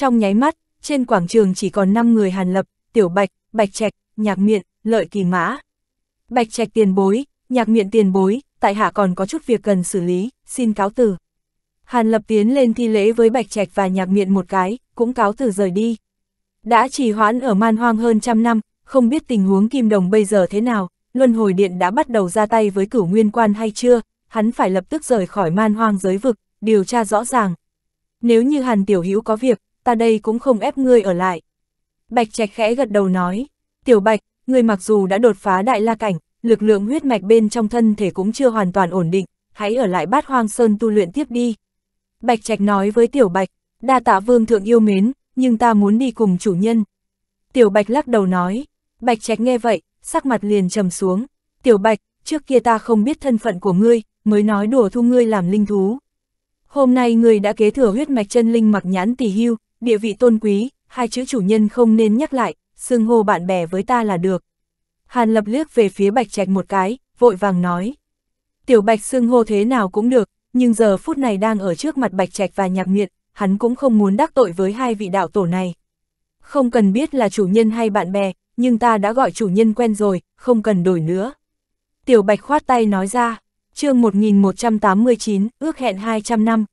Trong nháy mắt, trên quảng trường chỉ còn 5 người Hàn Lập, Tiểu Bạch, Bạch Trạch, Nhạc Miện, Lợi Kỳ Mã. Bạch Trạch tiền bối, Nhạc Miện tiền bối, tại hạ còn có chút việc cần xử lý, xin cáo từ. Hàn Lập tiến lên thi lễ với Bạch Trạch và Nhạc Miện một cái, cũng cáo từ rời đi. Đã trì hoãn ở man hoang hơn trăm năm, không biết tình huống Kim Đồng bây giờ thế nào, Luân Hồi Điện đã bắt đầu ra tay với cửu nguyên quan hay chưa, hắn phải lập tức rời khỏi man hoang giới vực, điều tra rõ ràng. Nếu như Hàn Tiểu Hữu có việc, ta đây cũng không ép ngươi ở lại. Bạch Trạch khẽ gật đầu nói, tiểu Bạch, ngươi mặc dù đã đột phá đại la cảnh, lực lượng huyết mạch bên trong thân thể cũng chưa hoàn toàn ổn định, hãy ở lại bát hoang sơn tu luyện tiếp đi. Bạch Trạch nói với tiểu Bạch, đa tạ vương thượng yêu mến, nhưng ta muốn đi cùng chủ nhân. Tiểu Bạch lắc đầu nói, Bạch Trạch nghe vậy, sắc mặt liền trầm xuống, tiểu Bạch, trước kia ta không biết thân phận của ngươi, mới nói đùa thu ngươi làm linh thú. Hôm nay ngươi đã kế thừa huyết mạch chân linh mặc nhãn tỷ hưu, địa vị tôn quý, hai chữ chủ nhân không nên nhắc lại, xưng hô bạn bè với ta là được. Hàn lập liếc về phía bạch trạch một cái, vội vàng nói. Tiểu bạch xưng hô thế nào cũng được, nhưng giờ phút này đang ở trước mặt bạch trạch và nhạc nghiện, hắn cũng không muốn đắc tội với hai vị đạo tổ này. Không cần biết là chủ nhân hay bạn bè, nhưng ta đã gọi chủ nhân quen rồi, không cần đổi nữa. Tiểu bạch khoát tay nói ra, chương 1189, ước hẹn 200 năm.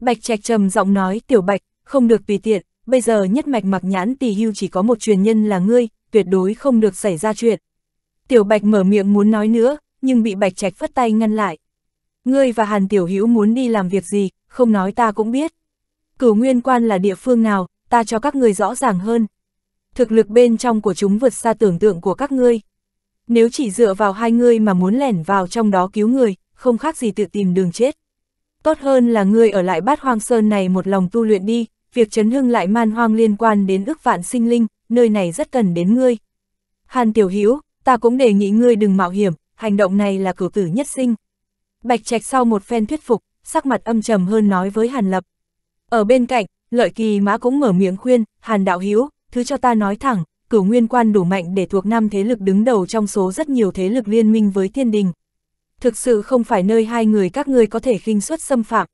Bạch trạch trầm giọng nói, tiểu bạch, không được tùy tiện, bây giờ nhất mạch mặc nhãn tỷ hưu chỉ có một truyền nhân là ngươi, tuyệt đối không được xảy ra chuyện. Tiểu Bạch mở miệng muốn nói nữa, nhưng bị Bạch Trạch phất tay ngăn lại. Ngươi và Hàn Tiểu Hữu muốn đi làm việc gì, không nói ta cũng biết. Cửu Nguyên Quan là địa phương nào, ta cho các ngươi rõ ràng hơn. Thực lực bên trong của chúng vượt xa tưởng tượng của các ngươi. Nếu chỉ dựa vào hai ngươi mà muốn lẻn vào trong đó cứu người, không khác gì tự tìm đường chết. Tốt hơn là ngươi ở lại bát hoang sơn này một lòng tu luyện đi, việc chấn hưng lại man hoang liên quan đến ước vạn sinh linh, nơi này rất cần đến ngươi. Hàn Tiểu Hữu ta cũng đề nghị ngươi đừng mạo hiểm, hành động này là cử tử nhất sinh. Bạch Trạch sau một phen thuyết phục, sắc mặt âm trầm hơn nói với Hàn Lập. Ở bên cạnh, Lợi Kỳ Mã cũng mở miệng khuyên, Hàn Đạo Hữu thứ cho ta nói thẳng, cửu nguyên quan đủ mạnh để thuộc năm thế lực đứng đầu trong số rất nhiều thế lực liên minh với thiên đình. Thực sự không phải nơi hai người các ngươi có thể khinh suất xâm phạm.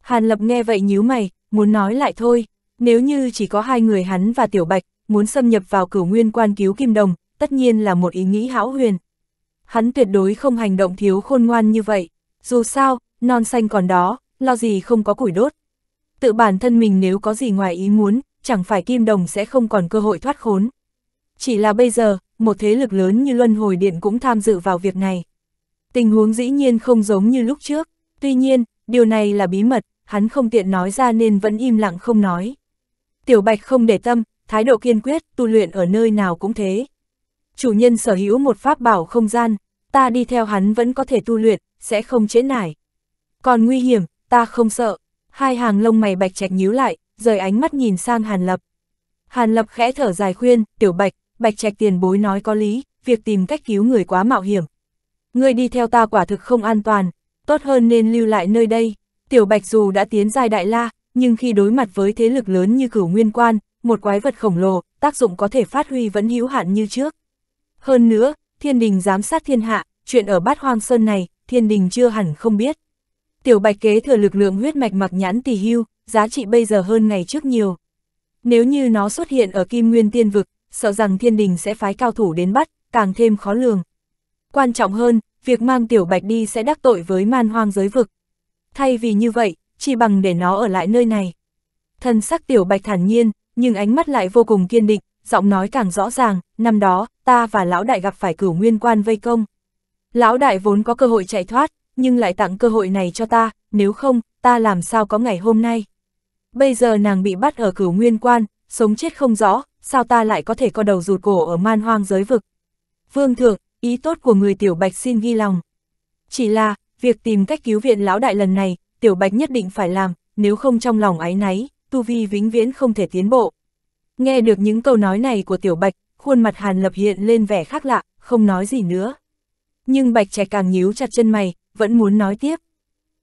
Hàn Lập nghe vậy nhíu mày, muốn nói lại thôi, nếu như chỉ có hai người hắn và Tiểu Bạch, muốn xâm nhập vào cửu nguyên quan cứu Kim Đồng, tất nhiên là một ý nghĩ hão huyền. Hắn tuyệt đối không hành động thiếu khôn ngoan như vậy, dù sao, non xanh còn đó, lo gì không có củi đốt. Tự bản thân mình nếu có gì ngoài ý muốn, chẳng phải Kim Đồng sẽ không còn cơ hội thoát khốn. Chỉ là bây giờ, một thế lực lớn như Luân Hồi Điện cũng tham dự vào việc này. Tình huống dĩ nhiên không giống như lúc trước, tuy nhiên, điều này là bí mật, hắn không tiện nói ra nên vẫn im lặng không nói. Tiểu Bạch không để tâm, thái độ kiên quyết, tu luyện ở nơi nào cũng thế. Chủ nhân sở hữu một pháp bảo không gian, ta đi theo hắn vẫn có thể tu luyện, sẽ không chế nải. Còn nguy hiểm, ta không sợ. Hai hàng lông mày Bạch Trạch nhíu lại, rời ánh mắt nhìn sang Hàn Lập. Hàn Lập khẽ thở dài khuyên, Tiểu Bạch, Bạch Trạch tiền bối nói có lý, việc tìm cách cứu người quá mạo hiểm. Ngươi đi theo ta quả thực không an toàn, tốt hơn nên lưu lại nơi đây. Tiểu Bạch dù đã tiến giai đại la, nhưng khi đối mặt với thế lực lớn như cửu nguyên quan, một quái vật khổng lồ, tác dụng có thể phát huy vẫn hữu hạn như trước. Hơn nữa, thiên đình giám sát thiên hạ, chuyện ở bát hoang sơn này, thiên đình chưa hẳn không biết. Tiểu Bạch kế thừa lực lượng huyết mạch mặc nhãn tỷ hưu, giá trị bây giờ hơn ngày trước nhiều. Nếu như nó xuất hiện ở kim nguyên tiên vực, sợ rằng thiên đình sẽ phái cao thủ đến bắt, càng thêm khó lường. Quan trọng hơn, việc mang tiểu bạch đi sẽ đắc tội với man hoang giới vực, thay vì như vậy, chỉ bằng để nó ở lại nơi này. Thân sắc tiểu bạch thản nhiên, nhưng ánh mắt lại vô cùng kiên định, giọng nói càng rõ ràng, năm đó, ta và lão đại gặp phải cửu nguyên quan vây công. Lão đại vốn có cơ hội chạy thoát, nhưng lại tặng cơ hội này cho ta, nếu không, ta làm sao có ngày hôm nay. Bây giờ nàng bị bắt ở cửu nguyên quan, sống chết không rõ, sao ta lại có thể co đầu rụt cổ ở man hoang giới vực. Vương thượng, ý tốt của người tiểu bạch xin ghi lòng. Chỉ là, Việc tìm cách cứu viện lão đại lần này, Tiểu Bạch nhất định phải làm, nếu không trong lòng áy náy, tu vi vĩnh viễn không thể tiến bộ. Nghe được những câu nói này của Tiểu Bạch, khuôn mặt Hàn Lập hiện lên vẻ khác lạ, không nói gì nữa. Nhưng Bạch Trạch càng nhíu chặt chân mày, vẫn muốn nói tiếp.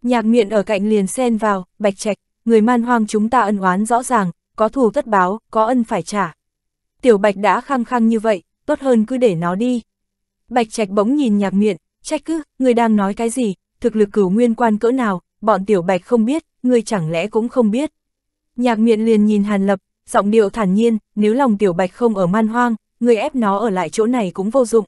Nhạc miệng ở cạnh liền xen vào, Bạch Trạch, người man hoang chúng ta ân oán rõ ràng, có thù tất báo, có ân phải trả. Tiểu Bạch đã khăng khăng như vậy, tốt hơn cứ để nó đi. Bạch Trạch bỗng nhìn nhạc miệng, trách cứ, người đang nói cái gì, thực lực cửu nguyên quan cỡ nào, bọn tiểu bạch không biết, ngươi chẳng lẽ cũng không biết. Nhạc miện liền nhìn Hàn Lập, giọng điệu thản nhiên, nếu lòng tiểu bạch không ở man hoang, ngươi ép nó ở lại chỗ này cũng vô dụng.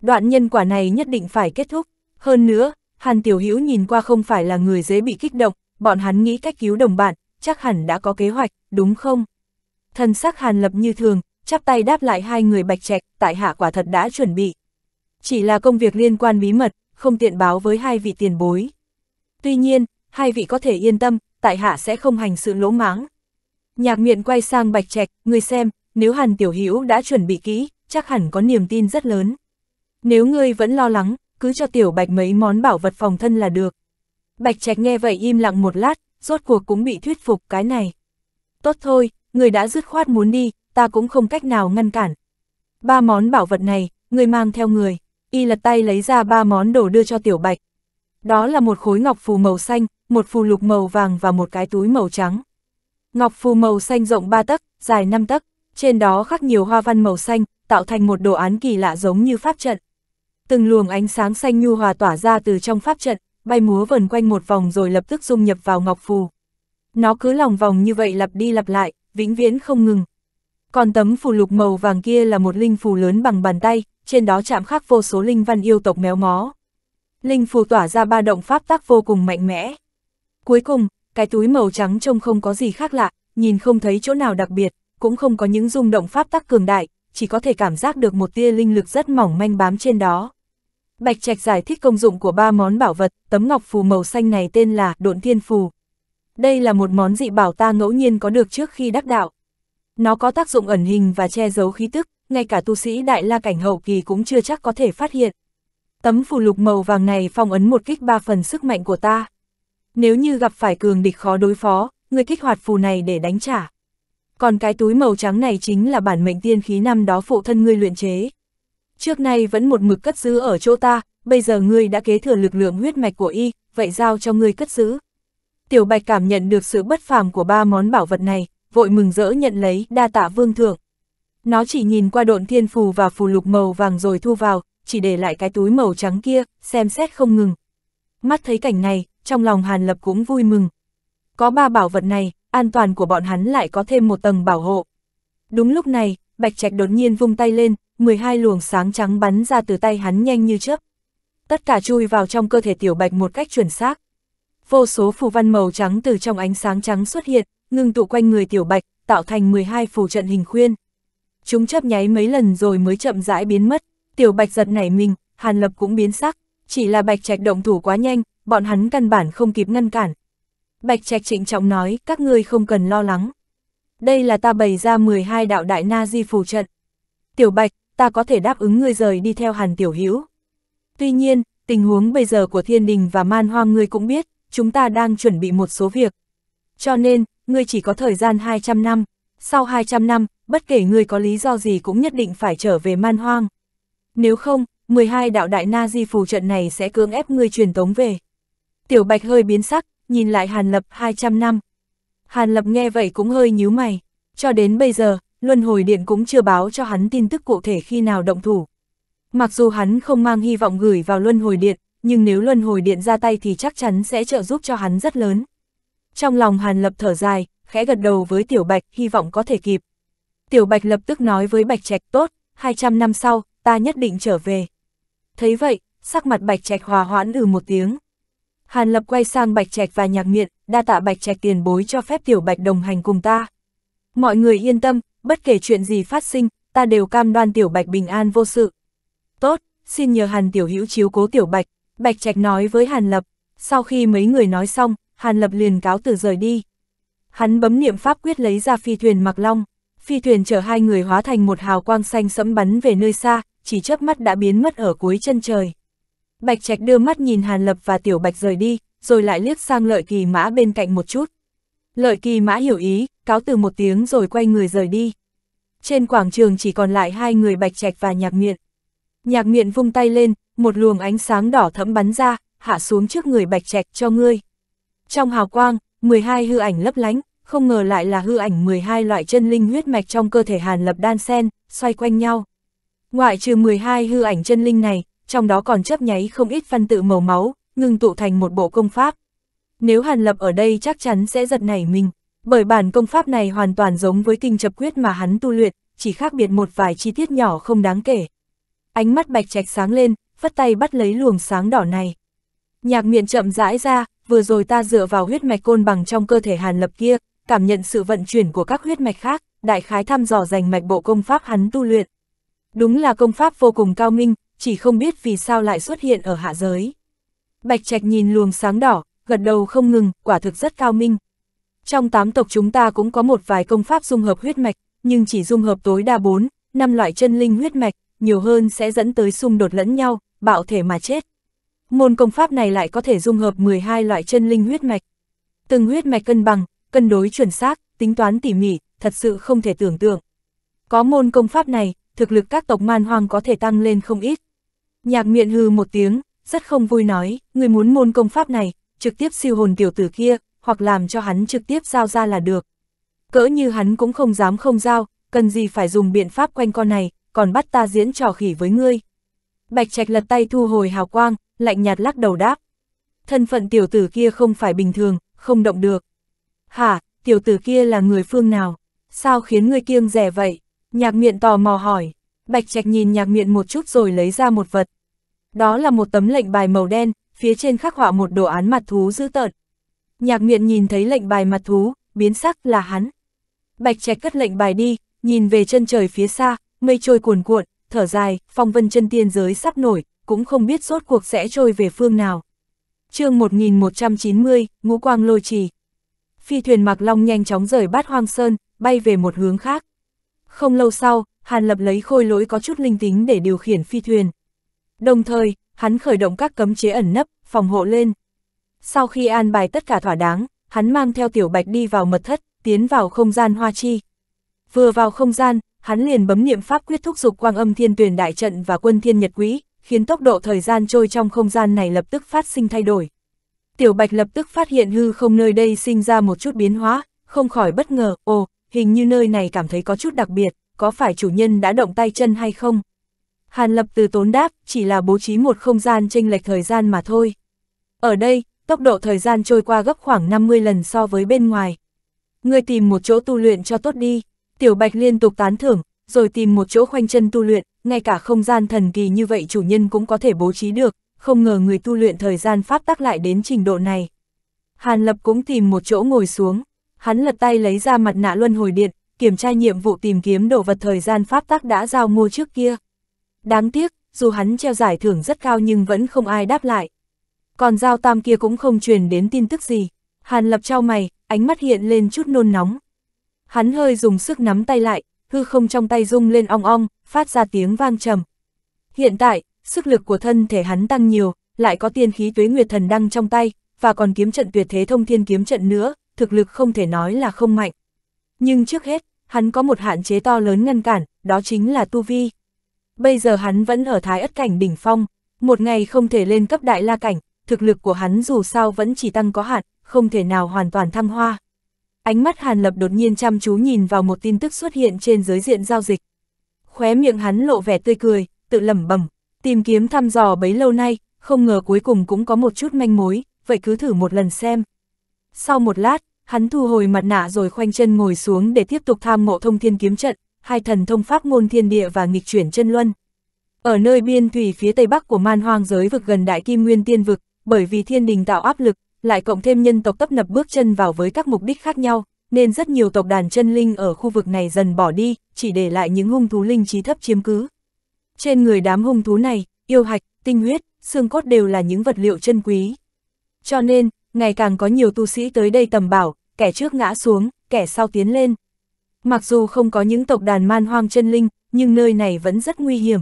Đoạn nhân quả này nhất định phải kết thúc. Hơn nữa, Hàn Tiểu Hữu nhìn qua không phải là người dễ bị kích động, bọn hắn nghĩ cách cứu đồng bạn, chắc hẳn đã có kế hoạch, đúng không? Thần sắc Hàn Lập như thường, chắp tay đáp lại hai người bạch trạch, tại hạ quả thật đã chuẩn bị. Chỉ là công việc liên quan bí mật, không tiện báo với hai vị tiền bối. Tuy nhiên, hai vị có thể yên tâm, tại hạ sẽ không hành sự lỗ máng. Nhạc miện quay sang bạch trạch, người xem, nếu hàn tiểu hữu đã chuẩn bị kỹ, chắc hẳn có niềm tin rất lớn. Nếu ngươi vẫn lo lắng, cứ cho tiểu bạch mấy món bảo vật phòng thân là được. Bạch trạch nghe vậy im lặng một lát, rốt cuộc cũng bị thuyết phục cái này. Tốt thôi, người đã dứt khoát muốn đi, ta cũng không cách nào ngăn cản. Ba món bảo vật này, người mang theo người y lật tay lấy ra ba món đồ đưa cho Tiểu Bạch. Đó là một khối ngọc phù màu xanh, một phù lục màu vàng và một cái túi màu trắng. Ngọc phù màu xanh rộng 3 tấc, dài 5 tấc, trên đó khắc nhiều hoa văn màu xanh, tạo thành một đồ án kỳ lạ giống như pháp trận. Từng luồng ánh sáng xanh nhu hòa tỏa ra từ trong pháp trận, bay múa vần quanh một vòng rồi lập tức dung nhập vào ngọc phù. Nó cứ lòng vòng như vậy lặp đi lặp lại, vĩnh viễn không ngừng. Còn tấm phù lục màu vàng kia là một linh phù lớn bằng bàn tay, trên đó chạm khắc vô số linh văn yêu tộc méo mó. Linh phù tỏa ra ba động pháp tác vô cùng mạnh mẽ. Cuối cùng, cái túi màu trắng trông không có gì khác lạ, nhìn không thấy chỗ nào đặc biệt, cũng không có những rung động pháp tác cường đại, chỉ có thể cảm giác được một tia linh lực rất mỏng manh bám trên đó. Bạch Trạch giải thích công dụng của ba món bảo vật, tấm ngọc phù màu xanh này tên là Độn Thiên Phù. Đây là một món dị bảo ta ngẫu nhiên có được trước khi đắc đạo. Nó có tác dụng ẩn hình và che giấu khí tức, ngay cả tu sĩ đại la cảnh hậu kỳ cũng chưa chắc có thể phát hiện. Tấm phù lục màu vàng này phong ấn một kích ba phần sức mạnh của ta. Nếu như gặp phải cường địch khó đối phó, người kích hoạt phù này để đánh trả. Còn cái túi màu trắng này chính là bản mệnh tiên khí năm đó phụ thân ngươi luyện chế. Trước nay vẫn một mực cất giữ ở chỗ ta, bây giờ ngươi đã kế thừa lực lượng huyết mạch của y, vậy giao cho ngươi cất giữ. Tiểu Bạch cảm nhận được sự bất phàm của ba món bảo vật này, vội mừng rỡ nhận lấy, đa tạ vương thượng. Nó chỉ nhìn qua độn thiên phù và phù lục màu vàng rồi thu vào, chỉ để lại cái túi màu trắng kia, xem xét không ngừng. Mắt thấy cảnh này, trong lòng Hàn Lập cũng vui mừng. Có ba bảo vật này, an toàn của bọn hắn lại có thêm một tầng bảo hộ. Đúng lúc này, Bạch Trạch đột nhiên vung tay lên, 12 luồng sáng trắng bắn ra từ tay hắn nhanh như chớp. Tất cả chui vào trong cơ thể tiểu Bạch một cách chuẩn xác. Vô số phù văn màu trắng từ trong ánh sáng trắng xuất hiện, ngưng tụ quanh người tiểu bạch, tạo thành 12 phù trận hình khuyên. Chúng chấp nháy mấy lần rồi mới chậm rãi biến mất, tiểu bạch giật nảy mình, hàn lập cũng biến sắc, chỉ là bạch trạch động thủ quá nhanh, bọn hắn căn bản không kịp ngăn cản. Bạch trạch trịnh trọng nói, các ngươi không cần lo lắng. Đây là ta bày ra 12 đạo đại na di phù trận. Tiểu bạch, ta có thể đáp ứng ngươi rời đi theo hàn tiểu hữu. Tuy nhiên, tình huống bây giờ của thiên đình và man hoang ngươi cũng biết, chúng ta đang chuẩn bị một số việc. Cho nên, ngươi chỉ có thời gian 200 năm, sau 200 năm, bất kể ngươi có lý do gì cũng nhất định phải trở về man hoang. Nếu không, 12 đạo đại na di phù trận này sẽ cưỡng ép ngươi truyền tống về. Tiểu Bạch hơi biến sắc, nhìn lại Hàn Lập 200 năm. Hàn Lập nghe vậy cũng hơi nhíu mày, cho đến bây giờ, Luân Hồi Điện cũng chưa báo cho hắn tin tức cụ thể khi nào động thủ. Mặc dù hắn không mang hy vọng gửi vào Luân Hồi Điện, nhưng nếu Luân Hồi Điện ra tay thì chắc chắn sẽ trợ giúp cho hắn rất lớn. Trong lòng Hàn Lập thở dài, khẽ gật đầu với Tiểu Bạch, hy vọng có thể kịp. Tiểu Bạch lập tức nói với Bạch Trạch tốt, 200 năm sau, ta nhất định trở về. Thấy vậy, sắc mặt Bạch Trạch hòa hoãn ừ một tiếng. Hàn Lập quay sang Bạch Trạch và nhạc miệng, đa tạ Bạch Trạch tiền bối cho phép Tiểu Bạch đồng hành cùng ta. Mọi người yên tâm, bất kể chuyện gì phát sinh, ta đều cam đoan Tiểu Bạch bình an vô sự. Tốt, xin nhờ Hàn Tiểu Hữu chiếu cố Tiểu Bạch, Bạch Trạch nói với Hàn Lập. Sau khi mấy người nói xong, Hàn Lập liền cáo từ rời đi. Hắn bấm niệm pháp quyết lấy ra phi thuyền Mặc Long, phi thuyền chở hai người hóa thành một hào quang xanh sẫm bắn về nơi xa, chỉ chớp mắt đã biến mất ở cuối chân trời. Bạch Trạch đưa mắt nhìn Hàn Lập và Tiểu Bạch rời đi, rồi lại liếc sang Lợi Kỳ Mã bên cạnh một chút. Lợi Kỳ Mã hiểu ý, cáo từ một tiếng rồi quay người rời đi. Trên quảng trường chỉ còn lại hai người Bạch Trạch và Nhạc Miện. Nhạc Miện vung tay lên, một luồng ánh sáng đỏ thẫm bắn ra, hạ xuống trước người Bạch Trạch cho ngươi. Trong hào quang, 12 hư ảnh lấp lánh, không ngờ lại là hư ảnh 12 loại chân linh huyết mạch trong cơ thể Hàn Lập đan sen, xoay quanh nhau. Ngoại trừ 12 hư ảnh chân linh này, trong đó còn chấp nháy không ít văn tự màu máu, ngừng tụ thành một bộ công pháp. Nếu Hàn Lập ở đây chắc chắn sẽ giật nảy mình, bởi bản công pháp này hoàn toàn giống với kinh chập quyết mà hắn tu luyện, chỉ khác biệt một vài chi tiết nhỏ không đáng kể. Ánh mắt bạch trạch sáng lên, phất tay bắt lấy luồng sáng đỏ này. Nhạc miệng chậm rãi ra, vừa rồi ta dựa vào huyết mạch côn bằng trong cơ thể hàn lập kia, cảm nhận sự vận chuyển của các huyết mạch khác, đại khái thăm dò dành mạch bộ công pháp hắn tu luyện. Đúng là công pháp vô cùng cao minh, chỉ không biết vì sao lại xuất hiện ở hạ giới. Bạch Trạch nhìn luồng sáng đỏ, gật đầu không ngừng, quả thực rất cao minh. Trong tám tộc chúng ta cũng có một vài công pháp dung hợp huyết mạch, nhưng chỉ dung hợp tối đa 4, 5 loại chân linh huyết mạch, nhiều hơn sẽ dẫn tới xung đột lẫn nhau, bạo thể mà chết. Môn công pháp này lại có thể dung hợp 12 loại chân linh huyết mạch. Từng huyết mạch cân bằng, cân đối chuẩn xác, tính toán tỉ mỉ, thật sự không thể tưởng tượng. Có môn công pháp này, thực lực các tộc man hoang có thể tăng lên không ít. Nhạc miệng hư một tiếng, rất không vui nói, người muốn môn công pháp này, trực tiếp siêu hồn tiểu tử kia, hoặc làm cho hắn trực tiếp giao ra là được. Cỡ như hắn cũng không dám không giao, cần gì phải dùng biện pháp quanh con này, còn bắt ta diễn trò khỉ với ngươi. Bạch Trạch lật tay thu hồi hào quang, lạnh nhạt lắc đầu đáp. Thân phận tiểu tử kia không phải bình thường, không động được. Hả, tiểu tử kia là người phương nào? Sao khiến người kiêng rẻ vậy? Nhạc miện tò mò hỏi. Bạch Trạch nhìn nhạc miện một chút rồi lấy ra một vật. Đó là một tấm lệnh bài màu đen, phía trên khắc họa một đồ án mặt thú dữ tợn. Nhạc miện nhìn thấy lệnh bài mặt thú, biến sắc là hắn. Bạch Trạch cất lệnh bài đi, nhìn về chân trời phía xa, mây trôi cuồn cuộn, thở dài, phong vân chân tiên giới sắp nổi, cũng không biết rốt cuộc sẽ trôi về phương nào. chương 1190, Ngũ Quang Lôi Trì Phi thuyền Mạc Long nhanh chóng rời bát hoang sơn, bay về một hướng khác. Không lâu sau, Hàn Lập lấy khôi lỗi có chút linh tính để điều khiển phi thuyền. Đồng thời, hắn khởi động các cấm chế ẩn nấp, phòng hộ lên. Sau khi an bài tất cả thỏa đáng, hắn mang theo tiểu bạch đi vào mật thất, tiến vào không gian hoa chi. Vừa vào không gian, hắn liền bấm niệm pháp quyết thúc dục quang âm thiên tuyển đại trận và quân thiên nhật quỹ, khiến tốc độ thời gian trôi trong không gian này lập tức phát sinh thay đổi. Tiểu Bạch lập tức phát hiện hư không nơi đây sinh ra một chút biến hóa, không khỏi bất ngờ, ồ, hình như nơi này cảm thấy có chút đặc biệt, có phải chủ nhân đã động tay chân hay không? Hàn Lập từ tốn đáp, chỉ là bố trí một không gian chênh lệch thời gian mà thôi. Ở đây, tốc độ thời gian trôi qua gấp khoảng 50 lần so với bên ngoài. Ngươi tìm một chỗ tu luyện cho tốt đi, Tiểu Bạch liên tục tán thưởng, rồi tìm một chỗ khoanh chân tu luyện, ngay cả không gian thần kỳ như vậy chủ nhân cũng có thể bố trí được, không ngờ người tu luyện thời gian pháp tắc lại đến trình độ này. Hàn Lập cũng tìm một chỗ ngồi xuống, hắn lật tay lấy ra mặt nạ luân hồi điện, kiểm tra nhiệm vụ tìm kiếm đồ vật thời gian pháp tắc đã giao mua trước kia. Đáng tiếc, dù hắn treo giải thưởng rất cao nhưng vẫn không ai đáp lại. Còn giao tam kia cũng không truyền đến tin tức gì. Hàn Lập trao mày, ánh mắt hiện lên chút nôn nóng. Hắn hơi dùng sức nắm tay lại, hư không trong tay rung lên ong ong, phát ra tiếng vang trầm. Hiện tại, sức lực của thân thể hắn tăng nhiều, lại có tiên khí tuế nguyệt thần đăng trong tay, và còn kiếm trận tuyệt thế thông thiên kiếm trận nữa, thực lực không thể nói là không mạnh. Nhưng trước hết, hắn có một hạn chế to lớn ngăn cản, đó chính là tu vi. Bây giờ hắn vẫn ở thái ất cảnh đỉnh phong, một ngày không thể lên cấp đại la cảnh, thực lực của hắn dù sao vẫn chỉ tăng có hạn, không thể nào hoàn toàn thăng hoa. Ánh mắt Hàn Lập đột nhiên chăm chú nhìn vào một tin tức xuất hiện trên giới diện giao dịch. Khóe miệng hắn lộ vẻ tươi cười, tự lẩm bẩm, tìm kiếm thăm dò bấy lâu nay, không ngờ cuối cùng cũng có một chút manh mối, vậy cứ thử một lần xem. Sau một lát, hắn thu hồi mặt nạ rồi khoanh chân ngồi xuống để tiếp tục tham ngộ thông thiên kiếm trận, hai thần thông pháp môn thiên địa và nghịch chuyển chân luân. Ở nơi biên thủy phía tây bắc của man hoang giới vực gần đại kim nguyên tiên vực, bởi vì thiên đình tạo áp lực, lại cộng thêm nhân tộc tấp nập bước chân vào với các mục đích khác nhau, nên rất nhiều tộc đàn chân linh ở khu vực này dần bỏ đi, chỉ để lại những hung thú linh trí thấp chiếm cứ. Trên người đám hung thú này, yêu hạch, tinh huyết, xương cốt đều là những vật liệu chân quý. Cho nên, ngày càng có nhiều tu sĩ tới đây tầm bảo, kẻ trước ngã xuống, kẻ sau tiến lên. Mặc dù không có những tộc đàn man hoang chân linh, nhưng nơi này vẫn rất nguy hiểm.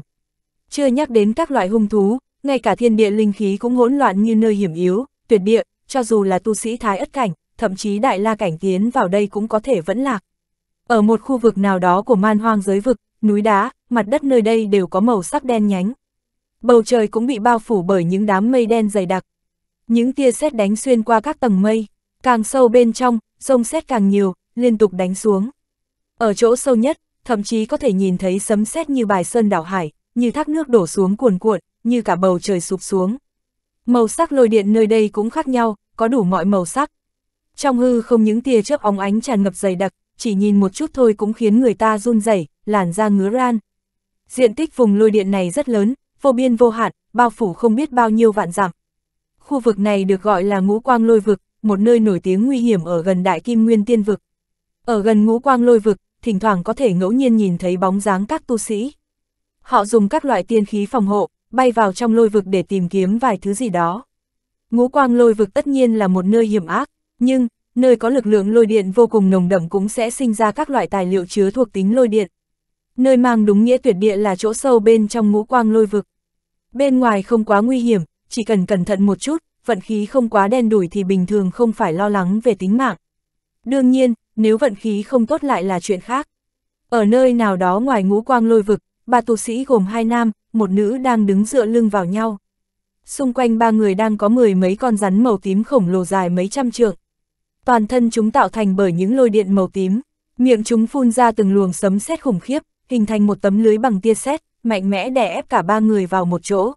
Chưa nhắc đến các loại hung thú, ngay cả thiên địa linh khí cũng hỗn loạn như nơi hiểm yếu, tuyệt địa, cho dù là tu sĩ thái ất cảnh, thậm chí đại la cảnh tiến vào đây cũng có thể vẫn lạc. Ở một khu vực nào đó của man hoang giới vực, núi đá, mặt đất nơi đây đều có màu sắc đen nhánh. Bầu trời cũng bị bao phủ bởi những đám mây đen dày đặc. Những tia sét đánh xuyên qua các tầng mây, càng sâu bên trong, sông sét càng nhiều, liên tục đánh xuống. Ở chỗ sâu nhất, thậm chí có thể nhìn thấy sấm sét như bài sơn đảo hải, như thác nước đổ xuống cuồn cuộn, như cả bầu trời sụp xuống. Màu sắc lôi điện nơi đây cũng khác nhau, có đủ mọi màu sắc. Trong hư không những tia chớp óng ánh tràn ngập dày đặc, chỉ nhìn một chút thôi cũng khiến người ta run rẩy, làn da ngứa ran. Diện tích vùng lôi điện này rất lớn, vô biên vô hạn, bao phủ không biết bao nhiêu vạn dặm. Khu vực này được gọi là ngũ quang lôi vực, một nơi nổi tiếng nguy hiểm ở gần Đại Kim Nguyên Tiên Vực. Ở gần ngũ quang lôi vực, thỉnh thoảng có thể ngẫu nhiên nhìn thấy bóng dáng các tu sĩ. Họ dùng các loại tiên khí phòng hộ, bay vào trong lôi vực để tìm kiếm vài thứ gì đó. Ngũ quang lôi vực tất nhiên là một nơi hiểm ác, nhưng, nơi có lực lượng lôi điện vô cùng nồng đậm cũng sẽ sinh ra các loại tài liệu chứa thuộc tính lôi điện. Nơi mang đúng nghĩa tuyệt địa là chỗ sâu bên trong ngũ quang lôi vực. Bên ngoài không quá nguy hiểm, chỉ cần cẩn thận một chút, vận khí không quá đen đủi thì bình thường không phải lo lắng về tính mạng. Đương nhiên, nếu vận khí không tốt lại là chuyện khác. Ở nơi nào đó ngoài ngũ quang lôi vực, ba tu sĩ gồm hai nam, một nữ đang đứng dựa lưng vào nhau xung quanh ba người đang có mười mấy con rắn màu tím khổng lồ dài mấy trăm trượng. Toàn thân chúng tạo thành bởi những lôi điện màu tím, miệng chúng phun ra từng luồng sấm sét khủng khiếp, hình thành một tấm lưới bằng tia sét, mạnh mẽ đè ép cả ba người vào một chỗ.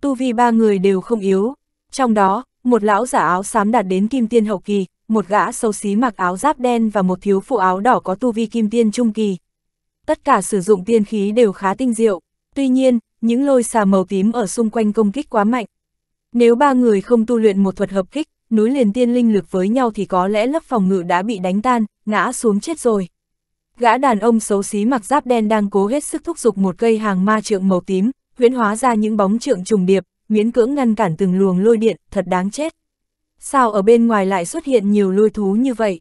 Tu vi ba người đều không yếu, trong đó, một lão giả áo xám đạt đến kim tiên hậu kỳ, một gã xấu xí mặc áo giáp đen và một thiếu phụ áo đỏ có tu vi kim tiên trung kỳ. Tất cả sử dụng tiên khí đều khá tinh diệu, tuy nhiên, những lôi xà màu tím ở xung quanh công kích quá mạnh. Nếu ba người không tu luyện một thuật hợp kích, núi liền tiên linh lực với nhau thì có lẽ lớp phòng ngự đã bị đánh tan, ngã xuống chết rồi. Gã đàn ông xấu xí mặc giáp đen đang cố hết sức thúc giục một cây hàng ma trượng màu tím, huyễn hóa ra những bóng trượng trùng điệp, miễn cưỡng ngăn cản từng luồng lôi điện, thật đáng chết. Sao ở bên ngoài lại xuất hiện nhiều lôi thú như vậy?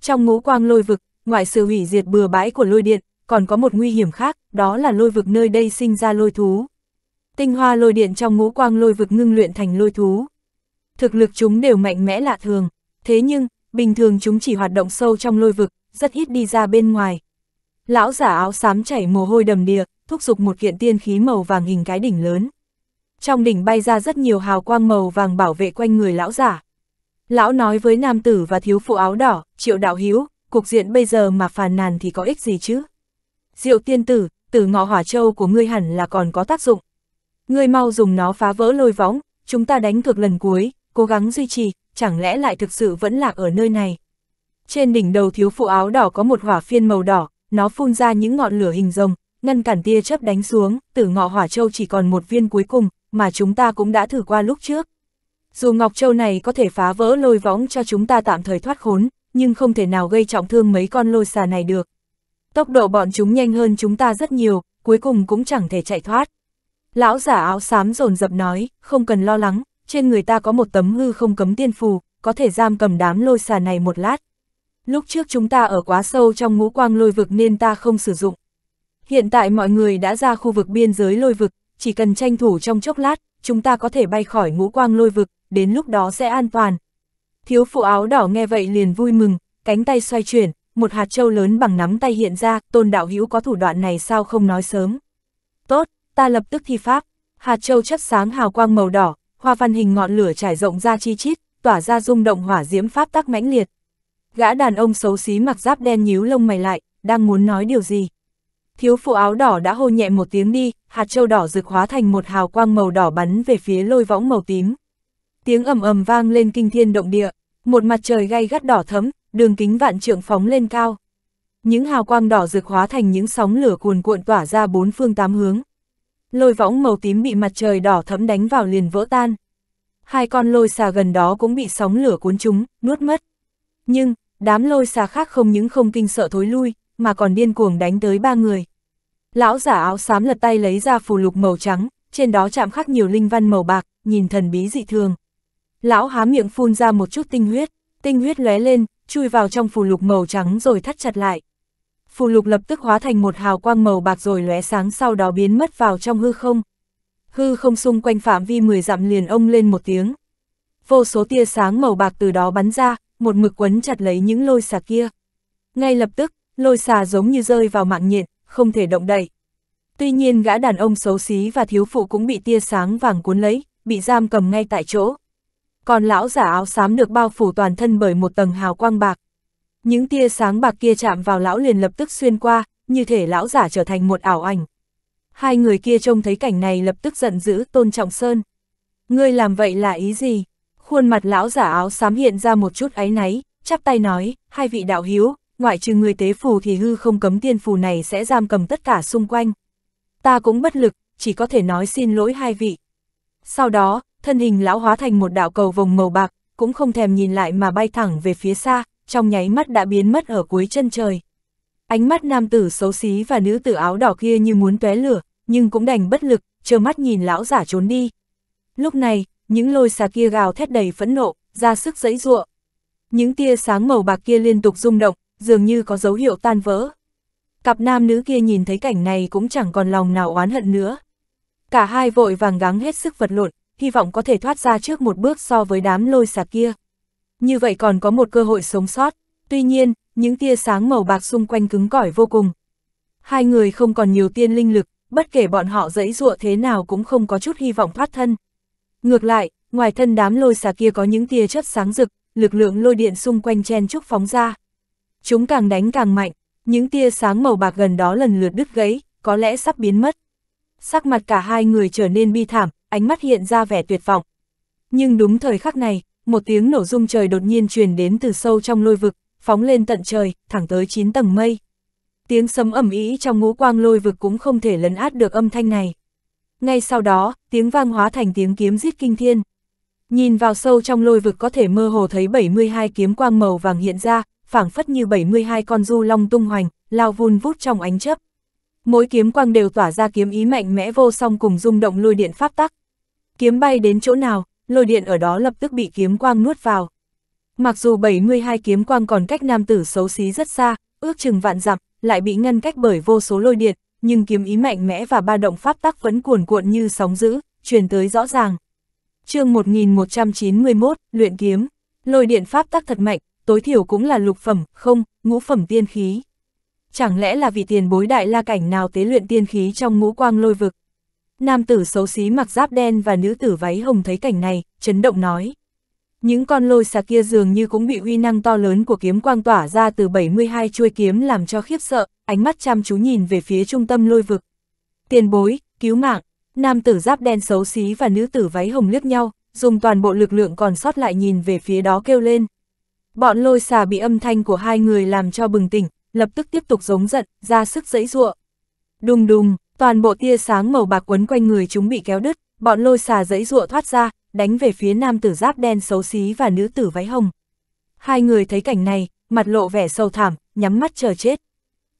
Trong ngũ quang lôi vực, ngoại sự hủy diệt bừa bãi của lôi điện, còn có một nguy hiểm khác, đó là lôi vực nơi đây sinh ra lôi thú. Tinh hoa lôi điện trong ngũ quang lôi vực ngưng luyện thành lôi thú. Thực lực chúng đều mạnh mẽ lạ thường, thế nhưng, bình thường chúng chỉ hoạt động sâu trong lôi vực, rất ít đi ra bên ngoài. Lão giả áo xám chảy mồ hôi đầm đìa, thúc giục một kiện tiên khí màu vàng hình cái đỉnh lớn. Trong đỉnh bay ra rất nhiều hào quang màu vàng bảo vệ quanh người lão giả. Lão nói với nam tử và thiếu phụ áo đỏ, triệu đạo hiếu, cục diện bây giờ mà phàn nàn thì có ích gì chứ? Diệu tiên tử, tử ngọ hỏa châu của ngươi hẳn là còn có tác dụng. Ngươi mau dùng nó phá vỡ lôi võng, chúng ta đánh cược lần cuối, cố gắng duy trì, chẳng lẽ lại thực sự vẫn lạc ở nơi này. Trên đỉnh đầu thiếu phụ áo đỏ có một hỏa phiên màu đỏ, nó phun ra những ngọn lửa hình rồng, ngăn cản tia chớp đánh xuống, tử ngọ hỏa châu chỉ còn một viên cuối cùng, mà chúng ta cũng đã thử qua lúc trước. Dù Ngọc Châu này có thể phá vỡ lôi võng cho chúng ta tạm thời thoát khốn, nhưng không thể nào gây trọng thương mấy con lôi xà này được. Tốc độ bọn chúng nhanh hơn chúng ta rất nhiều, cuối cùng cũng chẳng thể chạy thoát. Lão giả áo xám rồn rập nói, không cần lo lắng, trên người ta có một tấm hư không cấm tiên phù, có thể giam cầm đám lôi xà này một lát. Lúc trước chúng ta ở quá sâu trong ngũ quang lôi vực nên ta không sử dụng. Hiện tại mọi người đã ra khu vực biên giới lôi vực, chỉ cần tranh thủ trong chốc lát, chúng ta có thể bay khỏi ngũ quang lôi vực, đến lúc đó sẽ an toàn. Thiếu phụ áo đỏ nghe vậy liền vui mừng, cánh tay xoay chuyển, một hạt châu lớn bằng nắm tay hiện ra, tôn đạo hữu có thủ đoạn này sao không nói sớm. Tốt, ta lập tức thi pháp, hạt châu chấp sáng hào quang màu đỏ, hoa văn hình ngọn lửa trải rộng ra chi chít, tỏa ra rung động hỏa diễm pháp tắc mãnh liệt. Gã đàn ông xấu xí mặc giáp đen nhíu lông mày lại, đang muốn nói điều gì. Thiếu phụ áo đỏ đã hô nhẹ một tiếng đi, hạt châu đỏ rực hóa thành một hào quang màu đỏ bắn về phía lôi võng màu tím. Tiếng ầm ầm vang lên kinh thiên động địa, một mặt trời gay gắt đỏ thấm, đường kính vạn trượng phóng lên cao. Những hào quang đỏ rực hóa thành những sóng lửa cuồn cuộn tỏa ra bốn phương tám hướng. Lôi võng màu tím bị mặt trời đỏ thấm đánh vào liền vỡ tan. Hai con lôi xà gần đó cũng bị sóng lửa cuốn chúng, nuốt mất. Nhưng, đám lôi xà khác không những không kinh sợ thối lui, mà còn điên cuồng đánh tới ba người. Lão giả áo xám lật tay lấy ra phù lục màu trắng, trên đó chạm khắc nhiều linh văn màu bạc, nhìn thần bí dị thường. Lão há miệng phun ra một chút tinh huyết, tinh huyết lóe lên, chui vào trong phù lục màu trắng rồi thắt chặt lại. Phù lục lập tức hóa thành một hào quang màu bạc rồi lóe sáng sau đó biến mất vào trong hư không. Hư không xung quanh phạm vi 10 dặm liền ông lên một tiếng. Vô số tia sáng màu bạc từ đó bắn ra, một mực quấn chặt lấy những lôi xà kia. Ngay lập tức, lôi xà giống như rơi vào mạng nhện, không thể động đậy. Tuy nhiên gã đàn ông xấu xí và thiếu phụ cũng bị tia sáng vàng cuốn lấy, bị giam cầm ngay tại chỗ còn lão giả áo xám được bao phủ toàn thân bởi một tầng hào quang bạc. Những tia sáng bạc kia chạm vào lão liền lập tức xuyên qua, như thể lão giả trở thành một ảo ảnh. Hai người kia trông thấy cảnh này lập tức giận dữ Tôn Trọng Sơn. Ngươi làm vậy là ý gì? Khuôn mặt lão giả áo xám hiện ra một chút áy náy, chắp tay nói, hai vị đạo hiếu, ngoại trừ người tế phù thì hư không cấm tiên phù này sẽ giam cầm tất cả xung quanh. Ta cũng bất lực, chỉ có thể nói xin lỗi hai vị. Sau đó, thân hình lão hóa thành một đạo cầu vồng màu bạc, cũng không thèm nhìn lại mà bay thẳng về phía xa, trong nháy mắt đã biến mất ở cuối chân trời. Ánh mắt nam tử xấu xí và nữ tử áo đỏ kia như muốn tóe lửa, nhưng cũng đành bất lực, trơ mắt nhìn lão giả trốn đi. Lúc này, những lôi xà kia gào thét đầy phẫn nộ, ra sức giãy giụa. Những tia sáng màu bạc kia liên tục rung động, dường như có dấu hiệu tan vỡ. Cặp nam nữ kia nhìn thấy cảnh này cũng chẳng còn lòng nào oán hận nữa. Cả hai vội vàng gắng hết sức vật lộn, hy vọng có thể thoát ra trước một bước so với đám lôi xà kia. Như vậy còn có một cơ hội sống sót, tuy nhiên, những tia sáng màu bạc xung quanh cứng cỏi vô cùng. Hai người không còn nhiều tiên linh lực, bất kể bọn họ dẫy dụa thế nào cũng không có chút hy vọng thoát thân. Ngược lại, ngoài thân đám lôi xà kia có những tia chớp sáng rực, lực lượng lôi điện xung quanh chen chúc phóng ra. Chúng càng đánh càng mạnh, những tia sáng màu bạc gần đó lần lượt đứt gãy, có lẽ sắp biến mất. Sắc mặt cả hai người trở nên bi thảm, ánh mắt hiện ra vẻ tuyệt vọng. Nhưng đúng thời khắc này, một tiếng nổ rung trời đột nhiên truyền đến từ sâu trong lôi vực, phóng lên tận trời, thẳng tới 9 tầng mây. Tiếng sấm ẩm ý trong ngũ quang lôi vực cũng không thể lấn át được âm thanh này. Ngay sau đó, tiếng vang hóa thành tiếng kiếm giết kinh thiên. Nhìn vào sâu trong lôi vực có thể mơ hồ thấy 72 kiếm quang màu vàng hiện ra, phảng phất như 72 con du long tung hoành, lao vun vút trong ánh chớp. Mỗi kiếm quang đều tỏa ra kiếm ý mạnh mẽ vô song cùng rung động lôi điện pháp tắc. Kiếm bay đến chỗ nào, lôi điện ở đó lập tức bị kiếm quang nuốt vào. Mặc dù 72 kiếm quang còn cách nam tử xấu xí rất xa, ước chừng vạn dặm, lại bị ngăn cách bởi vô số lôi điện, nhưng kiếm ý mạnh mẽ và ba động pháp tắc vẫn cuồn cuộn như sóng dữ, truyền tới rõ ràng. chương 1191, luyện kiếm, lôi điện pháp tắc thật mạnh, tối thiểu cũng là lục phẩm, không, ngũ phẩm tiên khí. Chẳng lẽ là vì tiền bối đại la cảnh nào tế luyện tiên khí trong ngũ quang lôi vực? Nam tử xấu xí mặc giáp đen và nữ tử váy hồng thấy cảnh này, chấn động nói. Những con lôi xà kia dường như cũng bị uy năng to lớn của kiếm quang tỏa ra từ 72 chuôi kiếm làm cho khiếp sợ, ánh mắt chăm chú nhìn về phía trung tâm lôi vực. Tiền bối, cứu mạng, nam tử giáp đen xấu xí và nữ tử váy hồng liếc nhau, dùng toàn bộ lực lượng còn sót lại nhìn về phía đó kêu lên. Bọn lôi xà bị âm thanh của hai người làm cho bừng tỉnh, lập tức tiếp tục giống giận, ra sức dẫy ruộng. Đùng đùng, Toàn bộ tia sáng màu bạc quấn quanh người chúng bị kéo đứt, bọn lôi xà dẫy rụa thoát ra, đánh về phía nam tử giáp đen xấu xí và nữ tử váy hồng. Hai người thấy cảnh này, mặt lộ vẻ sâu thảm, nhắm mắt chờ chết.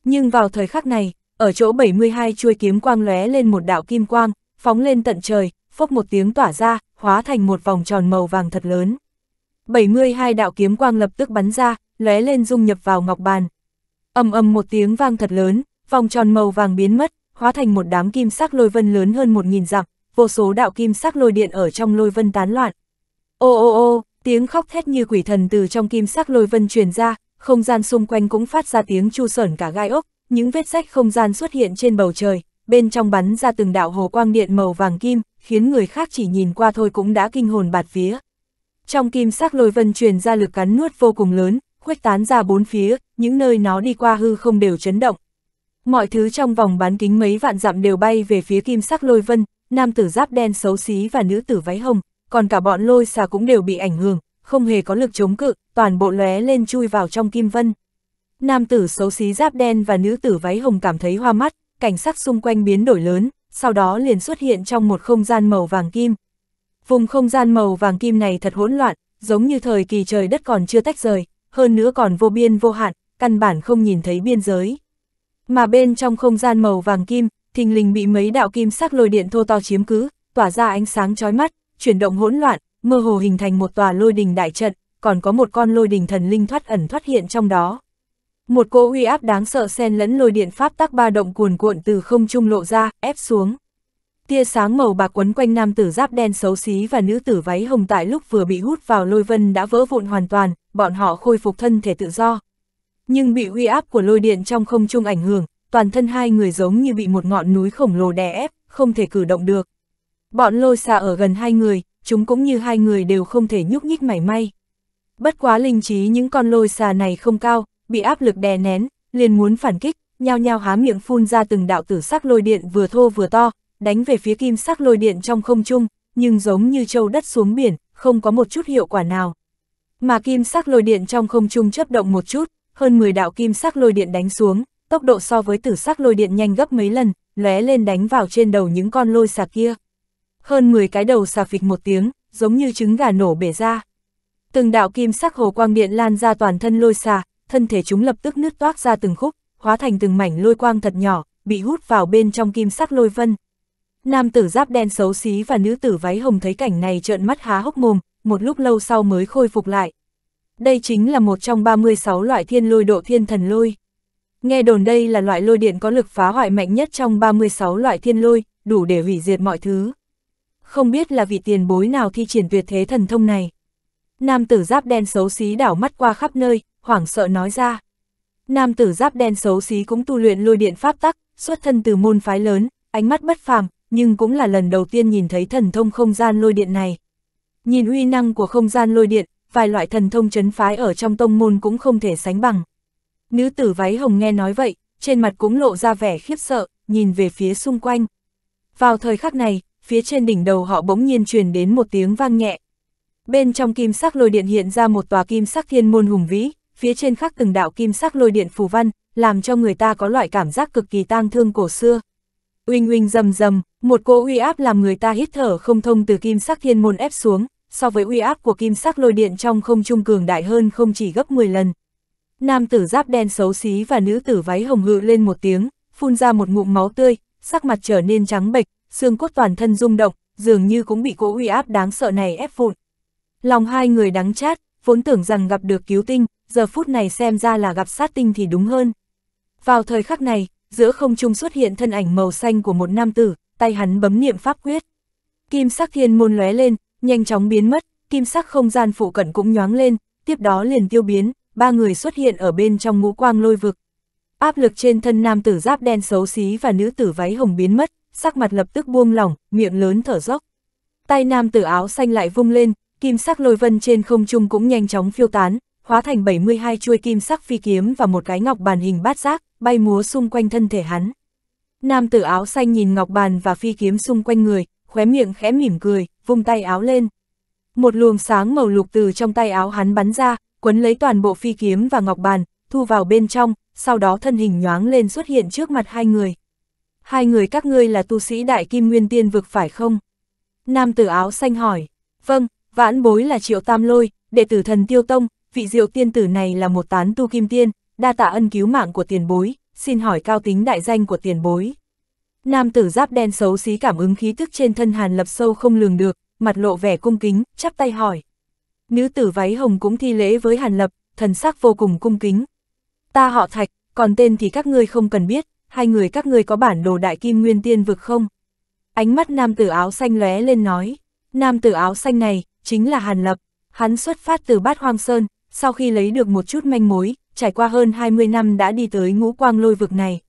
Nhưng vào thời khắc này, ở chỗ 72 chuôi kiếm quang lóe lên một đạo kim quang, phóng lên tận trời, phốc một tiếng tỏa ra, hóa thành một vòng tròn màu vàng thật lớn. 72 đạo kiếm quang lập tức bắn ra, lóe lên dung nhập vào ngọc bàn. Ầm ầm một tiếng vang thật lớn, vòng tròn màu vàng biến mất, hóa thành một đám kim sắc lôi vân lớn hơn một nghìn dặm, vô số đạo kim sắc lôi điện ở trong lôi vân tán loạn. Ô ô ô, tiếng khóc thét như quỷ thần từ trong kim sắc lôi vân truyền ra, không gian xung quanh cũng phát ra tiếng chu sởn cả gai ốc, những vết rách không gian xuất hiện trên bầu trời, bên trong bắn ra từng đạo hồ quang điện màu vàng kim, khiến người khác chỉ nhìn qua thôi cũng đã kinh hồn bạt vía. Trong kim sắc lôi vân truyền ra lực cắn nuốt vô cùng lớn, khuếch tán ra bốn phía, những nơi nó đi qua hư không đều chấn động, mọi thứ trong vòng bán kính mấy vạn dặm đều bay về phía kim sắc lôi vân, nam tử giáp đen xấu xí và nữ tử váy hồng, còn cả bọn lôi xà cũng đều bị ảnh hưởng, không hề có lực chống cự, toàn bộ lóe lên chui vào trong kim vân. Nam tử xấu xí giáp đen và nữ tử váy hồng cảm thấy hoa mắt, cảnh sắc xung quanh biến đổi lớn, sau đó liền xuất hiện trong một không gian màu vàng kim. Vùng không gian màu vàng kim này thật hỗn loạn, giống như thời kỳ trời đất còn chưa tách rời, hơn nữa còn vô biên vô hạn, căn bản không nhìn thấy biên giới mà bên trong không gian màu vàng kim, thình lình bị mấy đạo kim sắc lôi điện thô to chiếm cứ, tỏa ra ánh sáng chói mắt, chuyển động hỗn loạn, mơ hồ hình thành một tòa lôi đình đại trận, còn có một con lôi đình thần linh thoát ẩn thoát hiện trong đó. Một cỗ uy áp đáng sợ xen lẫn lôi điện pháp tắc ba động cuồn cuộn từ không trung lộ ra, ép xuống. Tia sáng màu bạc quấn quanh nam tử giáp đen xấu xí và nữ tử váy hồng tại lúc vừa bị hút vào lôi vân đã vỡ vụn hoàn toàn, bọn họ khôi phục thân thể tự do, nhưng bị uy áp của lôi điện trong không trung ảnh hưởng, toàn thân hai người giống như bị một ngọn núi khổng lồ đè ép, không thể cử động được. Bọn lôi xà ở gần hai người, chúng cũng như hai người đều không thể nhúc nhích mảy may. Bất quá linh trí những con lôi xà này không cao, bị áp lực đè nén, liền muốn phản kích, nhao nhao há miệng phun ra từng đạo tử sắc lôi điện vừa thô vừa to, đánh về phía kim sắc lôi điện trong không trung, nhưng giống như châu đất xuống biển, không có một chút hiệu quả nào. Mà kim sắc lôi điện trong không trung chấp động một chút, hơn 10 đạo kim sắc lôi điện đánh xuống, tốc độ so với tử sắc lôi điện nhanh gấp mấy lần, lóe lên đánh vào trên đầu những con lôi xà kia. Hơn 10 cái đầu xà phịch một tiếng, giống như trứng gà nổ bể ra. Từng đạo kim sắc hồ quang điện lan ra toàn thân lôi xà, thân thể chúng lập tức nứt toác ra từng khúc, hóa thành từng mảnh lôi quang thật nhỏ, bị hút vào bên trong kim sắc lôi vân. Nam tử giáp đen xấu xí và nữ tử váy hồng thấy cảnh này trợn mắt há hốc mồm, một lúc lâu sau mới khôi phục lại, đây chính là một trong 36 loại thiên lôi độ thiên thần lôi. Nghe đồn đây là loại lôi điện có lực phá hoại mạnh nhất trong 36 loại thiên lôi, đủ để hủy diệt mọi thứ. Không biết là vị tiền bối nào thi triển tuyệt thế thần thông này. Nam tử giáp đen xấu xí đảo mắt qua khắp nơi, hoảng sợ nói ra. Nam tử giáp đen xấu xí cũng tu luyện lôi điện pháp tắc, xuất thân từ môn phái lớn, ánh mắt bất phàm, nhưng cũng là lần đầu tiên nhìn thấy thần thông không gian lôi điện này. Nhìn uy năng của không gian lôi điện, vài loại thần thông chấn phái ở trong tông môn cũng không thể sánh bằng. Nữ tử váy hồng nghe nói vậy, trên mặt cũng lộ ra vẻ khiếp sợ, nhìn về phía xung quanh. Vào thời khắc này, phía trên đỉnh đầu họ bỗng nhiên truyền đến một tiếng vang nhẹ. Bên trong kim sắc lôi điện hiện ra một tòa kim sắc thiên môn hùng vĩ, phía trên khắc từng đạo kim sắc lôi điện phù văn, làm cho người ta có loại cảm giác cực kỳ tang thương cổ xưa. Uỳnh uỳnh rầm rầm, một cỗ uy áp làm người ta hít thở không thông từ kim sắc thiên môn ép xuống, so với uy áp của kim sắc lôi điện trong không trung cường đại hơn không chỉ gấp 10 lần. Nam tử giáp đen xấu xí và nữ tử váy hồng hự lên một tiếng, phun ra một ngụm máu tươi, sắc mặt trở nên trắng bệch, xương cốt toàn thân rung động, dường như cũng bị cỗ uy áp đáng sợ này ép vụn. Lòng hai người đắng chát, vốn tưởng rằng gặp được cứu tinh, giờ phút này xem ra là gặp sát tinh thì đúng hơn. Vào thời khắc này, giữa không trung xuất hiện thân ảnh màu xanh của một nam tử, tay hắn bấm niệm pháp quyết. Kim sắc thiên môn lóe lên, nhanh chóng biến mất, kim sắc không gian phụ cận cũng nhoáng lên, tiếp đó liền tiêu biến, ba người xuất hiện ở bên trong ngũ quang lôi vực. Áp lực trên thân nam tử giáp đen xấu xí và nữ tử váy hồng biến mất, sắc mặt lập tức buông lỏng, miệng lớn thở dốc. Tay nam tử áo xanh lại vung lên, kim sắc lôi vân trên không trung cũng nhanh chóng phiêu tán, hóa thành 72 chuôi kim sắc phi kiếm và một cái ngọc bàn hình bát giác, bay múa xung quanh thân thể hắn. Nam tử áo xanh nhìn ngọc bàn và phi kiếm xung quanh người, khóe miệng khẽ mỉm cười, vung tay áo lên. Một luồng sáng màu lục từ trong tay áo hắn bắn ra, quấn lấy toàn bộ phi kiếm và ngọc bàn, thu vào bên trong, sau đó thân hình nhoáng lên xuất hiện trước mặt hai người. Hai người các ngươi là tu sĩ đại kim nguyên tiên vực phải không? Nam tử áo xanh hỏi, vâng, vãn bối là triệu tam lôi, đệ tử thần tiêu tông, vị diệu tiên tử này là một tán tu kim tiên, đa tạ ân cứu mạng của tiền bối, xin hỏi cao tính đại danh của tiền bối. Nam tử giáp đen xấu xí cảm ứng khí tức trên thân Hàn Lập sâu không lường được, mặt lộ vẻ cung kính, chắp tay hỏi. Nữ tử váy hồng cũng thi lễ với Hàn Lập, thần sắc vô cùng cung kính. Ta họ Thạch, còn tên thì các ngươi không cần biết, hai người các ngươi có bản đồ đại kim nguyên tiên vực không? Ánh mắt nam tử áo xanh lóe lên nói, nam tử áo xanh này, chính là Hàn Lập, hắn xuất phát từ bát hoang sơn, sau khi lấy được một chút manh mối, trải qua hơn 20 năm đã đi tới ngũ quang lôi vực này.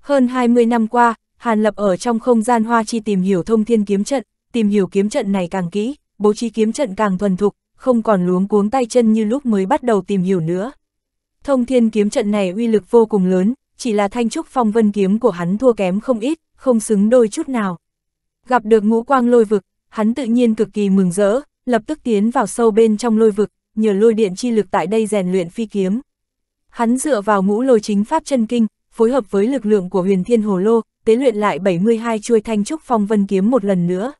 Hơn 20 năm qua, Hàn Lập ở trong không gian hoa chi tìm hiểu thông thiên kiếm trận, tìm hiểu kiếm trận này càng kỹ, bố trí kiếm trận càng thuần thục, không còn luống cuống tay chân như lúc mới bắt đầu tìm hiểu nữa. Thông thiên kiếm trận này uy lực vô cùng lớn, chỉ là thanh trúc phong vân kiếm của hắn thua kém không ít, không xứng đôi chút nào. Gặp được ngũ quang lôi vực, hắn tự nhiên cực kỳ mừng rỡ, lập tức tiến vào sâu bên trong lôi vực, nhờ lôi điện chi lực tại đây rèn luyện phi kiếm. Hắn dựa vào ngũ lôi chính pháp chân kinh, phối hợp với lực lượng của huyền thiên hồ lô, tế luyện lại 72 chuôi thanh trúc phong vân kiếm một lần nữa.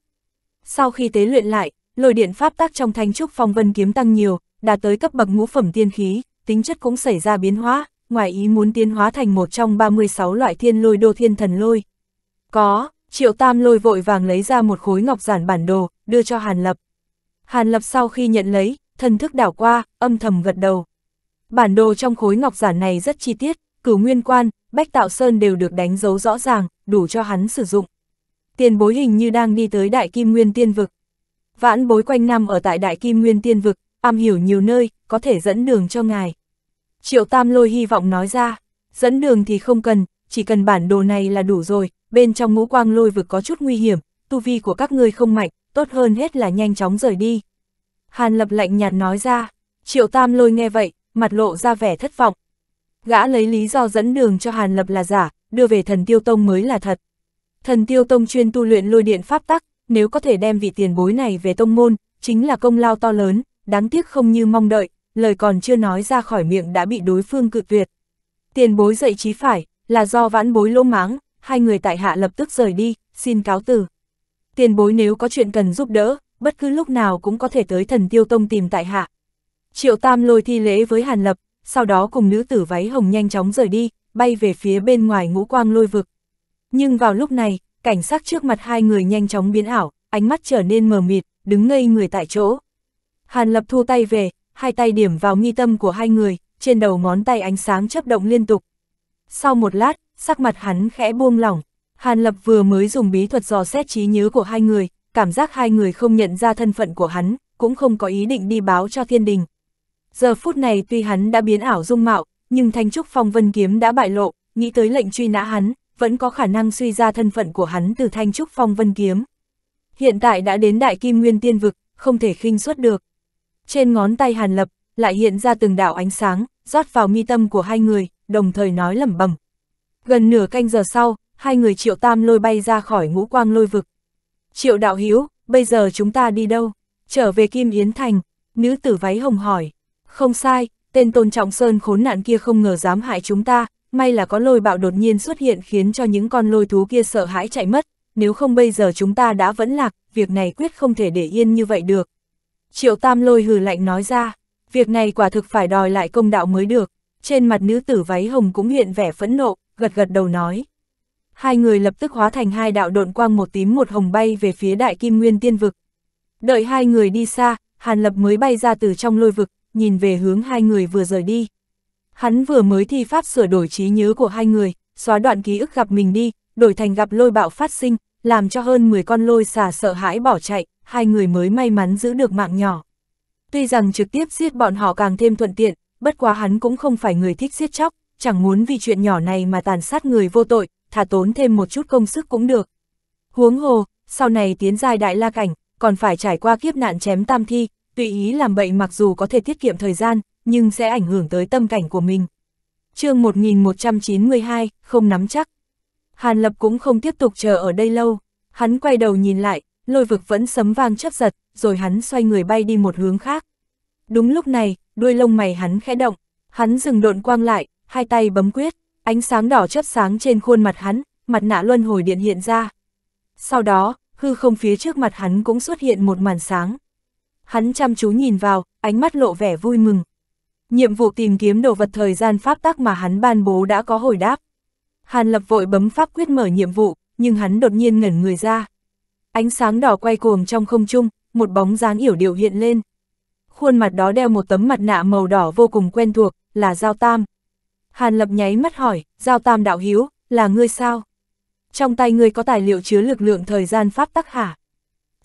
Sau khi tế luyện lại, lôi điện pháp tác trong thanh trúc phong vân kiếm tăng nhiều, đạt tới cấp bậc ngũ phẩm tiên khí, tính chất cũng xảy ra biến hóa, ngoài ý muốn tiến hóa thành một trong 36 loại thiên lôi đô thiên thần lôi. Có, triệu tam lôi vội vàng lấy ra một khối ngọc giản bản đồ, đưa cho Hàn Lập. Hàn Lập sau khi nhận lấy, thần thức đảo qua, âm thầm gật đầu. Bản đồ trong khối ngọc giản này rất chi tiết, cửu nguyên quan, bách tạo sơn đều được đánh dấu rõ ràng, đủ cho hắn sử dụng. Tiền bối hình như đang đi tới Đại Kim Nguyên Tiên Vực. Vãn bối quanh năm ở tại Đại Kim Nguyên Tiên Vực, am hiểu nhiều nơi, có thể dẫn đường cho ngài. Triệu Tam Lôi hy vọng nói ra, dẫn đường thì không cần, chỉ cần bản đồ này là đủ rồi, bên trong ngũ quang lôi vực có chút nguy hiểm, tu vi của các ngươi không mạnh, tốt hơn hết là nhanh chóng rời đi. Hàn Lập lạnh nhạt nói ra, Triệu Tam Lôi nghe vậy, mặt lộ ra vẻ thất vọng. Gã lấy lý do dẫn đường cho Hàn Lập là giả, đưa về thần tiêu tông mới là thật. Thần tiêu tông chuyên tu luyện lôi điện pháp tắc, nếu có thể đem vị tiền bối này về tông môn, chính là công lao to lớn, đáng tiếc không như mong đợi, lời còn chưa nói ra khỏi miệng đã bị đối phương cự tuyệt. Tiền bối dạy trí phải, là do vãn bối lỗ máng, hai người tại hạ lập tức rời đi, xin cáo từ. Tiền bối nếu có chuyện cần giúp đỡ, bất cứ lúc nào cũng có thể tới thần tiêu tông tìm tại hạ. Triệu Tam lôi thi lễ với Hàn Lập, sau đó cùng nữ tử váy hồng nhanh chóng rời đi, bay về phía bên ngoài ngũ quang lôi vực. Nhưng vào lúc này, cảnh sắc trước mặt hai người nhanh chóng biến ảo, ánh mắt trở nên mờ mịt, đứng ngây người tại chỗ. Hàn Lập thu tay về, hai tay điểm vào nghi tâm của hai người, trên đầu ngón tay ánh sáng chấp động liên tục. Sau một lát, sắc mặt hắn khẽ buông lỏng, Hàn Lập vừa mới dùng bí thuật dò xét trí nhớ của hai người, cảm giác hai người không nhận ra thân phận của hắn, cũng không có ý định đi báo cho thiên đình. Giờ phút này tuy hắn đã biến ảo dung mạo, nhưng Thanh Trúc Phong Vân Kiếm đã bại lộ, nghĩ tới lệnh truy nã hắn, vẫn có khả năng suy ra thân phận của hắn từ Thanh Trúc Phong Vân Kiếm. Hiện tại đã đến Đại Kim Nguyên Tiên Vực, không thể khinh suất được. Trên ngón tay Hàn Lập, lại hiện ra từng đạo ánh sáng, rót vào mi tâm của hai người, đồng thời nói lẩm bẩm. Gần nửa canh giờ sau, hai người Triệu Tam lôi bay ra khỏi ngũ quang lôi vực. Triệu Đạo Hiếu, bây giờ chúng ta đi đâu? Trở về Kim Yến Thành, nữ tử váy hồng hỏi. Không sai, tên tôn trọng sơn khốn nạn kia không ngờ dám hại chúng ta, may là có lôi bạo đột nhiên xuất hiện khiến cho những con lôi thú kia sợ hãi chạy mất, nếu không bây giờ chúng ta đã vẫn lạc, việc này quyết không thể để yên như vậy được. Triệu tam lôi hừ lạnh nói ra, việc này quả thực phải đòi lại công đạo mới được, trên mặt nữ tử váy hồng cũng hiện vẻ phẫn nộ, gật gật đầu nói. Hai người lập tức hóa thành hai đạo độn quang một tím một hồng bay về phía đại kim nguyên tiên vực. Đợi hai người đi xa, Hàn Lập mới bay ra từ trong lôi vực, nhìn về hướng hai người vừa rời đi. Hắn vừa mới thi pháp sửa đổi trí nhớ của hai người, xóa đoạn ký ức gặp mình đi, đổi thành gặp lôi bạo phát sinh, làm cho hơn 10 con lôi xà sợ hãi bỏ chạy, hai người mới may mắn giữ được mạng nhỏ. Tuy rằng trực tiếp giết bọn họ càng thêm thuận tiện, bất quá hắn cũng không phải người thích giết chóc, chẳng muốn vì chuyện nhỏ này mà tàn sát người vô tội, thả tốn thêm một chút công sức cũng được. Huống hồ, sau này tiến giai đại la cảnh, còn phải trải qua kiếp nạn chém tam thi, tùy ý làm bậy mặc dù có thể tiết kiệm thời gian, nhưng sẽ ảnh hưởng tới tâm cảnh của mình. chương 1192, không nắm chắc. Hàn Lập cũng không tiếp tục chờ ở đây lâu, hắn quay đầu nhìn lại, lôi vực vẫn sấm vang chấp giật, rồi hắn xoay người bay đi một hướng khác. Đúng lúc này, đuôi lông mày hắn khẽ động, hắn dừng độn quang lại, hai tay bấm quyết, ánh sáng đỏ chớp sáng trên khuôn mặt hắn, mặt nạ luân hồi điện hiện ra. Sau đó, hư không phía trước mặt hắn cũng xuất hiện một màn sáng hắn chăm chú nhìn vào, ánh mắt lộ vẻ vui mừng. Nhiệm vụ tìm kiếm đồ vật thời gian pháp tắc mà hắn ban bố đã có hồi đáp. Hàn lập vội bấm pháp quyết mở nhiệm vụ, nhưng hắn đột nhiên ngẩn người ra. Ánh sáng đỏ quay cuồng trong không trung, một bóng dáng yểu điệu hiện lên. Khuôn mặt đó đeo một tấm mặt nạ màu đỏ vô cùng quen thuộc, là Giao Tam. Hàn lập nháy mắt hỏi, Giao Tam đạo hiếu, là ngươi sao? Trong tay ngươi có tài liệu chứa lực lượng thời gian pháp tắc hả?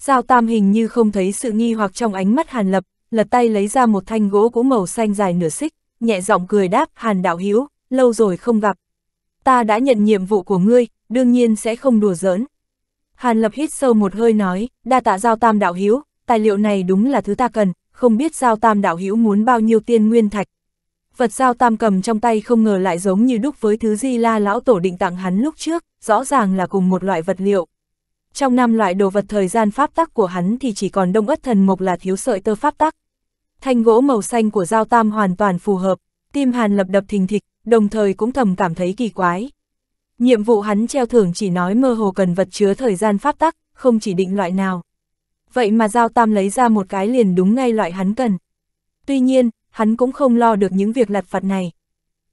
Giao tam hình như không thấy sự nghi hoặc trong ánh mắt Hàn Lập, lật tay lấy ra một thanh gỗ cũ màu xanh dài nửa xích, nhẹ giọng cười đáp Hàn Đạo Hiếu, lâu rồi không gặp. Ta đã nhận nhiệm vụ của ngươi, đương nhiên sẽ không đùa giỡn. Hàn Lập hít sâu một hơi nói, đa tạ Giao tam Đạo Hiếu, tài liệu này đúng là thứ ta cần, không biết Giao tam Đạo Hiếu muốn bao nhiêu tiên nguyên thạch. Vật Giao tam cầm trong tay không ngờ lại giống như đúc với thứ di la lão tổ định tặng hắn lúc trước, rõ ràng là cùng một loại vật liệu trong năm loại đồ vật thời gian pháp tắc của hắn thì chỉ còn đông ất thần mộc là thiếu sợi tơ pháp tắc. Thanh gỗ màu xanh của dao tam hoàn toàn phù hợp, tim hàn lập đập thình thịch, đồng thời cũng thầm cảm thấy kỳ quái. Nhiệm vụ hắn treo thưởng chỉ nói mơ hồ cần vật chứa thời gian pháp tắc, không chỉ định loại nào. Vậy mà Giao Tam lấy ra một cái liền đúng ngay loại hắn cần. Tuy nhiên, hắn cũng không lo được những việc lặt vặt này.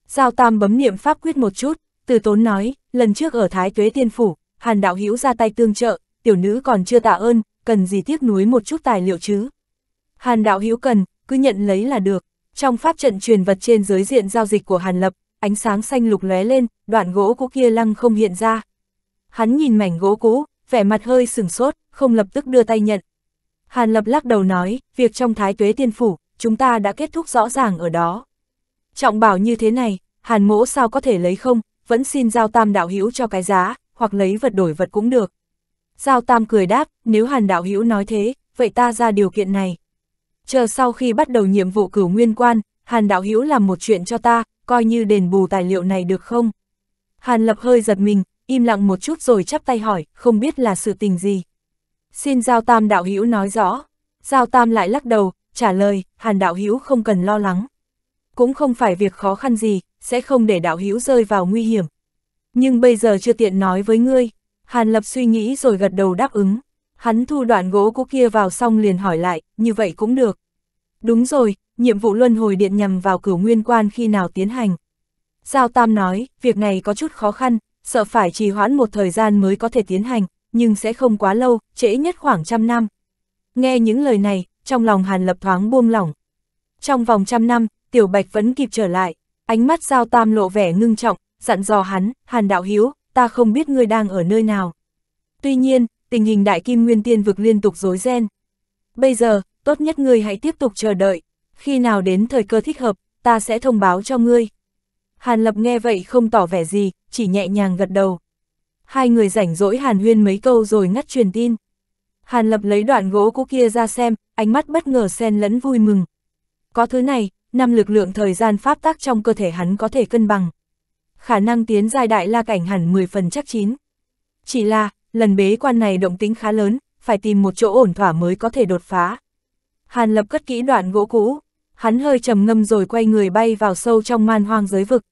Giao Tam bấm niệm pháp quyết một chút, từ tốn nói, lần trước ở Thái Tuế Tiên Phủ, Hàn đạo hữu ra tay tương trợ, tiểu nữ còn chưa tạ ơn, cần gì tiếc núi một chút tài liệu chứ. Hàn đạo hữu cần, cứ nhận lấy là được. Trong pháp trận truyền vật trên giới diện giao dịch của Hàn Lập, ánh sáng xanh lục lóe lên, đoạn gỗ cũ kia lăng không hiện ra. Hắn nhìn mảnh gỗ cũ, vẻ mặt hơi sửng sốt, không lập tức đưa tay nhận. Hàn Lập lắc đầu nói, việc trong thái tuế tiên phủ, chúng ta đã kết thúc rõ ràng ở đó. Trọng bảo như thế này, Hàn mỗ sao có thể lấy không, vẫn xin giao tam đạo hữu cho cái giá, hoặc lấy vật đổi vật cũng được. Giao Tam cười đáp, nếu Hàn Đạo Hữu nói thế, vậy ta ra điều kiện này. Chờ sau khi bắt đầu nhiệm vụ cửu nguyên quan, Hàn Đạo Hữu làm một chuyện cho ta, coi như đền bù tài liệu này được không? Hàn Lập hơi giật mình, im lặng một chút rồi chắp tay hỏi, không biết là sự tình gì. Xin Giao Tam Đạo Hữu nói rõ. Giao Tam lại lắc đầu, trả lời, Hàn Đạo Hữu không cần lo lắng. Cũng không phải việc khó khăn gì, sẽ không để Đạo Hữu rơi vào nguy hiểm nhưng bây giờ chưa tiện nói với ngươi. Hàn Lập suy nghĩ rồi gật đầu đáp ứng. Hắn thu đoạn gỗ cũ kia vào xong liền hỏi lại, như vậy cũng được. Đúng rồi, nhiệm vụ luân hồi điện nhằm vào cửu nguyên quan khi nào tiến hành. Giao Tam nói, việc này có chút khó khăn, sợ phải trì hoãn một thời gian mới có thể tiến hành, nhưng sẽ không quá lâu, trễ nhất khoảng trăm năm. Nghe những lời này, trong lòng Hàn Lập thoáng buông lỏng. Trong vòng trăm năm, Tiểu Bạch vẫn kịp trở lại, ánh mắt Giao Tam lộ vẻ ngưng trọng, dặn dò hắn, Hàn Đạo Hiếu, ta không biết ngươi đang ở nơi nào. Tuy nhiên, tình hình đại kim nguyên tiên vực liên tục rối ren. Bây giờ, tốt nhất ngươi hãy tiếp tục chờ đợi, khi nào đến thời cơ thích hợp, ta sẽ thông báo cho ngươi. Hàn Lập nghe vậy không tỏ vẻ gì, chỉ nhẹ nhàng gật đầu. Hai người rảnh rỗi Hàn Huyên mấy câu rồi ngắt truyền tin. Hàn Lập lấy đoạn gỗ cũ kia ra xem, ánh mắt bất ngờ xen lẫn vui mừng. Có thứ này, năm lực lượng thời gian pháp tác trong cơ thể hắn có thể cân bằng khả năng tiến giai đại la cảnh hẳn 10 phần chắc chín. Chỉ là, lần bế quan này động tính khá lớn, phải tìm một chỗ ổn thỏa mới có thể đột phá. Hàn lập cất kỹ đoạn gỗ cũ, hắn hơi trầm ngâm rồi quay người bay vào sâu trong man hoang giới vực.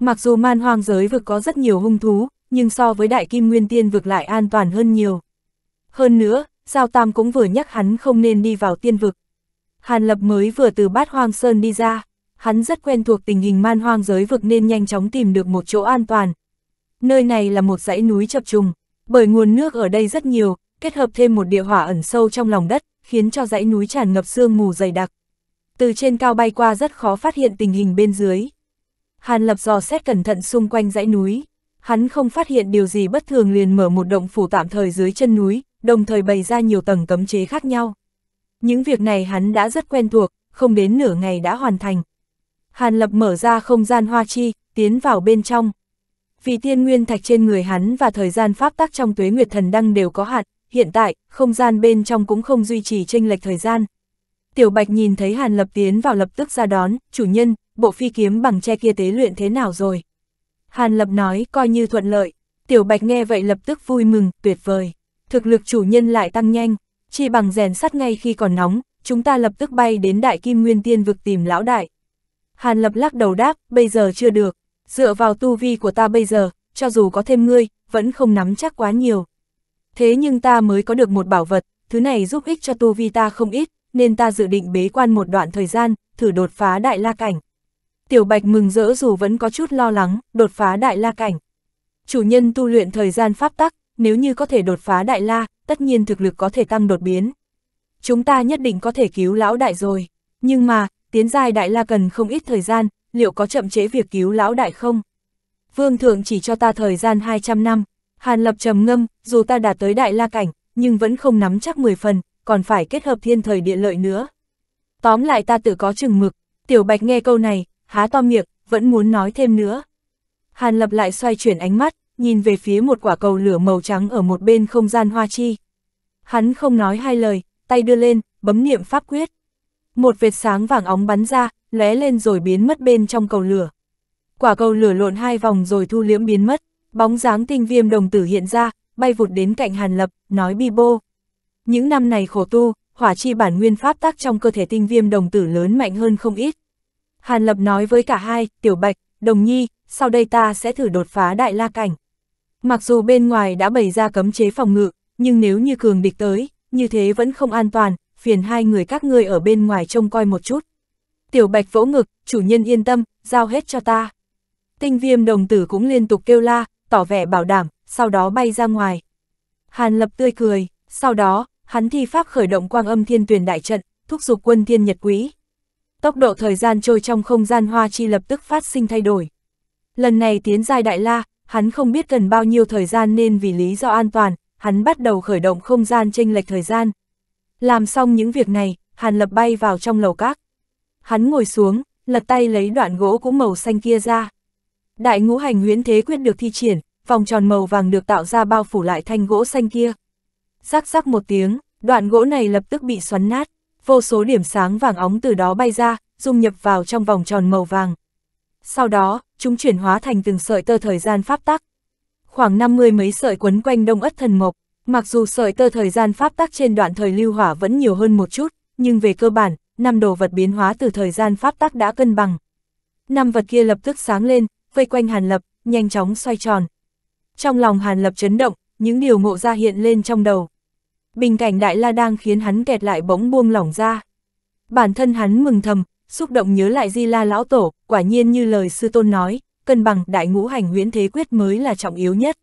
Mặc dù man hoang giới vực có rất nhiều hung thú, nhưng so với đại kim nguyên tiên vực lại an toàn hơn nhiều. Hơn nữa, Giao Tam cũng vừa nhắc hắn không nên đi vào tiên vực. Hàn Lập mới vừa từ bát hoang sơn đi ra hắn rất quen thuộc tình hình man hoang giới vực nên nhanh chóng tìm được một chỗ an toàn. Nơi này là một dãy núi chập trùng, bởi nguồn nước ở đây rất nhiều, kết hợp thêm một địa hỏa ẩn sâu trong lòng đất, khiến cho dãy núi tràn ngập sương mù dày đặc. Từ trên cao bay qua rất khó phát hiện tình hình bên dưới. Hàn Lập dò xét cẩn thận xung quanh dãy núi, hắn không phát hiện điều gì bất thường liền mở một động phủ tạm thời dưới chân núi, đồng thời bày ra nhiều tầng cấm chế khác nhau. Những việc này hắn đã rất quen thuộc, không đến nửa ngày đã hoàn thành. Hàn Lập mở ra không gian hoa chi, tiến vào bên trong. Vì tiên nguyên thạch trên người hắn và thời gian pháp tắc trong tuế nguyệt thần đăng đều có hạn, hiện tại, không gian bên trong cũng không duy trì tranh lệch thời gian. Tiểu Bạch nhìn thấy Hàn Lập tiến vào lập tức ra đón, chủ nhân, bộ phi kiếm bằng tre kia tế luyện thế nào rồi? Hàn Lập nói, coi như thuận lợi. Tiểu Bạch nghe vậy lập tức vui mừng, tuyệt vời. Thực lực chủ nhân lại tăng nhanh, Chi bằng rèn sắt ngay khi còn nóng, chúng ta lập tức bay đến Đại Kim Nguyên Tiên vực tìm lão đại. Hàn Lập lắc đầu đáp, bây giờ chưa được, dựa vào tu vi của ta bây giờ, cho dù có thêm ngươi, vẫn không nắm chắc quá nhiều. Thế nhưng ta mới có được một bảo vật, thứ này giúp ích cho tu vi ta không ít, nên ta dự định bế quan một đoạn thời gian, thử đột phá đại la cảnh. Tiểu Bạch mừng rỡ dù vẫn có chút lo lắng, đột phá đại la cảnh. Chủ nhân tu luyện thời gian pháp tắc, nếu như có thể đột phá đại la, tất nhiên thực lực có thể tăng đột biến. Chúng ta nhất định có thể cứu lão đại rồi, nhưng mà, tiến giai đại la cần không ít thời gian, liệu có chậm chế việc cứu lão đại không? Vương thượng chỉ cho ta thời gian 200 năm, Hàn Lập trầm ngâm, dù ta đã tới đại la cảnh, nhưng vẫn không nắm chắc 10 phần, còn phải kết hợp thiên thời địa lợi nữa. Tóm lại ta tự có chừng mực, Tiểu Bạch nghe câu này, há to miệng, vẫn muốn nói thêm nữa. Hàn Lập lại xoay chuyển ánh mắt, nhìn về phía một quả cầu lửa màu trắng ở một bên không gian hoa chi. Hắn không nói hai lời, tay đưa lên, bấm niệm pháp quyết một vệt sáng vàng óng bắn ra, lóe lên rồi biến mất bên trong cầu lửa. Quả cầu lửa lộn hai vòng rồi thu liễm biến mất, bóng dáng tinh viêm đồng tử hiện ra, bay vụt đến cạnh Hàn Lập, nói bi bô. Những năm này khổ tu, hỏa chi bản nguyên pháp tác trong cơ thể tinh viêm đồng tử lớn mạnh hơn không ít. Hàn Lập nói với cả hai, Tiểu Bạch, Đồng Nhi, sau đây ta sẽ thử đột phá đại la cảnh. Mặc dù bên ngoài đã bày ra cấm chế phòng ngự, nhưng nếu như cường địch tới, như thế vẫn không an toàn, phiền hai người các ngươi ở bên ngoài trông coi một chút. Tiểu bạch vỗ ngực, chủ nhân yên tâm, giao hết cho ta. Tinh viêm đồng tử cũng liên tục kêu la, tỏ vẻ bảo đảm, sau đó bay ra ngoài. Hàn lập tươi cười, sau đó, hắn thi pháp khởi động quang âm thiên tuyển đại trận, thúc giục quân thiên nhật quý. Tốc độ thời gian trôi trong không gian hoa chi lập tức phát sinh thay đổi. Lần này tiến giai đại la, hắn không biết cần bao nhiêu thời gian nên vì lý do an toàn, hắn bắt đầu khởi động không gian chênh lệch thời gian, làm xong những việc này, Hàn Lập bay vào trong lầu các. Hắn ngồi xuống, lật tay lấy đoạn gỗ cũng màu xanh kia ra. Đại ngũ hành huyễn thế quyết được thi triển, vòng tròn màu vàng được tạo ra bao phủ lại thanh gỗ xanh kia. Rắc rắc một tiếng, đoạn gỗ này lập tức bị xoắn nát, vô số điểm sáng vàng óng từ đó bay ra, dung nhập vào trong vòng tròn màu vàng. Sau đó, chúng chuyển hóa thành từng sợi tơ thời gian pháp tắc. Khoảng 50 mấy sợi quấn quanh đông ất thần mộc, Mặc dù sợi tơ thời gian pháp tắc trên đoạn thời lưu hỏa vẫn nhiều hơn một chút, nhưng về cơ bản, năm đồ vật biến hóa từ thời gian pháp tắc đã cân bằng. Năm vật kia lập tức sáng lên, vây quanh Hàn Lập, nhanh chóng xoay tròn. Trong lòng Hàn Lập chấn động, những điều ngộ ra hiện lên trong đầu. Bình cảnh Đại La đang khiến hắn kẹt lại bỗng buông lỏng ra. Bản thân hắn mừng thầm, xúc động nhớ lại Di La Lão Tổ, quả nhiên như lời sư tôn nói, cân bằng đại ngũ hành huyễn thế quyết mới là trọng yếu nhất.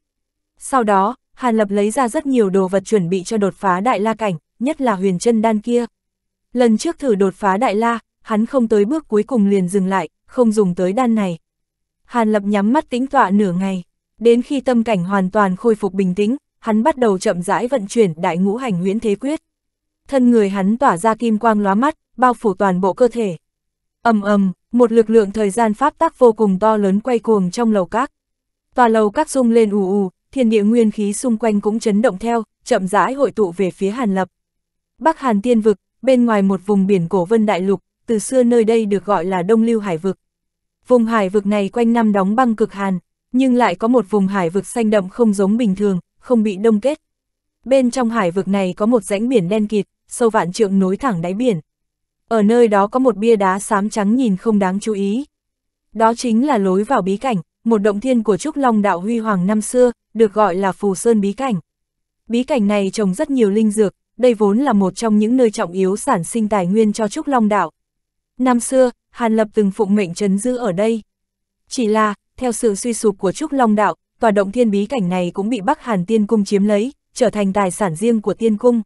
Sau đó, Hàn Lập lấy ra rất nhiều đồ vật chuẩn bị cho đột phá đại la cảnh, nhất là huyền chân đan kia. Lần trước thử đột phá đại la, hắn không tới bước cuối cùng liền dừng lại, không dùng tới đan này. Hàn Lập nhắm mắt tĩnh tọa nửa ngày, đến khi tâm cảnh hoàn toàn khôi phục bình tĩnh, hắn bắt đầu chậm rãi vận chuyển đại ngũ hành huyễn thế quyết. Thân người hắn tỏa ra kim quang lóa mắt, bao phủ toàn bộ cơ thể. ầm ầm, một lực lượng thời gian pháp tắc vô cùng to lớn quay cuồng trong lầu các. Tòa lầu các rung lên ù ù, thiên địa nguyên khí xung quanh cũng chấn động theo, chậm rãi hội tụ về phía Hàn Lập. Bắc Hàn Tiên Vực, bên ngoài một vùng biển cổ vân đại lục, từ xưa nơi đây được gọi là Đông Lưu Hải Vực. Vùng hải vực này quanh năm đóng băng cực hàn, nhưng lại có một vùng hải vực xanh đậm không giống bình thường, không bị đông kết. Bên trong hải vực này có một rãnh biển đen kịt, sâu vạn trượng nối thẳng đáy biển. Ở nơi đó có một bia đá xám trắng nhìn không đáng chú ý. Đó chính là lối vào bí cảnh, một động thiên của Trúc Long Đạo Huy Hoàng năm xưa, được gọi là Phù Sơn Bí Cảnh. Bí cảnh này trồng rất nhiều linh dược, đây vốn là một trong những nơi trọng yếu sản sinh tài nguyên cho Trúc Long Đạo. Năm xưa, Hàn Lập từng phụng mệnh trấn giữ ở đây. Chỉ là, theo sự suy sụp của Trúc Long Đạo, tòa động thiên bí cảnh này cũng bị Bắc Hàn Tiên Cung chiếm lấy, trở thành tài sản riêng của Tiên Cung.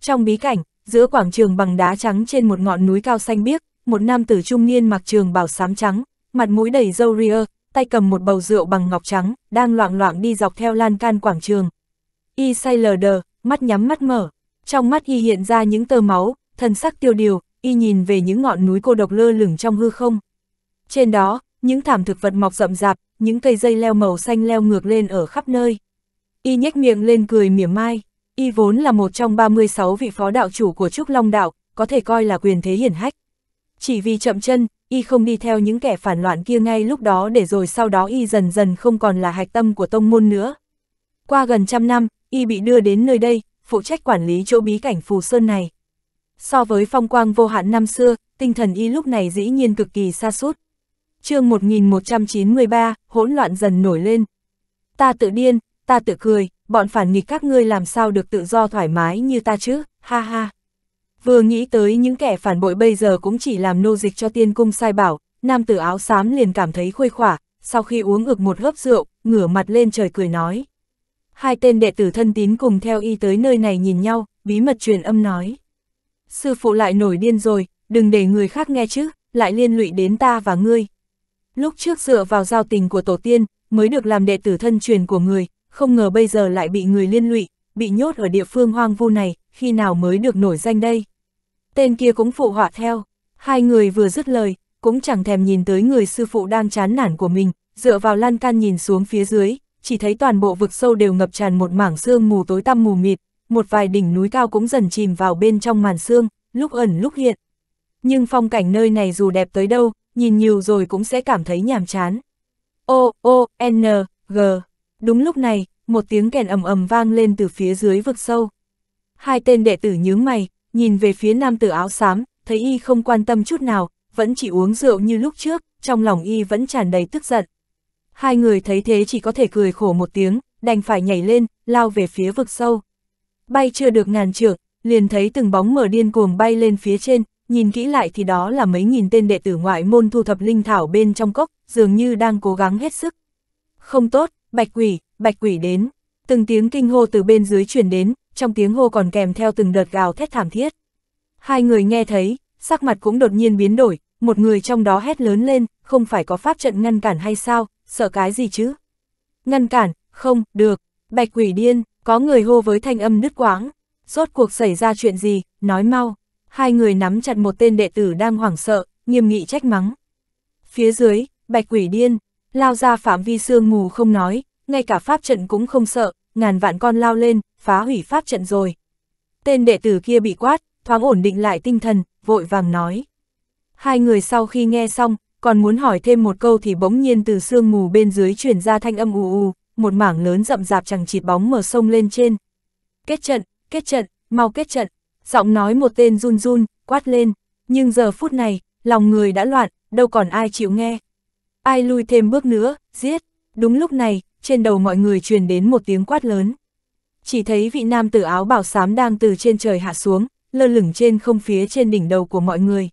Trong bí cảnh, giữa quảng trường bằng đá trắng trên một ngọn núi cao xanh biếc, một nam tử trung niên mặc trường bào xám trắng, mặt mũi đầy râu ria, tay cầm một bầu rượu bằng ngọc trắng, đang loạn loạn đi dọc theo lan can quảng trường. Y say lờ đờ, mắt nhắm mắt mở, trong mắt y hiện ra những tơ máu, thân sắc tiêu điều, y nhìn về những ngọn núi cô độc lơ lửng trong hư không. Trên đó, những thảm thực vật mọc rậm rạp, những cây dây leo màu xanh leo ngược lên ở khắp nơi. Y nhếch miệng lên cười mỉa mai, y vốn là một trong 36 vị phó đạo chủ của Trúc Long Đạo, có thể coi là quyền thế hiển hách. Chỉ vì chậm chân, y không đi theo những kẻ phản loạn kia ngay lúc đó để rồi sau đó y dần dần không còn là hạch tâm của tông môn nữa. Qua gần trăm năm, y bị đưa đến nơi đây, phụ trách quản lý chỗ bí cảnh Phù Sơn này. So với phong quang vô hạn năm xưa, tinh thần y lúc này dĩ nhiên cực kỳ xa sút chương 1193, hỗn loạn dần nổi lên. Ta tự điên, ta tự cười, bọn phản nghịch các ngươi làm sao được tự do thoải mái như ta chứ, ha ha vừa nghĩ tới những kẻ phản bội bây giờ cũng chỉ làm nô dịch cho tiên cung sai bảo, nam tử áo xám liền cảm thấy khuây khỏa, sau khi uống ực một hớp rượu, ngửa mặt lên trời cười nói. Hai tên đệ tử thân tín cùng theo y tới nơi này nhìn nhau, bí mật truyền âm nói. Sư phụ lại nổi điên rồi, đừng để người khác nghe chứ, lại liên lụy đến ta và ngươi. Lúc trước dựa vào giao tình của tổ tiên, mới được làm đệ tử thân truyền của người, không ngờ bây giờ lại bị người liên lụy, bị nhốt ở địa phương hoang vu này, khi nào mới được nổi danh đây tên kia cũng phụ họa theo. Hai người vừa dứt lời, cũng chẳng thèm nhìn tới người sư phụ đang chán nản của mình, dựa vào lan can nhìn xuống phía dưới, chỉ thấy toàn bộ vực sâu đều ngập tràn một mảng sương mù tối tăm mù mịt, một vài đỉnh núi cao cũng dần chìm vào bên trong màn sương, lúc ẩn lúc hiện. Nhưng phong cảnh nơi này dù đẹp tới đâu, nhìn nhiều rồi cũng sẽ cảm thấy nhàm chán. O, O, N, G. Đúng lúc này, một tiếng kèn ầm ầm vang lên từ phía dưới vực sâu. Hai tên đệ tử nhướng mày, nhìn về phía nam tử áo xám, thấy y không quan tâm chút nào, vẫn chỉ uống rượu như lúc trước, trong lòng y vẫn tràn đầy tức giận. Hai người thấy thế chỉ có thể cười khổ một tiếng, đành phải nhảy lên, lao về phía vực sâu. Bay chưa được ngàn trượng, liền thấy từng bóng mở điên cuồng bay lên phía trên, nhìn kỹ lại thì đó là mấy nghìn tên đệ tử ngoại môn thu thập linh thảo bên trong cốc, dường như đang cố gắng hết sức. Không tốt, bạch quỷ, bạch quỷ đến. Từng tiếng kinh hô từ bên dưới truyền đến, trong tiếng hô còn kèm theo từng đợt gào thét thảm thiết. Hai người nghe thấy, sắc mặt cũng đột nhiên biến đổi, một người trong đó hét lớn lên, không phải có pháp trận ngăn cản hay sao, sợ cái gì chứ? Ngăn cản, không, được, bạch quỷ điên, có người hô với thanh âm nứt quáng. Rốt cuộc xảy ra chuyện gì, nói mau. Hai người nắm chặt một tên đệ tử đang hoảng sợ, nghiêm nghị trách mắng. Phía dưới, bạch quỷ điên, lao ra phạm vi sương mù không nói, ngay cả pháp trận cũng không sợ, ngàn vạn con lao lên, phá hủy pháp trận rồi. Tên đệ tử kia bị quát, thoáng ổn định lại tinh thần, vội vàng nói. Hai người sau khi nghe xong, còn muốn hỏi thêm một câu thì bỗng nhiên từ sương mù bên dưới chuyển ra thanh âm u u, một mảng lớn rậm rạp chẳng chịt bóng mở sông lên trên. Kết trận, kết trận, mau kết trận, giọng nói một tên run run, quát lên, nhưng giờ phút này, lòng người đã loạn, đâu còn ai chịu nghe. Ai lui thêm bước nữa, giết, đúng lúc này, trên đầu mọi người truyền đến một tiếng quát lớn. Chỉ thấy vị nam tử áo bảo xám đang từ trên trời hạ xuống, lơ lửng trên không phía trên đỉnh đầu của mọi người.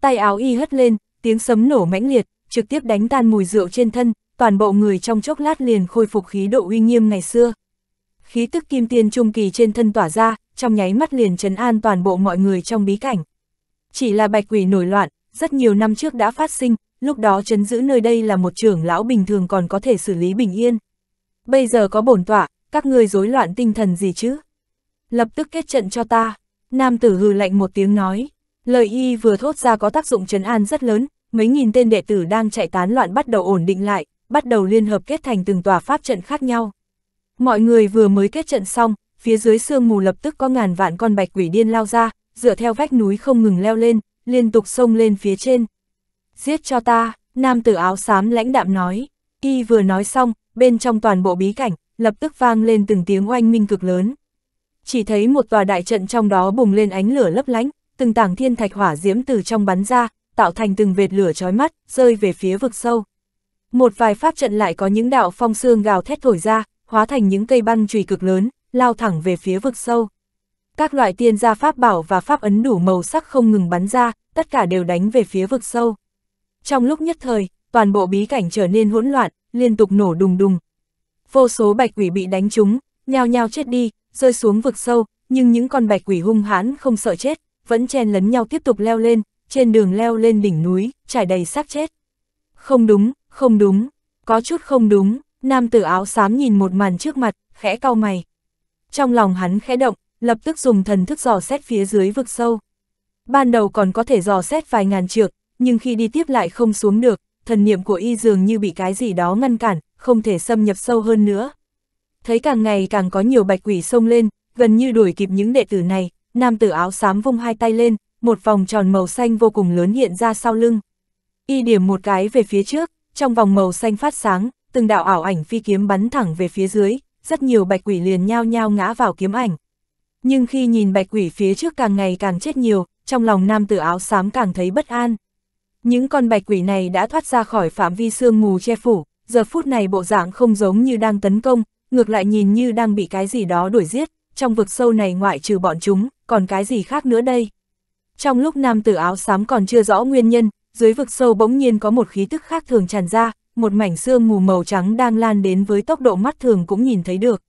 Tay áo y hất lên, tiếng sấm nổ mãnh liệt, trực tiếp đánh tan mùi rượu trên thân, toàn bộ người trong chốc lát liền khôi phục khí độ uy nghiêm ngày xưa. Khí tức kim tiên trung kỳ trên thân tỏa ra, trong nháy mắt liền trấn an toàn bộ mọi người trong bí cảnh. Chỉ là bạch quỷ nổi loạn, rất nhiều năm trước đã phát sinh, lúc đó chấn giữ nơi đây là một trưởng lão bình thường còn có thể xử lý bình yên. Bây giờ có bổn tọa, các ngươi rối loạn tinh thần gì chứ? Lập tức kết trận cho ta, nam tử hừ lạnh một tiếng nói, lời y vừa thốt ra có tác dụng trấn an rất lớn, mấy nghìn tên đệ tử đang chạy tán loạn bắt đầu ổn định lại, bắt đầu liên hợp kết thành từng tòa pháp trận khác nhau. Mọi người vừa mới kết trận xong, phía dưới sương mù lập tức có ngàn vạn con bạch quỷ điên lao ra, dựa theo vách núi không ngừng leo lên, liên tục xông lên phía trên giết cho ta, nam tử áo xám lãnh đạm nói. Y vừa nói xong, bên trong toàn bộ bí cảnh, lập tức vang lên từng tiếng oanh minh cực lớn. Chỉ thấy một tòa đại trận trong đó bùng lên ánh lửa lấp lánh, từng tảng thiên thạch hỏa diễm từ trong bắn ra, tạo thành từng vệt lửa chói mắt, rơi về phía vực sâu. Một vài pháp trận lại có những đạo phong xương gào thét thổi ra, hóa thành những cây băng chùy cực lớn, lao thẳng về phía vực sâu. Các loại tiên gia pháp bảo và pháp ấn đủ màu sắc không ngừng bắn ra, tất cả đều đánh về phía vực sâu. Trong lúc nhất thời, toàn bộ bí cảnh trở nên hỗn loạn, liên tục nổ đùng đùng. Vô số bạch quỷ bị đánh trúng, nhao nhao chết đi, rơi xuống vực sâu, nhưng những con bạch quỷ hung hãn không sợ chết, vẫn chen lấn nhau tiếp tục leo lên, trên đường leo lên đỉnh núi, trải đầy xác chết. Không đúng, không đúng, có chút không đúng, nam tử áo xám nhìn một màn trước mặt, khẽ cau mày. Trong lòng hắn khẽ động, lập tức dùng thần thức dò xét phía dưới vực sâu. Ban đầu còn có thể dò xét vài ngàn trượng, nhưng khi đi tiếp lại không xuống được, thần niệm của y dường như bị cái gì đó ngăn cản, không thể xâm nhập sâu hơn nữa. Thấy càng ngày càng có nhiều bạch quỷ xông lên, gần như đuổi kịp những đệ tử này, nam tử áo xám vung hai tay lên, một vòng tròn màu xanh vô cùng lớn hiện ra sau lưng. Y điểm một cái về phía trước, trong vòng màu xanh phát sáng, từng đạo ảo ảnh phi kiếm bắn thẳng về phía dưới, rất nhiều bạch quỷ liền nhao nhao ngã vào kiếm ảnh. Nhưng khi nhìn bạch quỷ phía trước càng ngày càng chết nhiều, trong lòng nam tử áo xám càng thấy bất an. Những con bạch quỷ này đã thoát ra khỏi phạm vi sương mù che phủ, giờ phút này bộ dạng không giống như đang tấn công, ngược lại nhìn như đang bị cái gì đó đuổi giết, trong vực sâu này ngoại trừ bọn chúng, còn cái gì khác nữa đây? Trong lúc nam tử áo xám còn chưa rõ nguyên nhân, dưới vực sâu bỗng nhiên có một khí tức khác thường tràn ra, một mảnh sương mù màu trắng đang lan đến với tốc độ mắt thường cũng nhìn thấy được.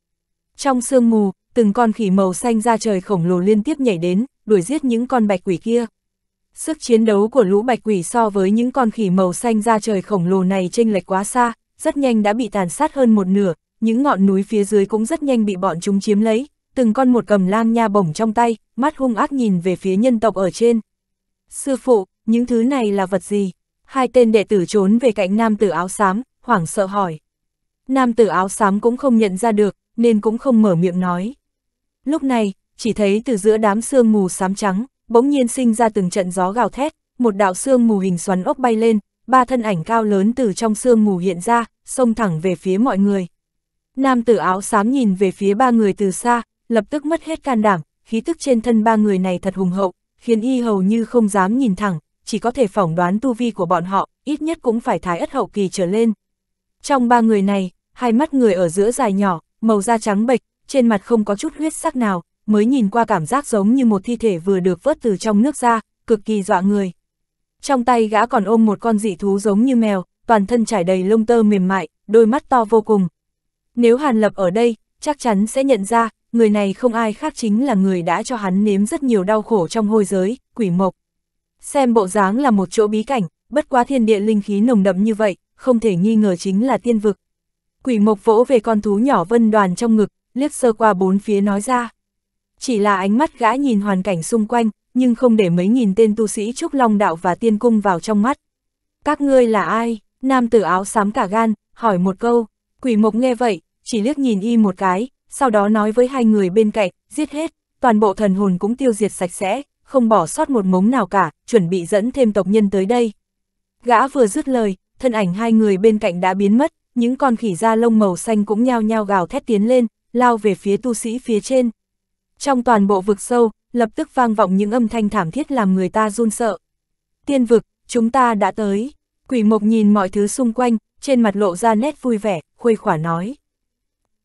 Trong sương mù, từng con khỉ màu xanh ra trời khổng lồ liên tiếp nhảy đến, đuổi giết những con bạch quỷ kia. Sức chiến đấu của lũ bạch quỷ so với những con khỉ màu xanh ra trời khổng lồ này chênh lệch quá xa, rất nhanh đã bị tàn sát hơn một nửa, những ngọn núi phía dưới cũng rất nhanh bị bọn chúng chiếm lấy, từng con một cầm lang nha bổng trong tay, mắt hung ác nhìn về phía nhân tộc ở trên. Sư phụ, những thứ này là vật gì? Hai tên đệ tử trốn về cạnh nam tử áo xám, hoảng sợ hỏi. Nam tử áo xám cũng không nhận ra được, nên cũng không mở miệng nói. Lúc này, chỉ thấy từ giữa đám sương mù xám trắng, bỗng nhiên sinh ra từng trận gió gào thét, một đạo xương mù hình xoắn ốc bay lên, ba thân ảnh cao lớn từ trong xương mù hiện ra, xông thẳng về phía mọi người. Nam tử áo xám nhìn về phía ba người từ xa, lập tức mất hết can đảm, khí tức trên thân ba người này thật hùng hậu, khiến y hầu như không dám nhìn thẳng, chỉ có thể phỏng đoán tu vi của bọn họ, ít nhất cũng phải thái ất hậu kỳ trở lên. Trong ba người này, hai mắt người ở giữa dài nhỏ, màu da trắng bệch, trên mặt không có chút huyết sắc nào, mới nhìn qua cảm giác giống như một thi thể vừa được vớt từ trong nước ra, cực kỳ dọa người. Trong tay gã còn ôm một con dị thú giống như mèo, toàn thân trải đầy lông tơ mềm mại, đôi mắt to vô cùng. Nếu Hàn Lập ở đây, chắc chắn sẽ nhận ra, người này không ai khác chính là người đã cho hắn nếm rất nhiều đau khổ trong hôi giới, quỷ mộc. Xem bộ dáng là một chỗ bí cảnh, bất quá thiên địa linh khí nồng đậm như vậy, không thể nghi ngờ chính là tiên vực. Quỷ mộc vỗ về con thú nhỏ vân đoàn trong ngực, liếc sơ qua bốn phía nói ra chỉ là ánh mắt gã nhìn hoàn cảnh xung quanh, nhưng không để mấy nghìn tên tu sĩ Trúc Long Đạo và Tiên Cung vào trong mắt. Các ngươi là ai? Nam tử áo xám cả gan, hỏi một câu, quỷ mộc nghe vậy, chỉ liếc nhìn y một cái, sau đó nói với hai người bên cạnh, giết hết, toàn bộ thần hồn cũng tiêu diệt sạch sẽ, không bỏ sót một mống nào cả, chuẩn bị dẫn thêm tộc nhân tới đây. Gã vừa dứt lời, thân ảnh hai người bên cạnh đã biến mất, những con khỉ da lông màu xanh cũng nhao nhao gào thét tiến lên, lao về phía tu sĩ phía trên. Trong toàn bộ vực sâu, lập tức vang vọng những âm thanh thảm thiết làm người ta run sợ. Tiên vực, chúng ta đã tới. Quỷ mộc nhìn mọi thứ xung quanh, trên mặt lộ ra nét vui vẻ, khuây khỏa nói.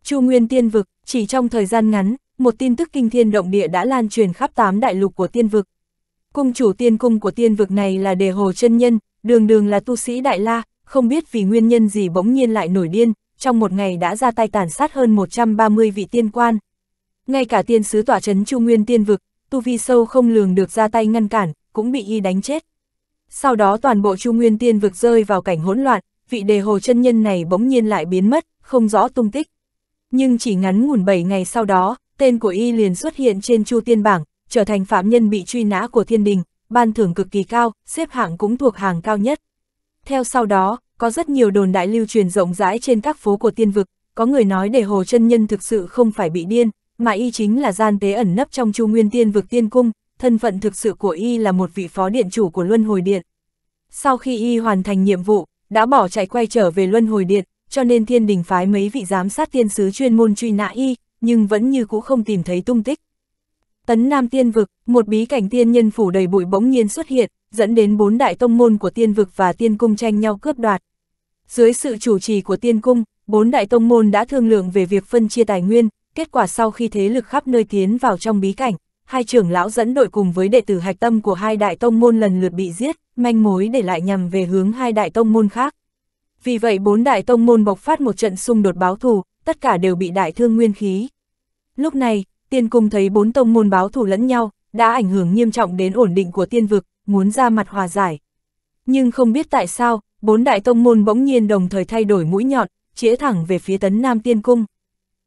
Chu Nguyên tiên vực, chỉ trong thời gian ngắn, một tin tức kinh thiên động địa đã lan truyền khắp tám đại lục của tiên vực. Cung chủ tiên cung của tiên vực này là đề hồ chân nhân, đường đường là tu sĩ đại la, không biết vì nguyên nhân gì bỗng nhiên lại nổi điên, trong một ngày đã ra tay tàn sát hơn 130 vị tiên quan, ngay cả tiên sứ tỏa chấn Chu Nguyên tiên vực, tu vi sâu không lường được ra tay ngăn cản, cũng bị y đánh chết. Sau đó toàn bộ Chu Nguyên tiên vực rơi vào cảnh hỗn loạn, vị đề hồ chân nhân này bỗng nhiên lại biến mất, không rõ tung tích. Nhưng chỉ ngắn ngủn 7 ngày sau đó, tên của y liền xuất hiện trên Chu Tiên Bảng, trở thành phạm nhân bị truy nã của thiên đình, ban thưởng cực kỳ cao, xếp hạng cũng thuộc hàng cao nhất. Theo sau đó, có rất nhiều đồn đại lưu truyền rộng rãi trên các phố của tiên vực, có người nói đề hồ chân nhân thực sự không phải bị điên, mà y chính là gian tế ẩn nấp trong Chu Nguyên Tiên vực tiên cung, thân phận thực sự của y là một vị phó điện chủ của Luân Hồi Điện. Sau khi y hoàn thành nhiệm vụ, đã bỏ chạy quay trở về Luân Hồi Điện, cho nên thiên đình phái mấy vị giám sát tiên sứ chuyên môn truy nã y, nhưng vẫn như cũ không tìm thấy tung tích. Tấn Nam Tiên Vực, một bí cảnh tiên nhân phủ đầy bụi bỗng nhiên xuất hiện, dẫn đến bốn đại tông môn của tiên vực và tiên cung tranh nhau cướp đoạt. Dưới sự chủ trì của tiên cung, bốn đại tông môn đã thương lượng về việc phân chia tài nguyên, kết quả sau khi thế lực khắp nơi tiến vào trong bí cảnh, hai trưởng lão dẫn đội cùng với đệ tử hạch tâm của hai đại tông môn lần lượt bị giết, manh mối để lại nhằm về hướng hai đại tông môn khác. Vì vậy bốn đại tông môn bộc phát một trận xung đột báo thù, tất cả đều bị đại thương nguyên khí. Lúc này, tiên cung thấy bốn tông môn báo thù lẫn nhau, đã ảnh hưởng nghiêm trọng đến ổn định của tiên vực, muốn ra mặt hòa giải. Nhưng không biết tại sao, bốn đại tông môn bỗng nhiên đồng thời thay đổi mũi nhọn, chĩa thẳng về phía tấn nam tiên cung.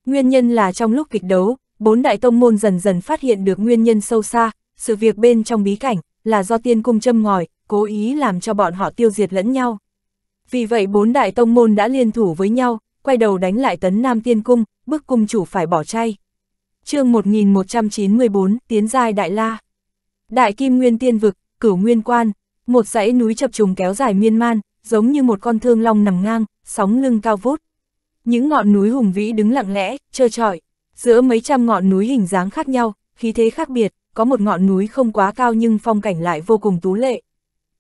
Nguyên nhân là trong lúc kịch đấu, bốn đại tông môn dần dần phát hiện được nguyên nhân sâu xa, sự việc bên trong bí cảnh là do tiên cung châm ngòi, cố ý làm cho bọn họ tiêu diệt lẫn nhau. Vì vậy bốn đại tông môn đã liên thủ với nhau, quay đầu đánh lại tấn nam tiên cung, bức cung chủ phải bỏ chay. chương 1194, Tiến Giai Đại La Đại Kim Nguyên Tiên Vực, Cửu Nguyên Quan, một dãy núi chập trùng kéo dài miên man, giống như một con thương long nằm ngang, sóng lưng cao vút. Những ngọn núi hùng vĩ đứng lặng lẽ, trơ trọi. Giữa mấy trăm ngọn núi hình dáng khác nhau, khí thế khác biệt, có một ngọn núi không quá cao nhưng phong cảnh lại vô cùng tú lệ.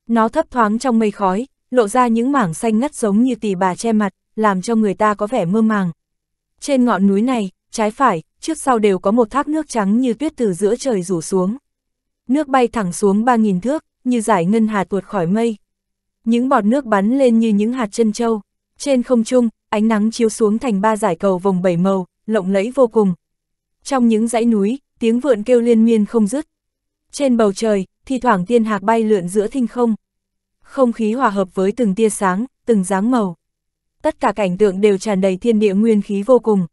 Nó thấp thoáng trong mây khói, lộ ra những mảng xanh ngắt giống như tỷ bà che mặt, làm cho người ta có vẻ mơ màng. Trên ngọn núi này, trái phải, trước sau đều có một thác nước trắng như tuyết từ giữa trời rủ xuống. Nước bay thẳng xuống ba nghìn thước, như giải ngân hà tuột khỏi mây. Những bọt nước bắn lên như những hạt chân trâu Trên không trung, ánh nắng chiếu xuống thành ba dải cầu vòng bảy màu, lộng lẫy vô cùng. Trong những dãy núi, tiếng vượn kêu liên miên không dứt. Trên bầu trời, thi thoảng tiên hạc bay lượn giữa thinh không. Không khí hòa hợp với từng tia sáng, từng dáng màu. Tất cả cảnh tượng đều tràn đầy thiên địa nguyên khí vô cùng.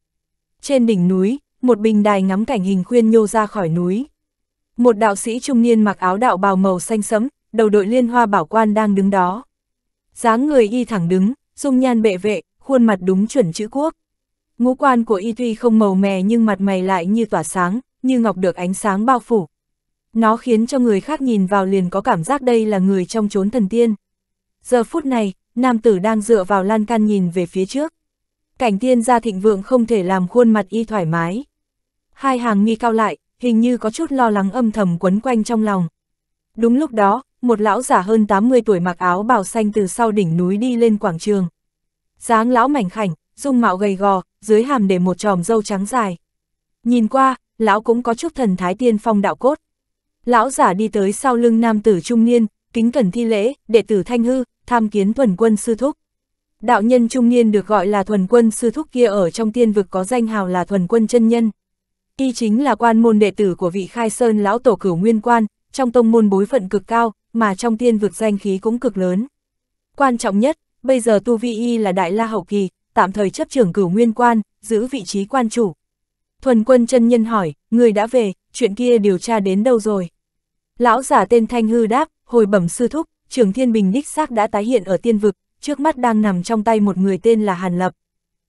Trên đỉnh núi, một bình đài ngắm cảnh hình khuyên nhô ra khỏi núi. Một đạo sĩ trung niên mặc áo đạo bào màu xanh sẫm, đầu đội liên hoa bảo quan đang đứng đó. dáng người y thẳng đứng, dung nhan bệ vệ, khuôn mặt đúng chuẩn chữ quốc. Ngũ quan của y tuy không màu mè nhưng mặt mày lại như tỏa sáng, như ngọc được ánh sáng bao phủ. Nó khiến cho người khác nhìn vào liền có cảm giác đây là người trong chốn thần tiên. Giờ phút này, nam tử đang dựa vào lan can nhìn về phía trước. Cảnh tiên gia thịnh vượng không thể làm khuôn mặt y thoải mái. Hai hàng mi cao lại, hình như có chút lo lắng âm thầm quấn quanh trong lòng. Đúng lúc đó, một lão giả hơn 80 tuổi mặc áo bào xanh từ sau đỉnh núi đi lên quảng trường, dáng lão mảnh khảnh, dung mạo gầy gò, dưới hàm để một tròm dâu trắng dài. Nhìn qua, lão cũng có chút thần thái tiên phong đạo cốt. Lão giả đi tới sau lưng nam tử trung niên, kính cẩn thi lễ, đệ tử Thanh Hư, tham kiến thuần quân sư thúc. Đạo nhân trung niên được gọi là thuần quân sư thúc kia ở trong tiên vực có danh hào là thuần quân chân nhân. Y chính là quan môn đệ tử của vị khai sơn lão tổ cửu nguyên quan, trong tông môn bối phận cực cao, mà trong tiên vực danh khí cũng cực lớn. Quan trọng nhất, bây giờ Tu Vi Y là Đại La Hậu Kỳ, tạm thời chấp trưởng cửu nguyên quan, giữ vị trí quan chủ. Thuần quân chân nhân hỏi, người đã về, chuyện kia điều tra đến đâu rồi? Lão giả tên Thanh Hư đáp, hồi bẩm sư thúc, trường thiên bình đích xác đã tái hiện ở tiên vực, trước mắt đang nằm trong tay một người tên là Hàn Lập.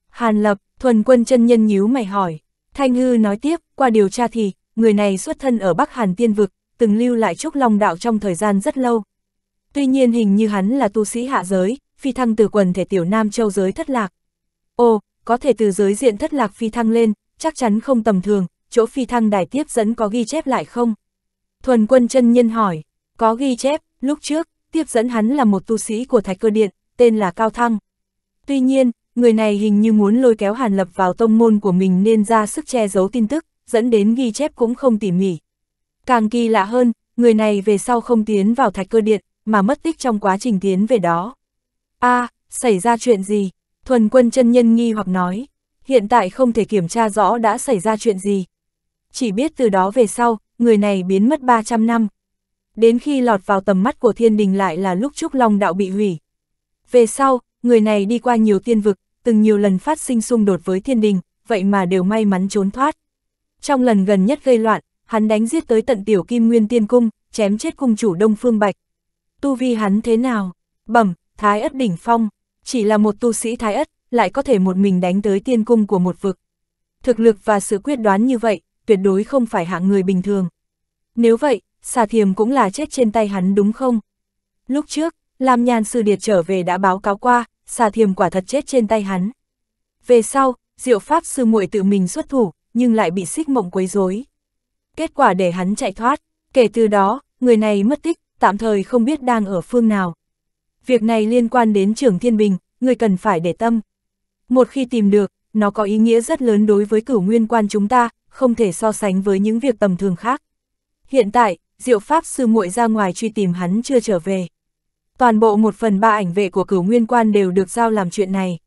Hàn Lập, thuần quân chân nhân nhíu mày hỏi. Thanh Hư nói tiếp, qua điều tra thì, người này xuất thân ở Bắc Hàn tiên vực, từng lưu lại trúc long đạo trong thời gian rất lâu. Tuy nhiên hình như hắn là tu sĩ hạ giới, phi thăng từ quần thể tiểu Nam Châu giới thất lạc. Ô, có thể từ giới diện thất lạc phi thăng lên, chắc chắn không tầm thường, chỗ phi thăng đài tiếp dẫn có ghi chép lại không? Thuần quân chân nhân hỏi, có ghi chép, lúc trước, tiếp dẫn hắn là một tu sĩ của Thạch Cơ Điện, tên là Cao Thăng. Tuy nhiên, người này hình như muốn lôi kéo Hàn Lập vào tông môn của mình nên ra sức che giấu tin tức, dẫn đến ghi chép cũng không tỉ mỉ. Càng kỳ lạ hơn, người này về sau không tiến vào Thạch Cơ Điện, mà mất tích trong quá trình tiến về đó a à, xảy ra chuyện gì? Thuần quân chân nhân nghi hoặc nói, hiện tại không thể kiểm tra rõ đã xảy ra chuyện gì. Chỉ biết từ đó về sau, người này biến mất 300 năm. Đến khi lọt vào tầm mắt của thiên đình lại là lúc Trúc Long đạo bị hủy. Về sau, người này đi qua nhiều tiên vực, từng nhiều lần phát sinh xung đột với thiên đình, vậy mà đều may mắn trốn thoát. Trong lần gần nhất gây loạn, hắn đánh giết tới tận tiểu kim nguyên tiên cung, chém chết cung chủ Đông Phương Bạch. Tu vi hắn thế nào? Bẩm, Thái Ất Đỉnh Phong, chỉ là một tu sĩ Thái Ất, lại có thể một mình đánh tới tiên cung của một vực. Thực lực và sự quyết đoán như vậy, tuyệt đối không phải hạng người bình thường. Nếu vậy, xà thiềm cũng là chết trên tay hắn đúng không? Lúc trước, Lam Nhan Sư Điệt trở về đã báo cáo qua, xà thiềm quả thật chết trên tay hắn. Về sau, diệu pháp sư muội tự mình xuất thủ, nhưng lại bị xích mộng quấy rối. Kết quả để hắn chạy thoát, kể từ đó, người này mất tích, tạm thời không biết đang ở phương nào việc này liên quan đến trưởng thiên bình, người cần phải để tâm. Một khi tìm được, nó có ý nghĩa rất lớn đối với cửu nguyên quan chúng ta, không thể so sánh với những việc tầm thường khác. Hiện tại, diệu pháp sư muội ra ngoài truy tìm hắn chưa trở về. Toàn bộ một phần ba ảnh vệ của cửu nguyên quan đều được giao làm chuyện này.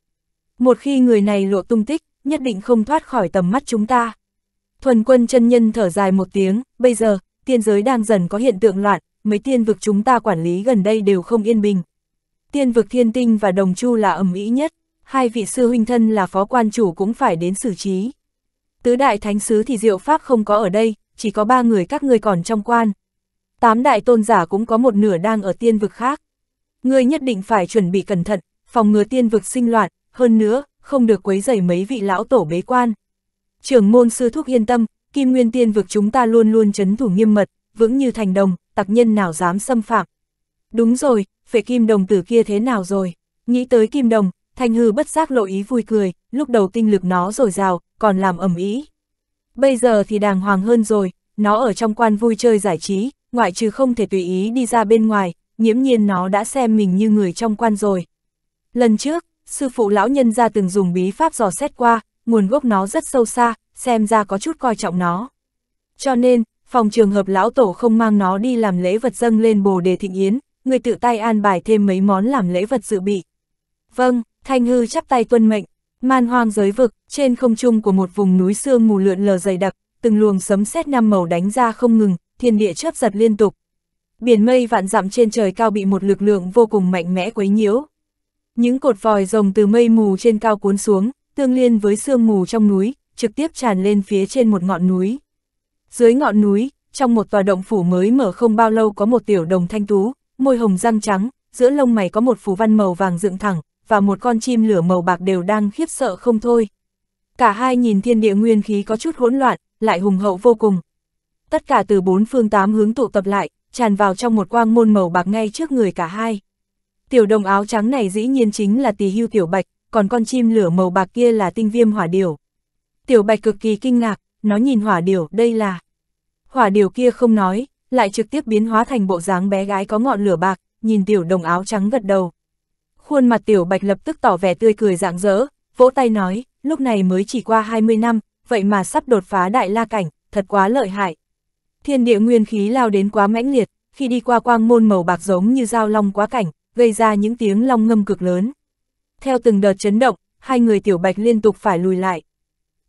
Một khi người này lộ tung tích, nhất định không thoát khỏi tầm mắt chúng ta. Thuần quân chân nhân thở dài một tiếng, bây giờ, tiên giới đang dần có hiện tượng loạn, mấy tiên vực chúng ta quản lý gần đây đều không yên bình, Tiên vực thiên tinh và đồng chu là ẩm ý nhất, hai vị sư huynh thân là phó quan chủ cũng phải đến xử trí. Tứ đại thánh sứ thì diệu pháp không có ở đây, chỉ có ba người các ngươi còn trong quan. Tám đại tôn giả cũng có một nửa đang ở tiên vực khác. Ngươi nhất định phải chuẩn bị cẩn thận, phòng ngừa tiên vực sinh loạn, hơn nữa, không được quấy rầy mấy vị lão tổ bế quan. Trưởng môn sư thúc yên tâm, kim nguyên tiên vực chúng ta luôn luôn chấn thủ nghiêm mật, vững như thành đồng, tặc nhân nào dám xâm phạm. Đúng rồi, về kim đồng tử kia thế nào rồi. Nghĩ tới kim đồng, Thanh Hư bất giác lộ ý vui cười, lúc đầu tinh lực nó dồi rào còn làm ẩm ý. Bây giờ thì đàng hoàng hơn rồi, nó ở trong quan vui chơi giải trí, ngoại trừ không thể tùy ý đi ra bên ngoài, nhiễm nhiên nó đã xem mình như người trong quan rồi. Lần trước, sư phụ lão nhân ra từng dùng bí pháp dò xét qua, nguồn gốc nó rất sâu xa, xem ra có chút coi trọng nó. Cho nên, phòng trường hợp lão tổ không mang nó đi làm lễ vật dâng lên bồ đề thịnh yến, người tự tay an bài thêm mấy món làm lễ vật dự bị. Vâng, Thanh Hư chắp tay tuân mệnh, man hoang giới vực, trên không trung của một vùng núi sương mù lượn lờ dày đặc, từng luồng sấm sét năm màu đánh ra không ngừng, thiên địa chớp giật liên tục. Biển mây vạn dặm trên trời cao bị một lực lượng vô cùng mạnh mẽ quấy nhiễu. Những cột vòi rồng từ mây mù trên cao cuốn xuống, tương liên với sương mù trong núi, trực tiếp tràn lên phía trên một ngọn núi. Dưới ngọn núi, trong một tòa động phủ mới mở không bao lâu có một tiểu đồng thanh tú, môi hồng răng trắng, giữa lông mày có một phù văn màu vàng dựng thẳng, và một con chim lửa màu bạc đều đang khiếp sợ không thôi. Cả hai nhìn thiên địa nguyên khí có chút hỗn loạn, lại hùng hậu vô cùng. Tất cả từ bốn phương tám hướng tụ tập lại, tràn vào trong một quang môn màu bạc ngay trước người cả hai. Tiểu đồng áo trắng này dĩ nhiên chính là tỳ hưu tiểu bạch, còn con chim lửa màu bạc kia là tinh viêm hỏa điểu. Tiểu bạch cực kỳ kinh ngạc, nó nhìn hỏa điểu đây là... Hỏa điểu kia không nói, lại trực tiếp biến hóa thành bộ dáng bé gái có ngọn lửa bạc, nhìn tiểu đồng áo trắng gật đầu. Khuôn mặt tiểu bạch lập tức tỏ vẻ tươi cười rạng rỡ, vỗ tay nói, lúc này mới chỉ qua 20 năm, vậy mà sắp đột phá đại la cảnh, thật quá lợi hại. Thiên địa nguyên khí lao đến quá mãnh liệt, khi đi qua quang môn màu bạc giống như dao long quá cảnh, gây ra những tiếng long ngâm cực lớn. Theo từng đợt chấn động, hai người tiểu bạch liên tục phải lùi lại.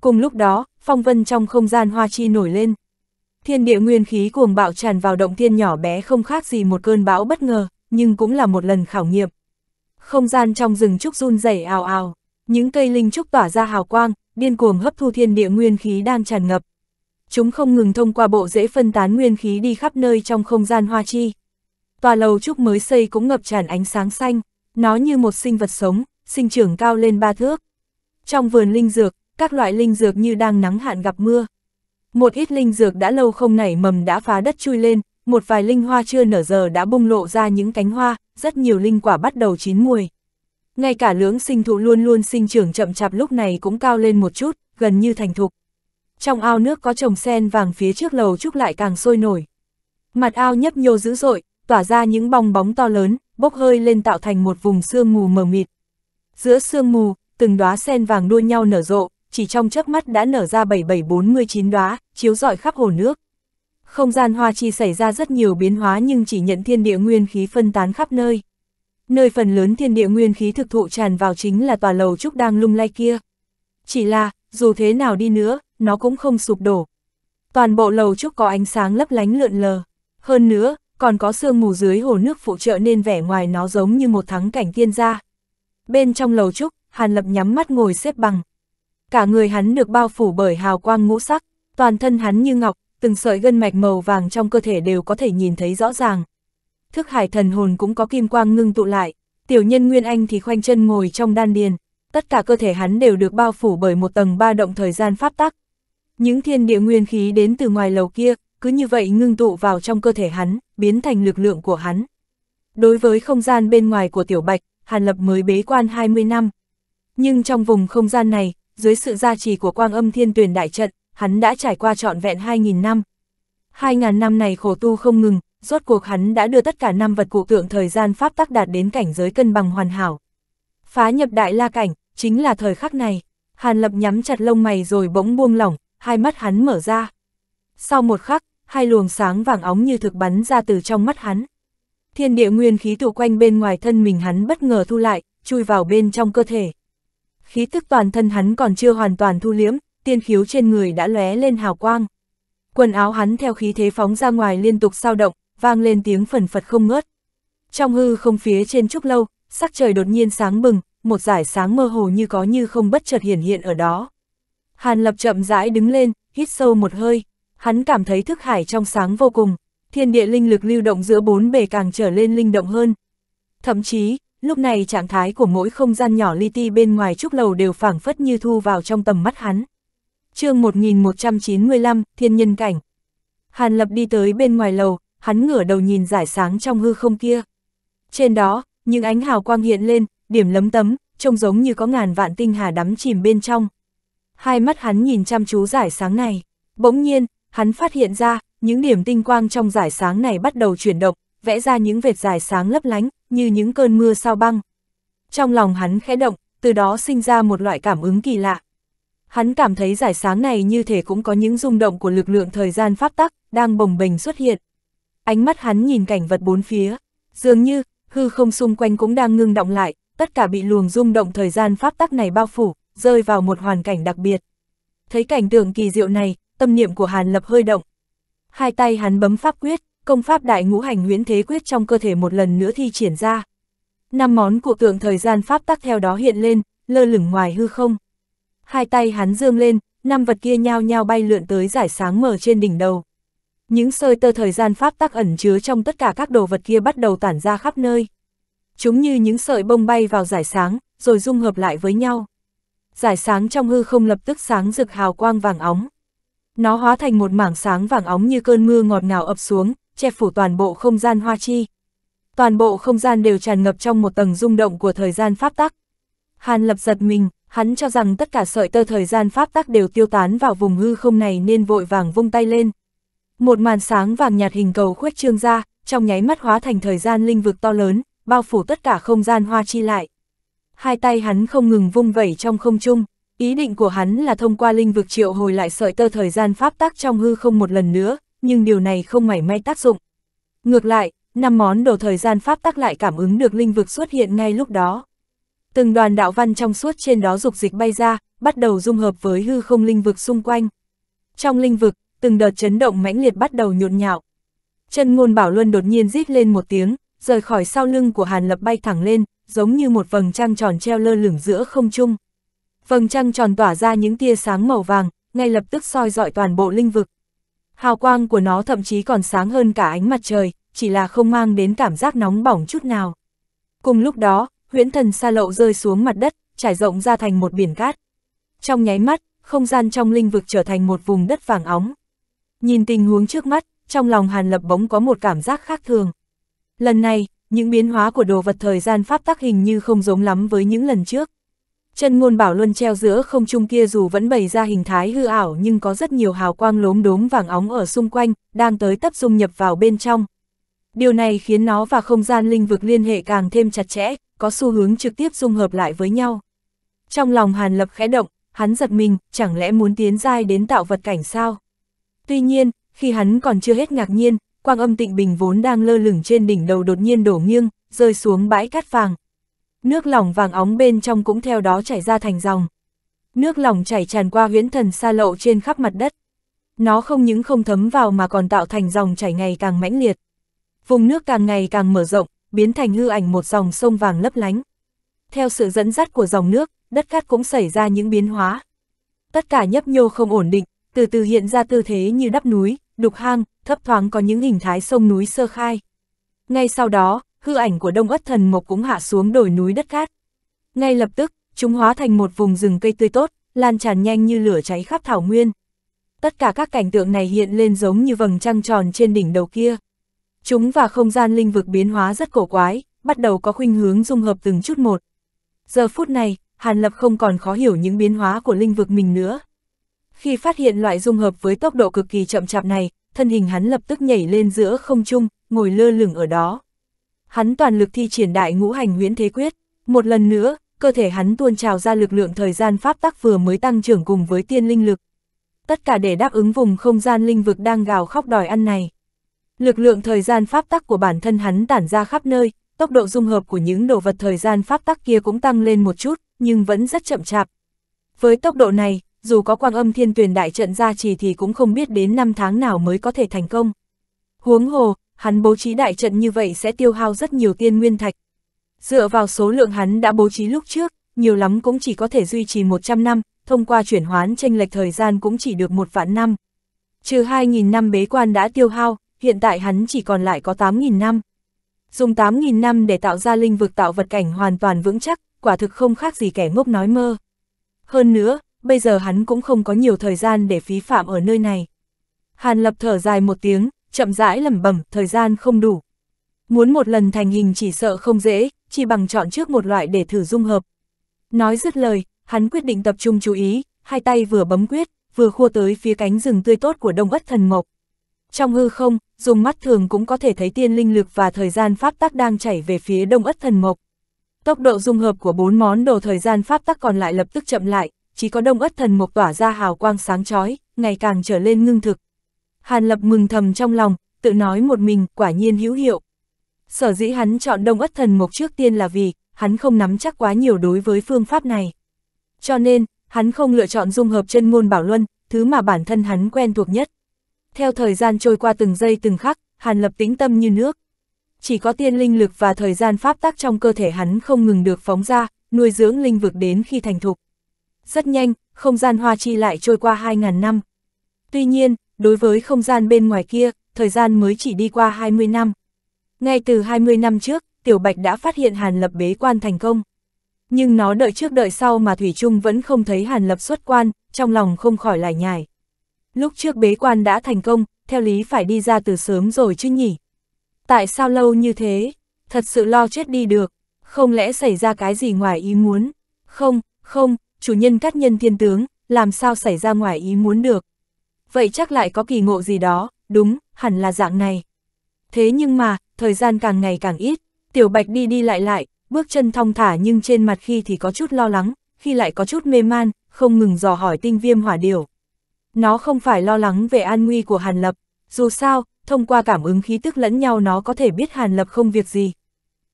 Cùng lúc đó, phong vân trong không gian hoa chi nổi lên, Thiên địa nguyên khí cuồng bạo tràn vào động thiên nhỏ bé không khác gì một cơn bão bất ngờ, nhưng cũng là một lần khảo nghiệm. Không gian trong rừng trúc run rẩy ào ào, những cây linh trúc tỏa ra hào quang, điên cuồng hấp thu thiên địa nguyên khí đang tràn ngập. Chúng không ngừng thông qua bộ rễ phân tán nguyên khí đi khắp nơi trong không gian hoa chi. Tòa lầu trúc mới xây cũng ngập tràn ánh sáng xanh, nó như một sinh vật sống, sinh trưởng cao lên ba thước. Trong vườn linh dược, các loại linh dược như đang nắng hạn gặp mưa, một ít linh dược đã lâu không nảy mầm đã phá đất chui lên, một vài linh hoa chưa nở giờ đã bung lộ ra những cánh hoa, rất nhiều linh quả bắt đầu chín mùi. Ngay cả lưỡng sinh thụ luôn luôn sinh trưởng chậm chạp lúc này cũng cao lên một chút, gần như thành thục. Trong ao nước có trồng sen vàng phía trước lầu trúc lại càng sôi nổi. Mặt ao nhấp nhô dữ dội, tỏa ra những bong bóng to lớn, bốc hơi lên tạo thành một vùng sương mù mờ mịt. Giữa sương mù, từng đóa sen vàng đua nhau nở rộ, chỉ trong chớp mắt đã nở ra 7749 đóa, chiếu rọi khắp hồ nước. Không gian hoa chi xảy ra rất nhiều biến hóa nhưng chỉ nhận thiên địa nguyên khí phân tán khắp nơi. Nơi phần lớn thiên địa nguyên khí thực thụ tràn vào chính là tòa lầu trúc đang lung lay kia. Chỉ là, dù thế nào đi nữa, nó cũng không sụp đổ. Toàn bộ lầu trúc có ánh sáng lấp lánh lượn lờ. Hơn nữa, còn có sương mù dưới hồ nước phụ trợ nên vẻ ngoài nó giống như một thắng cảnh tiên gia. Bên trong lầu trúc, Hàn Lập nhắm mắt ngồi xếp bằng, cả người hắn được bao phủ bởi hào quang ngũ sắc, toàn thân hắn như ngọc, từng sợi gân mạch màu vàng trong cơ thể đều có thể nhìn thấy rõ ràng. Thức hải thần hồn cũng có kim quang ngưng tụ lại, tiểu nhân Nguyên Anh thì khoanh chân ngồi trong đan điền, tất cả cơ thể hắn đều được bao phủ bởi một tầng ba động thời gian pháp tắc. Những thiên địa nguyên khí đến từ ngoài lầu kia, cứ như vậy ngưng tụ vào trong cơ thể hắn, biến thành lực lượng của hắn. Đối với không gian bên ngoài của Tiểu Bạch, Hàn Lập mới bế quan 20 năm. Nhưng trong vùng không gian này, dưới sự gia trì của quang âm thiên tuyển đại trận, hắn đã trải qua trọn vẹn 2.000 năm. 2.000 năm này khổ tu không ngừng, rốt cuộc hắn đã đưa tất cả năm vật cụ tượng thời gian pháp tắc đạt đến cảnh giới cân bằng hoàn hảo. Phá nhập đại la cảnh, chính là thời khắc này. Hàn Lập nhắm chặt lông mày rồi bỗng buông lỏng, hai mắt hắn mở ra. Sau một khắc, hai luồng sáng vàng óng như thực bắn ra từ trong mắt hắn. Thiên địa nguyên khí tụ quanh bên ngoài thân mình hắn bất ngờ thu lại, chui vào bên trong cơ thể khí thức toàn thân hắn còn chưa hoàn toàn thu liễm, tiên khiếu trên người đã lóe lên hào quang. Quần áo hắn theo khí thế phóng ra ngoài liên tục sao động, vang lên tiếng phần phật không ngớt. Trong hư không phía trên trúc lâu, sắc trời đột nhiên sáng bừng, một giải sáng mơ hồ như có như không bất chợt hiển hiện ở đó. Hàn Lập chậm rãi đứng lên, hít sâu một hơi, hắn cảm thấy thức hải trong sáng vô cùng, thiên địa linh lực lưu động giữa bốn bề càng trở lên linh động hơn. Thậm chí, lúc này trạng thái của mỗi không gian nhỏ li ti bên ngoài trúc lầu đều phảng phất như thu vào trong tầm mắt hắn. chương 1195, Thiên Nhân Cảnh. Hàn Lập đi tới bên ngoài lầu, hắn ngửa đầu nhìn giải sáng trong hư không kia. Trên đó, những ánh hào quang hiện lên, điểm lấm tấm, trông giống như có ngàn vạn tinh hà đắm chìm bên trong. Hai mắt hắn nhìn chăm chú giải sáng này. Bỗng nhiên, hắn phát hiện ra, những điểm tinh quang trong giải sáng này bắt đầu chuyển động, vẽ ra những vệt giải sáng lấp lánh, như những cơn mưa sao băng. Trong lòng hắn khẽ động, từ đó sinh ra một loại cảm ứng kỳ lạ. Hắn cảm thấy giải sáng này như thể cũng có những rung động của lực lượng thời gian pháp tắc, đang bồng bềnh xuất hiện. Ánh mắt hắn nhìn cảnh vật bốn phía, dường như, hư không xung quanh cũng đang ngưng động lại, tất cả bị luồng rung động thời gian pháp tắc này bao phủ, rơi vào một hoàn cảnh đặc biệt. Thấy cảnh tượng kỳ diệu này, tâm niệm của Hàn Lập hơi động. Hai tay hắn bấm pháp quyết, công pháp đại ngũ hành nguyễn thế quyết trong cơ thể một lần nữa thi triển ra. Năm món của tượng thời gian pháp tắc theo đó hiện lên, lơ lửng ngoài hư không. Hai tay hắn dương lên, năm vật kia nhao nhao bay lượn tới giải sáng mở trên đỉnh đầu. Những sơi tơ thời gian pháp tắc ẩn chứa trong tất cả các đồ vật kia bắt đầu tản ra khắp nơi. Chúng như những sợi bông bay vào giải sáng, rồi dung hợp lại với nhau. Giải sáng trong hư không lập tức sáng rực hào quang vàng óng. Nó hóa thành một mảng sáng vàng óng như cơn mưa ngọt ngào ập xuống, che phủ toàn bộ không gian hoa chi. Toàn bộ không gian đều tràn ngập trong một tầng rung động của thời gian pháp tắc. Hàn lập giật mình, hắn cho rằng tất cả sợi tơ thời gian pháp tắc đều tiêu tán vào vùng hư không này nên vội vàng vung tay lên. Một màn sáng vàng nhạt hình cầu khuếch trương ra, trong nháy mắt hóa thành thời gian linh vực to lớn, bao phủ tất cả không gian hoa chi lại. Hai tay hắn không ngừng vung vẩy trong không trung, ý định của hắn là thông qua linh vực triệu hồi lại sợi tơ thời gian pháp tắc trong hư không một lần nữa, nhưng điều này không mảy may tác dụng. Ngược lại, năm món đồ thời gian pháp tắc lại cảm ứng được linh vực xuất hiện ngay lúc đó. Từng đoàn đạo văn trong suốt trên đó dục dịch bay ra, bắt đầu dung hợp với hư không linh vực xung quanh. Trong linh vực, từng đợt chấn động mãnh liệt bắt đầu nhộn nhạo. Chân ngôn bảo luân đột nhiên rít lên một tiếng, rời khỏi sau lưng của Hàn Lập bay thẳng lên, giống như một vầng trăng tròn treo lơ lửng giữa không trung. Vầng trăng tròn tỏa ra những tia sáng màu vàng, ngay lập tức soi dọi toàn bộ linh vực. Hào quang của nó thậm chí còn sáng hơn cả ánh mặt trời, chỉ là không mang đến cảm giác nóng bỏng chút nào. Cùng lúc đó, huyễn thần sa lậu rơi xuống mặt đất, trải rộng ra thành một biển cát. Trong nháy mắt, không gian trong linh vực trở thành một vùng đất vàng óng. Nhìn tình huống trước mắt, trong lòng Hàn Lập bóng có một cảm giác khác thường. Lần này, những biến hóa của đồ vật thời gian pháp tắc hình như không giống lắm với những lần trước. Chân ngôn bảo luân treo giữa không trung kia dù vẫn bày ra hình thái hư ảo nhưng có rất nhiều hào quang lốm đốm vàng óng ở xung quanh, đang tới tấp dung nhập vào bên trong. Điều này khiến nó và không gian linh vực liên hệ càng thêm chặt chẽ, có xu hướng trực tiếp dung hợp lại với nhau. Trong lòng Hàn Lập khẽ động, hắn giật mình, chẳng lẽ muốn tiến dai đến tạo vật cảnh sao? Tuy nhiên, khi hắn còn chưa hết ngạc nhiên, quang âm tịnh bình vốn đang lơ lửng trên đỉnh đầu đột nhiên đổ nghiêng, rơi xuống bãi cát vàng, Nước lỏng vàng óng bên trong cũng theo đó chảy ra thành dòng. Nước lỏng chảy tràn qua huyễn thần xa lộ trên khắp mặt đất. Nó không những không thấm vào mà còn tạo thành dòng chảy ngày càng mãnh liệt. Vùng nước càng ngày càng mở rộng, biến thành hư ảnh một dòng sông vàng lấp lánh. Theo sự dẫn dắt của dòng nước, đất cát cũng xảy ra những biến hóa. Tất cả nhấp nhô không ổn định, từ từ hiện ra tư thế như đắp núi, đục hang, thấp thoáng có những hình thái sông núi sơ khai. Ngay sau đó, hư ảnh của đông ất thần mộc cũng hạ xuống đồi núi đất cát. Ngay lập tức, chúng hóa thành một vùng rừng cây tươi tốt, lan tràn nhanh như lửa cháy khắp thảo nguyên. Tất cả các cảnh tượng này hiện lên giống như vầng trăng tròn trên đỉnh đầu kia. Chúng và không gian linh vực biến hóa rất cổ quái, bắt đầu có khuynh hướng dung hợp từng chút một. Giờ phút này, Hàn Lập không còn khó hiểu những biến hóa của linh vực mình nữa. Khi phát hiện loại dung hợp với tốc độ cực kỳ chậm chạp này, thân hình hắn lập tức nhảy lên giữa không trung, ngồi lơ lửng ở đó hắn toàn lực thi triển đại ngũ hành nguyễn thế quyết, một lần nữa, cơ thể hắn tuôn trào ra lực lượng thời gian pháp tắc vừa mới tăng trưởng cùng với tiên linh lực. Tất cả để đáp ứng vùng không gian linh vực đang gào khóc đòi ăn này. Lực lượng thời gian pháp tắc của bản thân hắn tản ra khắp nơi, tốc độ dung hợp của những đồ vật thời gian pháp tắc kia cũng tăng lên một chút, nhưng vẫn rất chậm chạp. Với tốc độ này, dù có quang âm thiên tuyền đại trận ra trì thì cũng không biết đến năm tháng nào mới có thể thành công. Huống hồ, hắn bố trí đại trận như vậy sẽ tiêu hao rất nhiều tiên nguyên thạch. Dựa vào số lượng hắn đã bố trí lúc trước, nhiều lắm cũng chỉ có thể duy trì 100 năm, thông qua chuyển hoán tranh lệch thời gian cũng chỉ được một vạn năm. Trừ 2.000 năm bế quan đã tiêu hao, hiện tại hắn chỉ còn lại có 8.000 năm. Dùng 8.000 năm để tạo ra linh vực tạo vật cảnh hoàn toàn vững chắc, quả thực không khác gì kẻ ngốc nói mơ. Hơn nữa, bây giờ hắn cũng không có nhiều thời gian để phí phạm ở nơi này. Hàn lập thở dài một tiếng, chậm rãi lẩm bẩm, thời gian không đủ. Muốn một lần thành hình chỉ sợ không dễ, chỉ bằng chọn trước một loại để thử dung hợp. Nói dứt lời, hắn quyết định tập trung chú ý, hai tay vừa bấm quyết, vừa khua tới phía cánh rừng tươi tốt của Đông Ất Thần Mộc. Trong hư không, dùng mắt thường cũng có thể thấy tiên linh lực và thời gian pháp tắc đang chảy về phía Đông Ất Thần Mộc. Tốc độ dung hợp của bốn món đồ thời gian pháp tắc còn lại lập tức chậm lại, chỉ có Đông Ất Thần Mộc tỏa ra hào quang sáng chói, ngày càng trở lên ngưng thực. Hàn Lập mừng thầm trong lòng, tự nói một mình, quả nhiên hữu hiệu. Sở dĩ hắn chọn đông ất thần mộc trước tiên là vì, hắn không nắm chắc quá nhiều đối với phương pháp này. Cho nên, hắn không lựa chọn dung hợp chân ngôn bảo luân, thứ mà bản thân hắn quen thuộc nhất. Theo thời gian trôi qua từng giây từng khắc, Hàn Lập tĩnh tâm như nước. Chỉ có tiên linh lực và thời gian pháp tác trong cơ thể hắn không ngừng được phóng ra, nuôi dưỡng linh vực đến khi thành thục. Rất nhanh, không gian hoa chi lại trôi qua 2.000 năm. Tuy nhiên, đối với không gian bên ngoài kia, thời gian mới chỉ đi qua 20 năm. Ngay từ 20 năm trước, Tiểu Bạch đã phát hiện Hàn Lập bế quan thành công. Nhưng nó đợi trước đợi sau mà Thủy Trung vẫn không thấy Hàn Lập xuất quan, trong lòng không khỏi lải nhải. Lúc trước bế quan đã thành công, theo lý phải đi ra từ sớm rồi chứ nhỉ? Tại sao lâu như thế? Thật sự lo chết đi được. Không lẽ xảy ra cái gì ngoài ý muốn? Không, không, chủ nhân cát nhân thiên tướng, làm sao xảy ra ngoài ý muốn được? vậy chắc lại có kỳ ngộ gì đó, đúng, hẳn là dạng này. Thế nhưng mà, thời gian càng ngày càng ít, Tiểu Bạch đi đi lại lại, bước chân thong thả nhưng trên mặt khi thì có chút lo lắng, khi lại có chút mê man, không ngừng dò hỏi tinh viêm hỏa điều. Nó không phải lo lắng về an nguy của Hàn Lập, dù sao, thông qua cảm ứng khí tức lẫn nhau nó có thể biết Hàn Lập không việc gì.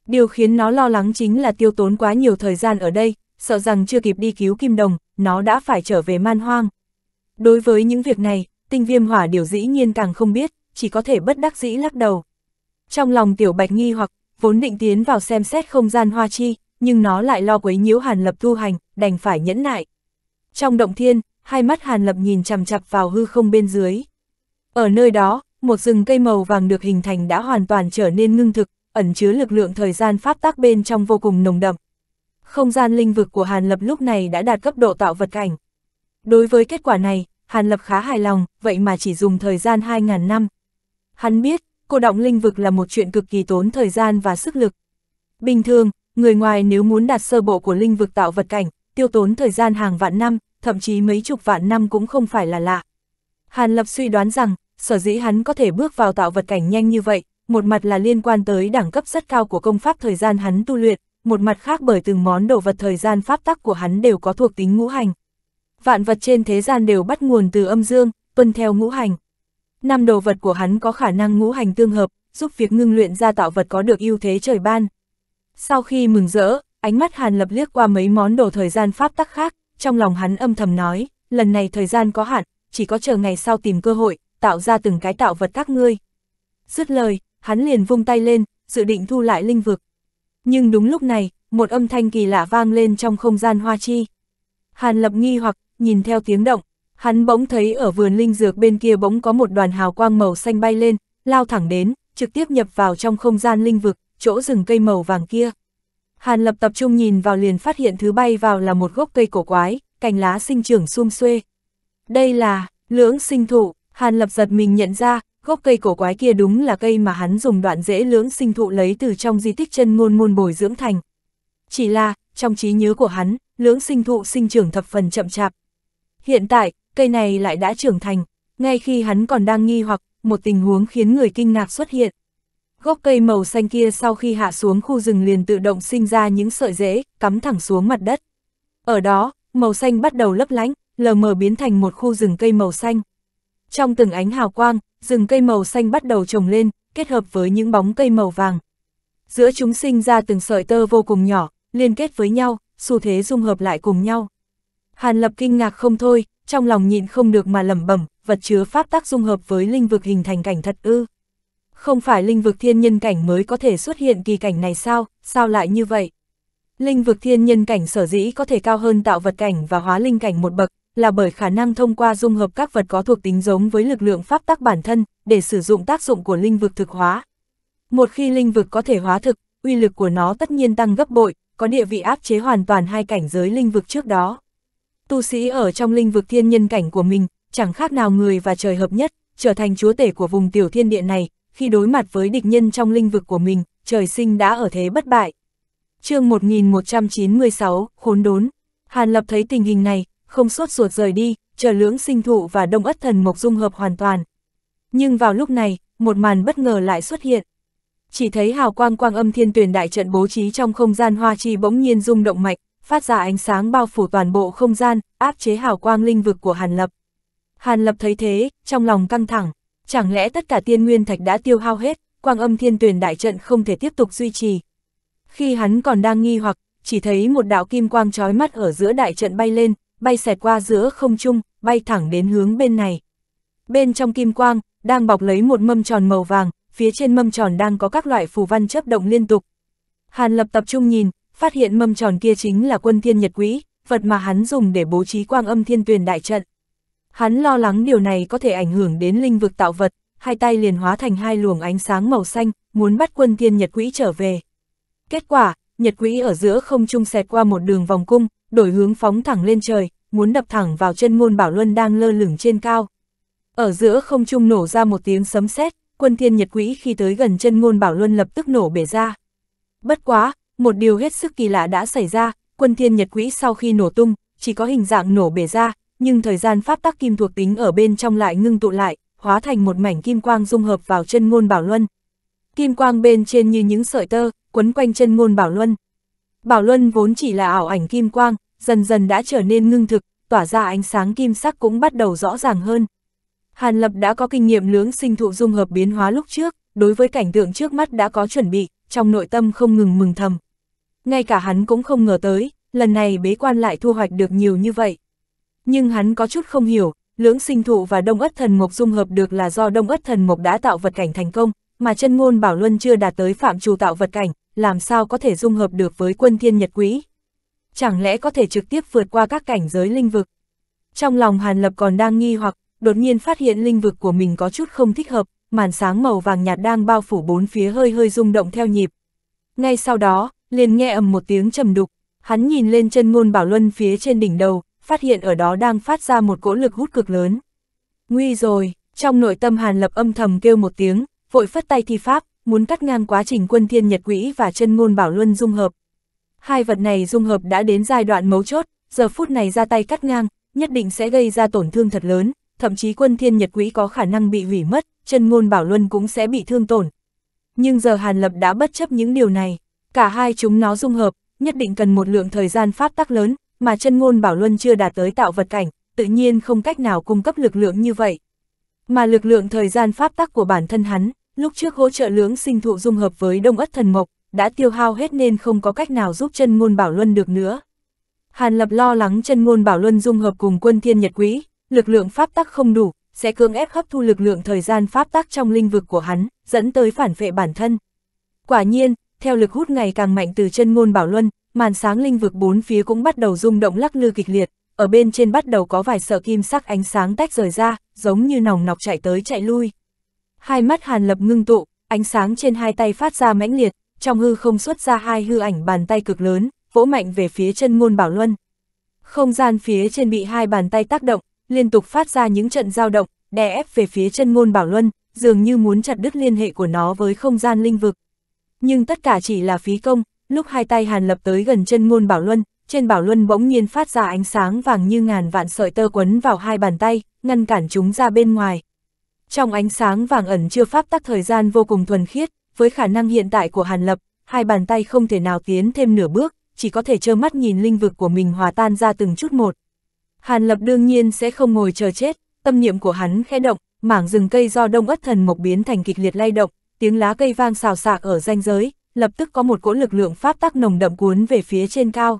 Điều khiến nó lo lắng chính là tiêu tốn quá nhiều thời gian ở đây, sợ rằng chưa kịp đi cứu Kim Đồng, nó đã phải trở về man hoang. Đối với những việc này, tinh viêm hỏa điều dĩ nhiên càng không biết, chỉ có thể bất đắc dĩ lắc đầu. Trong lòng tiểu bạch nghi hoặc, vốn định tiến vào xem xét không gian hoa chi, nhưng nó lại lo quấy nhiễu hàn lập tu hành, đành phải nhẫn nại. Trong động thiên, hai mắt hàn lập nhìn chằm chặp vào hư không bên dưới. Ở nơi đó, một rừng cây màu vàng được hình thành đã hoàn toàn trở nên ngưng thực, ẩn chứa lực lượng thời gian pháp tác bên trong vô cùng nồng đậm. Không gian linh vực của Hàn Lập lúc này đã đạt cấp độ tạo vật cảnh. Đối với kết quả này, Hàn Lập khá hài lòng, vậy mà chỉ dùng thời gian 2.000 năm. Hắn biết, cô động linh vực là một chuyện cực kỳ tốn thời gian và sức lực. Bình thường, người ngoài nếu muốn đạt sơ bộ của linh vực tạo vật cảnh, tiêu tốn thời gian hàng vạn năm, thậm chí mấy chục vạn năm cũng không phải là lạ. Hàn Lập suy đoán rằng, sở dĩ hắn có thể bước vào tạo vật cảnh nhanh như vậy, một mặt là liên quan tới đẳng cấp rất cao của công pháp thời gian hắn tu luyện, một mặt khác bởi từng món đồ vật thời gian pháp tắc của hắn đều có thuộc tính ngũ hành vạn vật trên thế gian đều bắt nguồn từ âm dương, tuân theo ngũ hành. Năm đồ vật của hắn có khả năng ngũ hành tương hợp, giúp việc ngưng luyện ra tạo vật có được ưu thế trời ban. Sau khi mừng rỡ, ánh mắt Hàn Lập liếc qua mấy món đồ thời gian pháp tắc khác, trong lòng hắn âm thầm nói, lần này thời gian có hạn, chỉ có chờ ngày sau tìm cơ hội, tạo ra từng cái tạo vật các ngươi. Dứt lời, hắn liền vung tay lên, dự định thu lại linh vực. Nhưng đúng lúc này, một âm thanh kỳ lạ vang lên trong không gian hoa chi. Hàn Lập nghi hoặc, nhìn theo tiếng động, hắn bỗng thấy ở vườn linh dược bên kia bỗng có một đoàn hào quang màu xanh bay lên, lao thẳng đến, trực tiếp nhập vào trong không gian linh vực, chỗ rừng cây màu vàng kia. Hàn lập tập trung nhìn vào liền phát hiện thứ bay vào là một gốc cây cổ quái, cành lá sinh trưởng xung xuê. Đây là, lưỡng sinh thụ, hàn lập giật mình nhận ra, gốc cây cổ quái kia đúng là cây mà hắn dùng đoạn rễ lưỡng sinh thụ lấy từ trong di tích chân ngôn môn bồi dưỡng thành. Chỉ là, trong trí nhớ của hắn, lưỡng sinh thụ sinh trưởng thập phần chậm chạp, Hiện tại, cây này lại đã trưởng thành, ngay khi hắn còn đang nghi hoặc, một tình huống khiến người kinh ngạc xuất hiện. Gốc cây màu xanh kia sau khi hạ xuống khu rừng liền tự động sinh ra những sợi rễ, cắm thẳng xuống mặt đất. Ở đó, màu xanh bắt đầu lấp lánh, lờ mờ biến thành một khu rừng cây màu xanh. Trong từng ánh hào quang, rừng cây màu xanh bắt đầu trồng lên, kết hợp với những bóng cây màu vàng. Giữa chúng sinh ra từng sợi tơ vô cùng nhỏ, liên kết với nhau, xu thế dung hợp lại cùng nhau. Hàn Lập kinh ngạc không thôi, trong lòng nhịn không được mà lẩm bẩm, vật chứa pháp tác dung hợp với linh vực hình thành cảnh thật ư. Không phải linh vực thiên nhân cảnh mới có thể xuất hiện kỳ cảnh này sao, sao lại như vậy? Linh vực thiên nhân cảnh sở dĩ có thể cao hơn tạo vật cảnh và hóa linh cảnh một bậc, là bởi khả năng thông qua dung hợp các vật có thuộc tính giống với lực lượng pháp tác bản thân, để sử dụng tác dụng của linh vực thực hóa. Một khi linh vực có thể hóa thực, uy lực của nó tất nhiên tăng gấp bội, có địa vị áp chế hoàn toàn hai cảnh giới linh vực trước đó tu sĩ ở trong linh vực thiên nhân cảnh của mình, chẳng khác nào người và trời hợp nhất, trở thành chúa tể của vùng tiểu thiên địa này, khi đối mặt với địch nhân trong linh vực của mình, trời sinh đã ở thế bất bại. chương 1196, khốn đốn. Hàn Lập thấy tình hình này, không sốt ruột rời đi, chờ lưỡng sinh thụ và đông ất thần mộc dung hợp hoàn toàn. Nhưng vào lúc này, một màn bất ngờ lại xuất hiện. Chỉ thấy hào quang quang âm thiên tuyển đại trận bố trí trong không gian hoa chi bỗng nhiên rung động mạnh, phát ra ánh sáng bao phủ toàn bộ không gian, áp chế hào quang linh vực của Hàn Lập. Hàn Lập thấy thế, trong lòng căng thẳng, chẳng lẽ tất cả tiên nguyên thạch đã tiêu hao hết, quang âm thiên tuyển đại trận không thể tiếp tục duy trì. Khi hắn còn đang nghi hoặc, chỉ thấy một đạo kim quang trói mắt ở giữa đại trận bay lên, bay xẹt qua giữa không trung, bay thẳng đến hướng bên này. Bên trong kim quang, đang bọc lấy một mâm tròn màu vàng, phía trên mâm tròn đang có các loại phù văn chấp động liên tục. Hàn lập tập trung nhìn, phát hiện mâm tròn kia chính là quân thiên nhật quỹ, vật mà hắn dùng để bố trí quang âm thiên tuyền đại trận. Hắn lo lắng điều này có thể ảnh hưởng đến linh vực tạo vật, hai tay liền hóa thành hai luồng ánh sáng màu xanh, muốn bắt quân thiên nhật quỹ trở về. Kết quả, nhật quỹ ở giữa không trung xẹt qua một đường vòng cung, đổi hướng phóng thẳng lên trời, muốn đập thẳng vào chân ngôn bảo luân đang lơ lửng trên cao. Ở giữa không trung nổ ra một tiếng sấm sét, quân thiên nhật quỹ khi tới gần chân ngôn bảo luân lập tức nổ bể ra. Bất quá, một điều hết sức kỳ lạ đã xảy ra, quân thiên nhật quỹ sau khi nổ tung, chỉ có hình dạng nổ bể ra, nhưng thời gian pháp tắc kim thuộc tính ở bên trong lại ngưng tụ lại, hóa thành một mảnh kim quang dung hợp vào chân ngôn bảo luân. Kim quang bên trên như những sợi tơ, quấn quanh chân ngôn bảo luân. Bảo luân vốn chỉ là ảo ảnh kim quang, dần dần đã trở nên ngưng thực, tỏa ra ánh sáng kim sắc cũng bắt đầu rõ ràng hơn. Hàn Lập đã có kinh nghiệm lưỡng sinh thụ dung hợp biến hóa lúc trước, đối với cảnh tượng trước mắt đã có chuẩn bị, trong nội tâm không ngừng mừng thầm ngay cả hắn cũng không ngờ tới, lần này bế quan lại thu hoạch được nhiều như vậy. Nhưng hắn có chút không hiểu, lưỡng sinh thụ và đông ất thần mộc dung hợp được là do đông ất thần mộc đã tạo vật cảnh thành công, mà chân ngôn bảo luân chưa đạt tới phạm trù tạo vật cảnh, làm sao có thể dung hợp được với quân thiên nhật quý. Chẳng lẽ có thể trực tiếp vượt qua các cảnh giới linh vực? Trong lòng Hàn Lập còn đang nghi hoặc, đột nhiên phát hiện linh vực của mình có chút không thích hợp, màn sáng màu vàng nhạt đang bao phủ bốn phía hơi hơi rung động theo nhịp. Ngay sau đó, liền nghe ầm một tiếng trầm đục, hắn nhìn lên chân ngôn bảo luân phía trên đỉnh đầu, phát hiện ở đó đang phát ra một cỗ lực hút cực lớn. Nguy rồi, trong nội tâm Hàn Lập âm thầm kêu một tiếng, vội phất tay thi pháp, muốn cắt ngang quá trình quân thiên nhật quỹ và chân ngôn bảo luân dung hợp. Hai vật này dung hợp đã đến giai đoạn mấu chốt, giờ phút này ra tay cắt ngang, nhất định sẽ gây ra tổn thương thật lớn, thậm chí quân thiên nhật quỹ có khả năng bị hủy mất, chân ngôn bảo luân cũng sẽ bị thương tổn. Nhưng giờ Hàn Lập đã bất chấp những điều này. Cả hai chúng nó dung hợp, nhất định cần một lượng thời gian pháp tắc lớn, mà chân ngôn bảo luân chưa đạt tới tạo vật cảnh, tự nhiên không cách nào cung cấp lực lượng như vậy. Mà lực lượng thời gian pháp tắc của bản thân hắn, lúc trước hỗ trợ lưỡng sinh thụ dung hợp với đông ất thần mộc, đã tiêu hao hết nên không có cách nào giúp chân ngôn bảo luân được nữa. Hàn Lập lo lắng chân ngôn bảo luân dung hợp cùng quân thiên nhật quỹ, lực lượng pháp tắc không đủ, sẽ cưỡng ép hấp thu lực lượng thời gian pháp tắc trong lĩnh vực của hắn, dẫn tới phản vệ bản thân. Quả nhiên, theo lực hút ngày càng mạnh từ chân ngôn bảo luân, màn sáng linh vực bốn phía cũng bắt đầu rung động lắc lư kịch liệt, ở bên trên bắt đầu có vài sợ kim sắc ánh sáng tách rời ra, giống như nòng nọc chạy tới chạy lui. Hai mắt Hàn Lập ngưng tụ, ánh sáng trên hai tay phát ra mãnh liệt, trong hư không xuất ra hai hư ảnh bàn tay cực lớn, vỗ mạnh về phía chân ngôn bảo luân. Không gian phía trên bị hai bàn tay tác động, liên tục phát ra những trận dao động, đè ép về phía chân ngôn bảo luân, dường như muốn chặt đứt liên hệ của nó với không gian linh vực nhưng tất cả chỉ là phí công, lúc hai tay Hàn Lập tới gần chân ngôn Bảo Luân, trên Bảo Luân bỗng nhiên phát ra ánh sáng vàng như ngàn vạn sợi tơ quấn vào hai bàn tay, ngăn cản chúng ra bên ngoài. Trong ánh sáng vàng ẩn chưa pháp tắc thời gian vô cùng thuần khiết, với khả năng hiện tại của Hàn Lập, hai bàn tay không thể nào tiến thêm nửa bước, chỉ có thể trơ mắt nhìn linh vực của mình hòa tan ra từng chút một. Hàn Lập đương nhiên sẽ không ngồi chờ chết, tâm niệm của hắn khẽ động, mảng rừng cây do đông ất thần mộc biến thành kịch liệt lay động, tiếng lá cây vang xào xạc ở ranh giới, lập tức có một cỗ lực lượng pháp tắc nồng đậm cuốn về phía trên cao.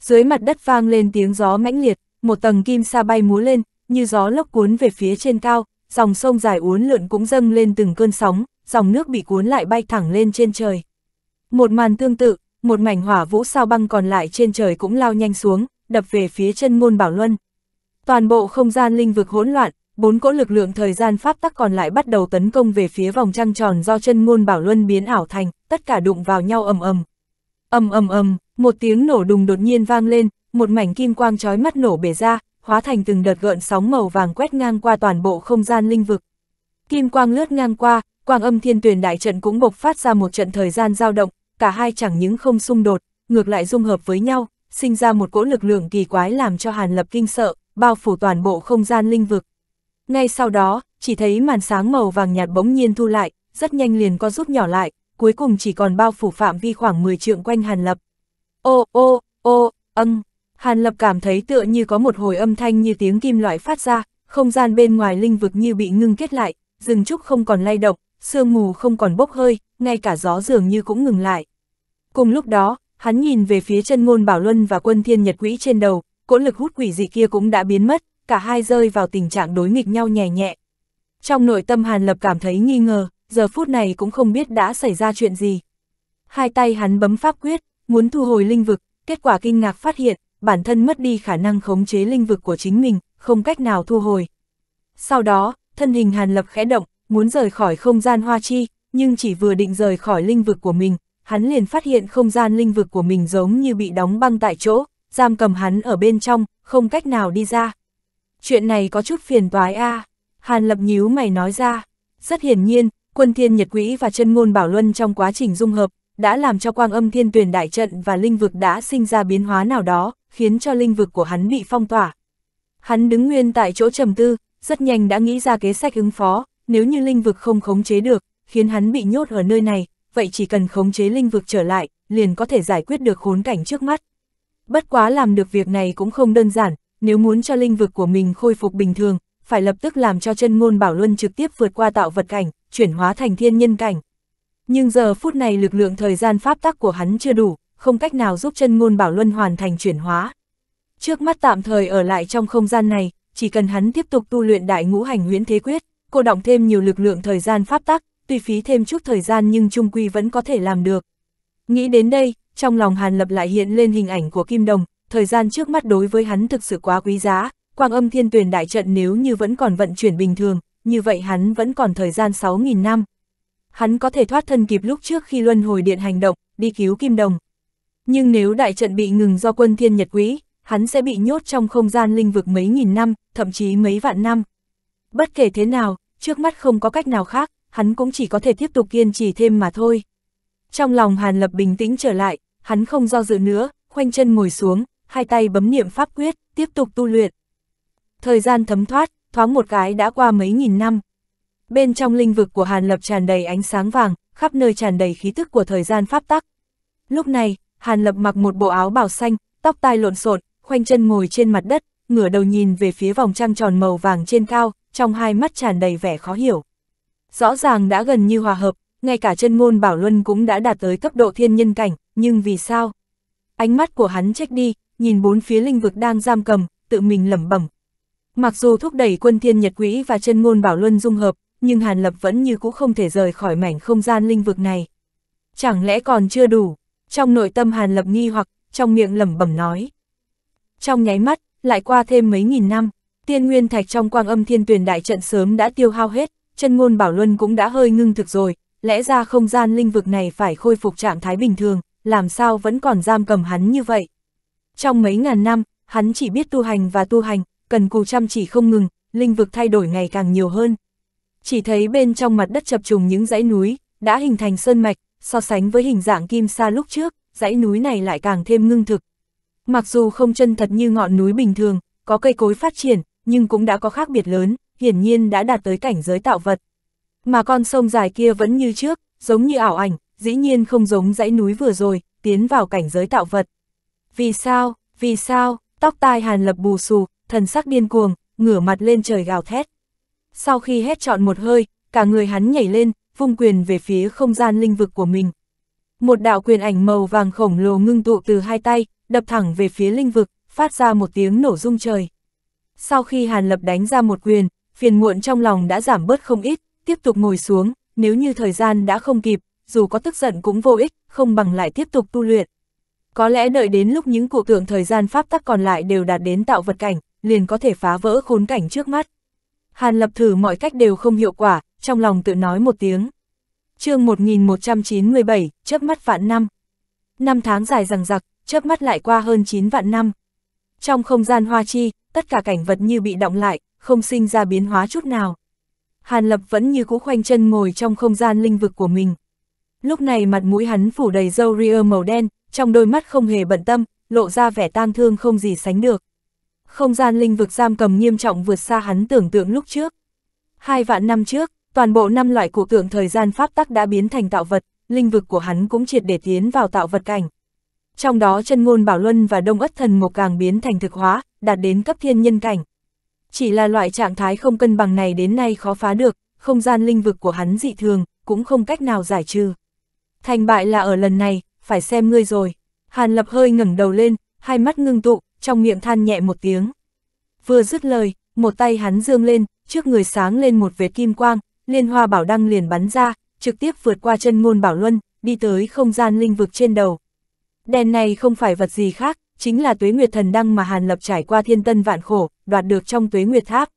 Dưới mặt đất vang lên tiếng gió mãnh liệt, một tầng kim sa bay múa lên, như gió lốc cuốn về phía trên cao, dòng sông dài uốn lượn cũng dâng lên từng cơn sóng, dòng nước bị cuốn lại bay thẳng lên trên trời. Một màn tương tự, một mảnh hỏa vũ sao băng còn lại trên trời cũng lao nhanh xuống, đập về phía chân ngôn Bảo Luân. Toàn bộ không gian linh vực hỗn loạn, bốn cỗ lực lượng thời gian pháp tắc còn lại bắt đầu tấn công về phía vòng trăng tròn do chân ngôn bảo luân biến ảo thành, tất cả đụng vào nhau ầm ầm. Ầm ầm ầm, một tiếng nổ đùng đột nhiên vang lên, một mảnh kim quang chói mắt nổ bể ra, hóa thành từng đợt gợn sóng màu vàng quét ngang qua toàn bộ không gian linh vực. Kim quang lướt ngang qua, quang âm thiên tuyền đại trận cũng bộc phát ra một trận thời gian dao động, cả hai chẳng những không xung đột, ngược lại dung hợp với nhau, sinh ra một cỗ lực lượng kỳ quái làm cho Hàn Lập kinh sợ, bao phủ toàn bộ không gian linh vực. Ngay sau đó, chỉ thấy màn sáng màu vàng nhạt bỗng nhiên thu lại, rất nhanh liền co rút nhỏ lại, cuối cùng chỉ còn bao phủ phạm vi khoảng 10 trượng quanh Hàn Lập. Ô, ô, ô, âm, Hàn Lập cảm thấy tựa như có một hồi âm thanh như tiếng kim loại phát ra, không gian bên ngoài linh vực như bị ngưng kết lại, rừng trúc không còn lay động, sương mù không còn bốc hơi, ngay cả gió dường như cũng ngừng lại. Cùng lúc đó, hắn nhìn về phía chân ngôn Bảo Luân và quân thiên nhật quỹ trên đầu, cỗ lực hút quỷ dị kia cũng đã biến mất, cả hai rơi vào tình trạng đối nghịch nhau nhẹ nhẹ. Trong nội tâm Hàn Lập cảm thấy nghi ngờ, giờ phút này cũng không biết đã xảy ra chuyện gì. Hai tay hắn bấm pháp quyết, muốn thu hồi linh vực, kết quả kinh ngạc phát hiện, bản thân mất đi khả năng khống chế linh vực của chính mình, không cách nào thu hồi. Sau đó, thân hình Hàn Lập khẽ động, muốn rời khỏi không gian hoa chi, nhưng chỉ vừa định rời khỏi linh vực của mình, hắn liền phát hiện không gian linh vực của mình giống như bị đóng băng tại chỗ, giam cầm hắn ở bên trong, không cách nào đi ra chuyện này có chút phiền toái a à. Hàn Lập nhíu mày nói ra. Rất hiển nhiên, quân thiên nhật quỹ và chân ngôn bảo luân trong quá trình dung hợp, đã làm cho quang âm thiên tuyển đại trận và linh vực đã sinh ra biến hóa nào đó, khiến cho linh vực của hắn bị phong tỏa. Hắn đứng nguyên tại chỗ trầm tư, rất nhanh đã nghĩ ra kế sách ứng phó, nếu như linh vực không khống chế được, khiến hắn bị nhốt ở nơi này, vậy chỉ cần khống chế linh vực trở lại, liền có thể giải quyết được khốn cảnh trước mắt. Bất quá làm được việc này cũng không đơn giản, nếu muốn cho linh vực của mình khôi phục bình thường, phải lập tức làm cho chân ngôn bảo luân trực tiếp vượt qua tạo vật cảnh, chuyển hóa thành thiên nhân cảnh. Nhưng giờ phút này lực lượng thời gian pháp tắc của hắn chưa đủ, không cách nào giúp chân ngôn bảo luân hoàn thành chuyển hóa. Trước mắt tạm thời ở lại trong không gian này, chỉ cần hắn tiếp tục tu luyện đại ngũ hành huyễn thế quyết, cô động thêm nhiều lực lượng thời gian pháp tắc, tuy phí thêm chút thời gian nhưng trung quy vẫn có thể làm được. Nghĩ đến đây, trong lòng Hàn Lập lại hiện lên hình ảnh của Kim Đồng, thời gian trước mắt đối với hắn thực sự quá quý giá, quang âm thiên tuyển đại trận nếu như vẫn còn vận chuyển bình thường, như vậy hắn vẫn còn thời gian 6.000 năm. Hắn có thể thoát thân kịp lúc trước khi luân hồi điện hành động, đi cứu Kim Đồng. Nhưng nếu đại trận bị ngừng do quân thiên nhật quý hắn sẽ bị nhốt trong không gian linh vực mấy nghìn năm, thậm chí mấy vạn năm. Bất kể thế nào, trước mắt không có cách nào khác, hắn cũng chỉ có thể tiếp tục kiên trì thêm mà thôi. Trong lòng Hàn Lập bình tĩnh trở lại, hắn không do dự nữa, khoanh chân ngồi xuống, hai tay bấm niệm pháp quyết, tiếp tục tu luyện. Thời gian thấm thoát, thoáng một cái đã qua mấy nghìn năm. Bên trong linh vực của Hàn Lập tràn đầy ánh sáng vàng, khắp nơi tràn đầy khí tức của thời gian pháp tắc. Lúc này, Hàn Lập mặc một bộ áo bào xanh, tóc tai lộn xộn, khoanh chân ngồi trên mặt đất, ngửa đầu nhìn về phía vòng trăng tròn màu vàng trên cao, trong hai mắt tràn đầy vẻ khó hiểu. Rõ ràng đã gần như hòa hợp, ngay cả chân ngôn Bảo Luân cũng đã đạt tới cấp độ thiên nhân cảnh, nhưng vì sao? Ánh mắt của hắn trách đi, nhìn bốn phía linh vực đang giam cầm, tự mình lẩm bẩm. Mặc dù thúc đẩy quân thiên nhật quỹ và chân ngôn bảo luân dung hợp, nhưng Hàn Lập vẫn như cũ không thể rời khỏi mảnh không gian linh vực này. Chẳng lẽ còn chưa đủ? Trong nội tâm Hàn Lập nghi hoặc, trong miệng lẩm bẩm nói. Trong nháy mắt, lại qua thêm mấy nghìn năm, tiên nguyên thạch trong quang âm thiên tuyển đại trận sớm đã tiêu hao hết, chân ngôn bảo luân cũng đã hơi ngưng thực rồi, lẽ ra không gian linh vực này phải khôi phục trạng thái bình thường, làm sao vẫn còn giam cầm hắn như vậy. Trong mấy ngàn năm, hắn chỉ biết tu hành và tu hành, cần cù chăm chỉ không ngừng, linh vực thay đổi ngày càng nhiều hơn. Chỉ thấy bên trong mặt đất chập trùng những dãy núi, đã hình thành sơn mạch, so sánh với hình dạng kim sa lúc trước, dãy núi này lại càng thêm ngưng thực. Mặc dù không chân thật như ngọn núi bình thường, có cây cối phát triển, nhưng cũng đã có khác biệt lớn, hiển nhiên đã đạt tới cảnh giới tạo vật. Mà con sông dài kia vẫn như trước, giống như ảo ảnh, dĩ nhiên không giống dãy núi vừa rồi, tiến vào cảnh giới tạo vật. Vì sao, vì sao, tóc tai Hàn Lập bù xù, thần sắc điên cuồng, ngửa mặt lên trời gào thét. Sau khi hét trọn một hơi, cả người hắn nhảy lên, vung quyền về phía không gian linh vực của mình. Một đạo quyền ảnh màu vàng khổng lồ ngưng tụ từ hai tay, đập thẳng về phía linh vực, phát ra một tiếng nổ rung trời. Sau khi Hàn Lập đánh ra một quyền, phiền muộn trong lòng đã giảm bớt không ít, tiếp tục ngồi xuống, nếu như thời gian đã không kịp, dù có tức giận cũng vô ích, không bằng lại tiếp tục tu luyện. Có lẽ đợi đến lúc những cụ tượng thời gian pháp tắc còn lại đều đạt đến tạo vật cảnh, liền có thể phá vỡ khốn cảnh trước mắt. Hàn lập thử mọi cách đều không hiệu quả, trong lòng tự nói một tiếng. chương 1197, chớp mắt vạn năm. Năm tháng dài rằng giặc, chớp mắt lại qua hơn 9 vạn năm. Trong không gian hoa chi, tất cả cảnh vật như bị động lại, không sinh ra biến hóa chút nào. Hàn Lập vẫn như cũ khoanh chân ngồi trong không gian linh vực của mình. Lúc này mặt mũi hắn phủ đầy râu ria màu đen, trong đôi mắt không hề bận tâm, lộ ra vẻ tang thương không gì sánh được. Không gian linh vực giam cầm nghiêm trọng vượt xa hắn tưởng tượng lúc trước. Hai vạn năm trước, toàn bộ năm loại của tượng thời gian pháp tắc đã biến thành tạo vật, linh vực của hắn cũng triệt để tiến vào tạo vật cảnh. Trong đó chân ngôn bảo luân và đông ất thần một càng biến thành thực hóa, đạt đến cấp thiên nhân cảnh. Chỉ là loại trạng thái không cân bằng này đến nay khó phá được, không gian linh vực của hắn dị thường, cũng không cách nào giải trừ. Thành bại là ở lần này, phải xem ngươi rồi. Hàn Lập hơi ngẩng đầu lên, hai mắt ngưng tụ, trong miệng than nhẹ một tiếng. Vừa dứt lời, một tay hắn dương lên, trước người sáng lên một vệt kim quang, liên hoa bảo đăng liền bắn ra, trực tiếp vượt qua chân ngôn bảo luân, đi tới không gian linh vực trên đầu. Đèn này không phải vật gì khác, chính là tuế nguyệt thần đăng mà Hàn Lập trải qua thiên tân vạn khổ, đoạt được trong tuế nguyệt tháp.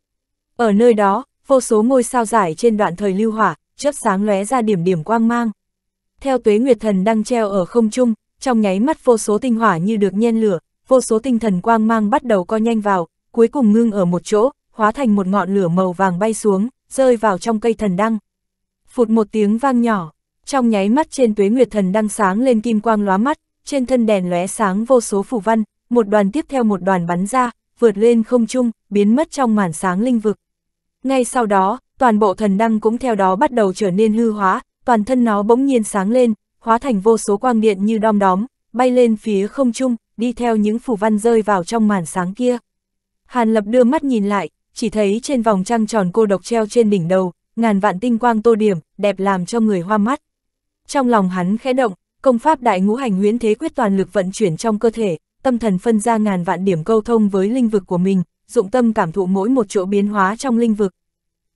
Ở nơi đó, vô số ngôi sao giải trên đoạn thời lưu hỏa, chớp sáng lóe ra điểm điểm quang mang theo tuế nguyệt thần đang treo ở không trung, trong nháy mắt vô số tinh hỏa như được nhen lửa, vô số tinh thần quang mang bắt đầu co nhanh vào, cuối cùng ngưng ở một chỗ, hóa thành một ngọn lửa màu vàng bay xuống, rơi vào trong cây thần đăng. Phụt một tiếng vang nhỏ, trong nháy mắt trên tuế nguyệt thần đăng sáng lên kim quang lóa mắt, trên thân đèn lóe sáng vô số phù văn, một đoàn tiếp theo một đoàn bắn ra, vượt lên không trung, biến mất trong màn sáng linh vực. Ngay sau đó, toàn bộ thần đăng cũng theo đó bắt đầu trở nên hư hóa, toàn thân nó bỗng nhiên sáng lên, hóa thành vô số quang điện như đom đóm, bay lên phía không trung, đi theo những phủ văn rơi vào trong màn sáng kia. Hàn Lập đưa mắt nhìn lại, chỉ thấy trên vòng trăng tròn cô độc treo trên đỉnh đầu, ngàn vạn tinh quang tô điểm, đẹp làm cho người hoa mắt. Trong lòng hắn khẽ động, công pháp đại ngũ hành nguyễn thế quyết toàn lực vận chuyển trong cơ thể, tâm thần phân ra ngàn vạn điểm câu thông với linh vực của mình, dụng tâm cảm thụ mỗi một chỗ biến hóa trong linh vực.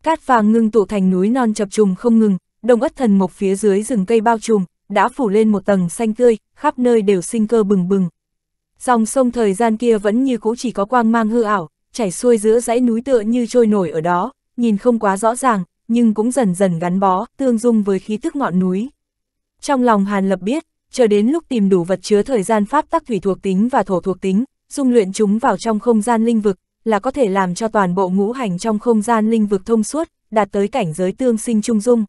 Cát vàng ngưng tụ thành núi non chập trùng không ngừng, đồng ất thần mộc phía dưới rừng cây bao trùm, đã phủ lên một tầng xanh tươi, khắp nơi đều sinh cơ bừng bừng. Dòng sông thời gian kia vẫn như cũ chỉ có quang mang hư ảo, chảy xuôi giữa dãy núi tựa như trôi nổi ở đó, nhìn không quá rõ ràng, nhưng cũng dần dần gắn bó, tương dung với khí tức ngọn núi. Trong lòng Hàn Lập biết, chờ đến lúc tìm đủ vật chứa thời gian pháp tắc thủy thuộc tính và thổ thuộc tính, dung luyện chúng vào trong không gian linh vực, là có thể làm cho toàn bộ ngũ hành trong không gian linh vực thông suốt, đạt tới cảnh giới tương sinh trung dung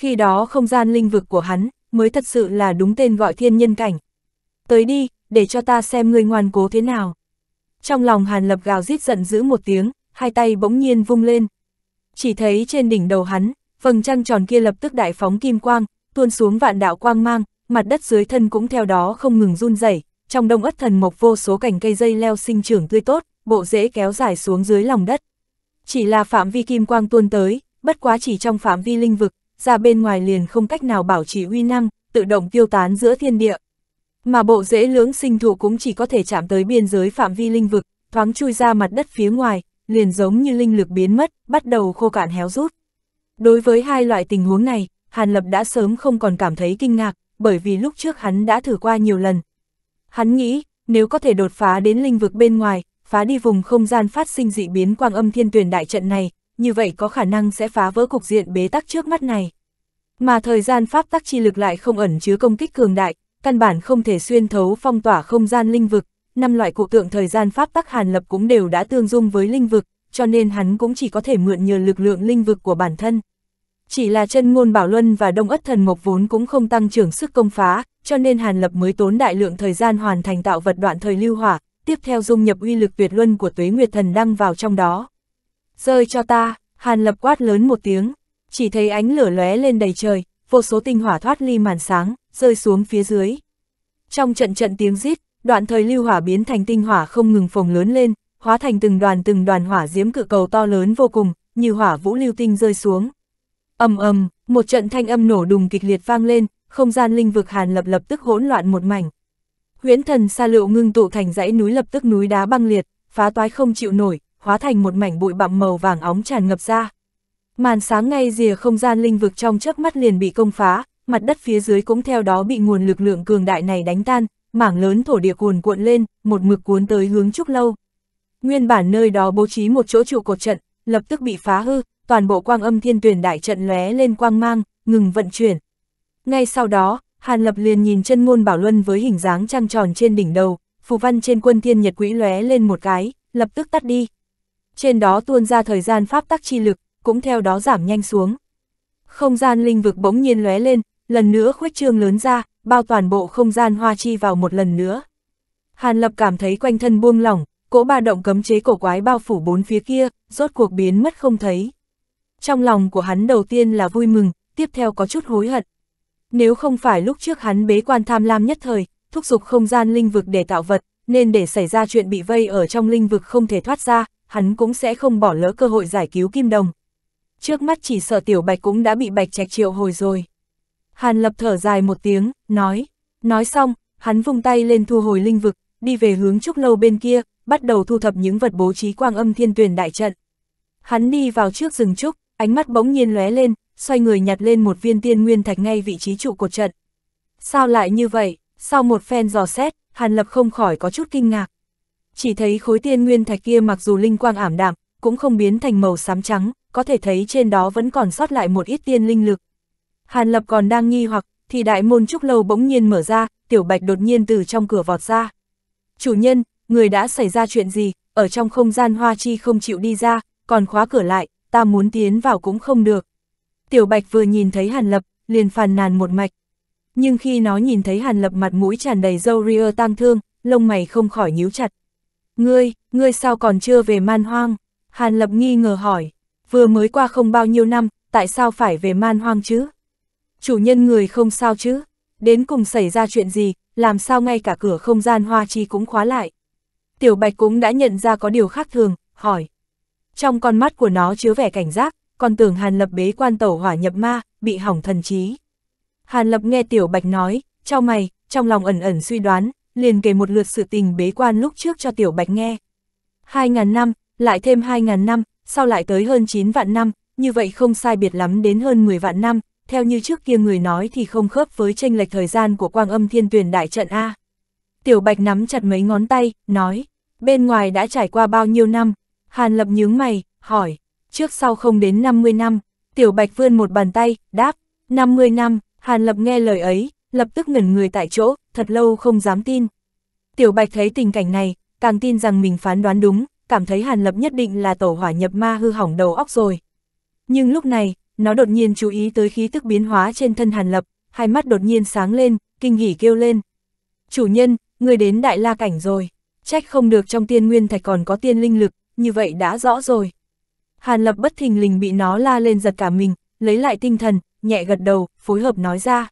khi đó không gian linh vực của hắn mới thật sự là đúng tên gọi thiên nhân cảnh. Tới đi, để cho ta xem ngươi ngoan cố thế nào. Trong lòng Hàn Lập gào rít giận dữ một tiếng, hai tay bỗng nhiên vung lên. Chỉ thấy trên đỉnh đầu hắn, vầng trăng tròn kia lập tức đại phóng kim quang, tuôn xuống vạn đạo quang mang, mặt đất dưới thân cũng theo đó không ngừng run rẩy. Trong đông ất thần mộc vô số cành cây dây leo sinh trưởng tươi tốt, bộ rễ kéo dài xuống dưới lòng đất. Chỉ là phạm vi kim quang tuôn tới, bất quá chỉ trong phạm vi linh vực, ra bên ngoài liền không cách nào bảo trì uy năng, tự động tiêu tán giữa thiên địa. Mà bộ dễ lưỡng sinh thụ cũng chỉ có thể chạm tới biên giới phạm vi linh vực, thoáng chui ra mặt đất phía ngoài, liền giống như linh lực biến mất, bắt đầu khô cạn héo rút. Đối với hai loại tình huống này, Hàn Lập đã sớm không còn cảm thấy kinh ngạc, bởi vì lúc trước hắn đã thử qua nhiều lần. Hắn nghĩ, nếu có thể đột phá đến linh vực bên ngoài, phá đi vùng không gian phát sinh dị biến quang âm thiên tuyển đại trận này, như vậy có khả năng sẽ phá vỡ cục diện bế tắc trước mắt này. Mà thời gian pháp tắc chi lực lại không ẩn chứa công kích cường đại, căn bản không thể xuyên thấu phong tỏa không gian linh vực, năm loại cụ tượng thời gian pháp tắc hàn lập cũng đều đã tương dung với linh vực, cho nên hắn cũng chỉ có thể mượn nhờ lực lượng linh vực của bản thân. Chỉ là chân ngôn bảo luân và đông ất thần mộc vốn cũng không tăng trưởng sức công phá, cho nên hàn lập mới tốn đại lượng thời gian hoàn thành tạo vật đoạn thời lưu hỏa, tiếp theo dung nhập uy lực tuyệt luân của tuế nguyệt thần đăng vào trong đó rơi cho ta, Hàn Lập quát lớn một tiếng, chỉ thấy ánh lửa lóe lên đầy trời, vô số tinh hỏa thoát ly màn sáng, rơi xuống phía dưới. Trong trận trận tiếng rít, đoạn thời lưu hỏa biến thành tinh hỏa không ngừng phồng lớn lên, hóa thành từng đoàn từng đoàn hỏa diễm cự cầu to lớn vô cùng, như hỏa vũ lưu tinh rơi xuống. Ầm ầm, một trận thanh âm nổ đùng kịch liệt vang lên, không gian linh vực Hàn Lập lập tức hỗn loạn một mảnh. Huyễn thần sa lựu ngưng tụ thành dãy núi lập tức núi đá băng liệt, phá toái không chịu nổi, hóa thành một mảnh bụi bặm màu vàng óng tràn ngập ra. Màn sáng ngay rìa không gian linh vực trong chớp mắt liền bị công phá, mặt đất phía dưới cũng theo đó bị nguồn lực lượng cường đại này đánh tan, mảng lớn thổ địa cuồn cuộn lên, một mực cuốn tới hướng trúc lâu. Nguyên bản nơi đó bố trí một chỗ trụ cột trận, lập tức bị phá hư, toàn bộ quang âm thiên tuyển đại trận lóe lên quang mang, ngừng vận chuyển. Ngay sau đó, Hàn Lập liền nhìn chân ngôn bảo luân với hình dáng trăng tròn trên đỉnh đầu, phù văn trên quân thiên nhật quỹ lóe lên một cái, lập tức tắt đi trên đó tuôn ra thời gian pháp tắc chi lực, cũng theo đó giảm nhanh xuống. Không gian linh vực bỗng nhiên lóe lên, lần nữa khuếch trương lớn ra, bao toàn bộ không gian hoa chi vào một lần nữa. Hàn Lập cảm thấy quanh thân buông lỏng, cỗ ba động cấm chế cổ quái bao phủ bốn phía kia, rốt cuộc biến mất không thấy. Trong lòng của hắn đầu tiên là vui mừng, tiếp theo có chút hối hận. Nếu không phải lúc trước hắn bế quan tham lam nhất thời, thúc giục không gian linh vực để tạo vật, nên để xảy ra chuyện bị vây ở trong linh vực không thể thoát ra, hắn cũng sẽ không bỏ lỡ cơ hội giải cứu Kim Đồng. Trước mắt chỉ sợ Tiểu Bạch cũng đã bị Bạch Trạch triệu hồi rồi. Hàn Lập thở dài một tiếng, nói. Nói xong, hắn vung tay lên thu hồi linh vực, đi về hướng trúc lâu bên kia, bắt đầu thu thập những vật bố trí quang âm thiên tuyển đại trận. Hắn đi vào trước rừng trúc, ánh mắt bỗng nhiên lóe lên, xoay người nhặt lên một viên tiên nguyên thạch ngay vị trí trụ cột trận. Sao lại như vậy? Sau một phen dò xét, Hàn Lập không khỏi có chút kinh ngạc. Chỉ thấy khối tiên nguyên thạch kia mặc dù linh quang ảm đạm, cũng không biến thành màu xám trắng, có thể thấy trên đó vẫn còn sót lại một ít tiên linh lực. Hàn Lập còn đang nghi hoặc, thì đại môn trúc lâu bỗng nhiên mở ra, Tiểu Bạch đột nhiên từ trong cửa vọt ra. Chủ nhân, người đã xảy ra chuyện gì, ở trong không gian hoa chi không chịu đi ra, còn khóa cửa lại, ta muốn tiến vào cũng không được. Tiểu Bạch vừa nhìn thấy Hàn Lập, liền phàn nàn một mạch. Nhưng khi nó nhìn thấy Hàn Lập mặt mũi tràn đầy râu ria tang thương, lông mày không khỏi nhíu chặt. Ngươi, ngươi sao còn chưa về man hoang? Hàn Lập nghi ngờ hỏi, vừa mới qua không bao nhiêu năm, tại sao phải về man hoang chứ? Chủ nhân người không sao chứ? Đến cùng xảy ra chuyện gì, làm sao ngay cả cửa không gian hoa chi cũng khóa lại? Tiểu Bạch cũng đã nhận ra có điều khác thường, hỏi. Trong con mắt của nó chứa vẻ cảnh giác, còn tưởng Hàn Lập bế quan tẩu hỏa nhập ma, bị hỏng thần trí. Hàn Lập nghe Tiểu Bạch nói, trao mày, trong lòng ẩn ẩn suy đoán, liền kể một lượt sự tình bế quan lúc trước cho Tiểu Bạch nghe. 2.000 năm, lại thêm 2.000 năm, sau lại tới hơn 9 vạn năm, như vậy không sai biệt lắm đến hơn 10 vạn năm, theo như trước kia người nói thì không khớp với tranh lệch thời gian của quang âm thiên tuyển đại trận A. Tiểu Bạch nắm chặt mấy ngón tay, nói, bên ngoài đã trải qua bao nhiêu năm, Hàn Lập nhướng mày, hỏi, trước sau không đến 50 năm, Tiểu Bạch vươn một bàn tay, đáp, 50 năm, Hàn Lập nghe lời ấy, lập tức ngẩn người tại chỗ, thật lâu không dám tin. Tiểu Bạch thấy tình cảnh này, càng tin rằng mình phán đoán đúng, cảm thấy Hàn Lập nhất định là tổ hỏa nhập ma hư hỏng đầu óc rồi. Nhưng lúc này, nó đột nhiên chú ý tới khí tức biến hóa trên thân Hàn Lập, hai mắt đột nhiên sáng lên, kinh hỉ kêu lên. Chủ nhân, người đến đại la cảnh rồi, trách không được trong tiên nguyên thạch còn có tiên linh lực, như vậy đã rõ rồi. Hàn Lập bất thình lình bị nó la lên giật cả mình, lấy lại tinh thần, nhẹ gật đầu, phối hợp nói ra.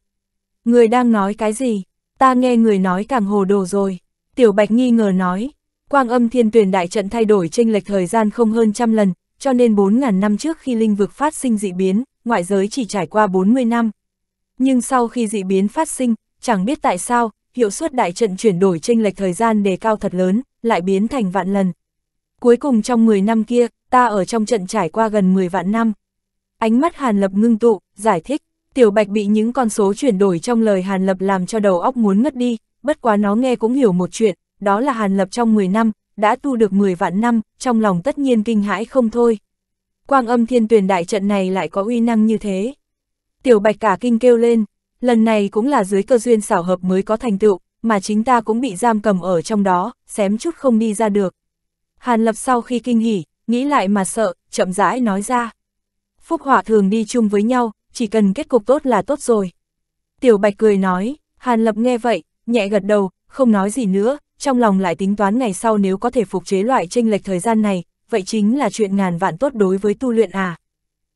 Người đang nói cái gì? Ta nghe người nói càng hồ đồ rồi. Tiểu Bạch nghi ngờ nói. Quang âm thiên tuyển đại trận thay đổi tranh lệch thời gian không hơn trăm lần, cho nên 4.000 năm trước khi linh vực phát sinh dị biến, ngoại giới chỉ trải qua 40 năm. Nhưng sau khi dị biến phát sinh, chẳng biết tại sao, hiệu suất đại trận chuyển đổi tranh lệch thời gian đề cao thật lớn, lại biến thành vạn lần. Cuối cùng trong 10 năm kia, ta ở trong trận trải qua gần 10 vạn năm. Ánh mắt Hàn Lập ngưng tụ, giải thích. Tiểu Bạch bị những con số chuyển đổi trong lời Hàn Lập làm cho đầu óc muốn ngất đi, bất quá nó nghe cũng hiểu một chuyện, đó là Hàn Lập trong 10 năm, đã tu được 10 vạn năm, trong lòng tất nhiên kinh hãi không thôi. Quang âm thiên tuyển đại trận này lại có uy năng như thế. Tiểu Bạch cả kinh kêu lên, lần này cũng là dưới cơ duyên xảo hợp mới có thành tựu, mà chính ta cũng bị giam cầm ở trong đó, xém chút không đi ra được. Hàn Lập sau khi kinh hỉ, nghĩ lại mà sợ, chậm rãi nói ra. Phúc họa thường đi chung với nhau, chỉ cần kết cục tốt là tốt rồi. Tiểu Bạch cười nói, Hàn Lập nghe vậy, nhẹ gật đầu, không nói gì nữa, trong lòng lại tính toán ngày sau nếu có thể phục chế loại tranh lệch thời gian này, vậy chính là chuyện ngàn vạn tốt đối với tu luyện à.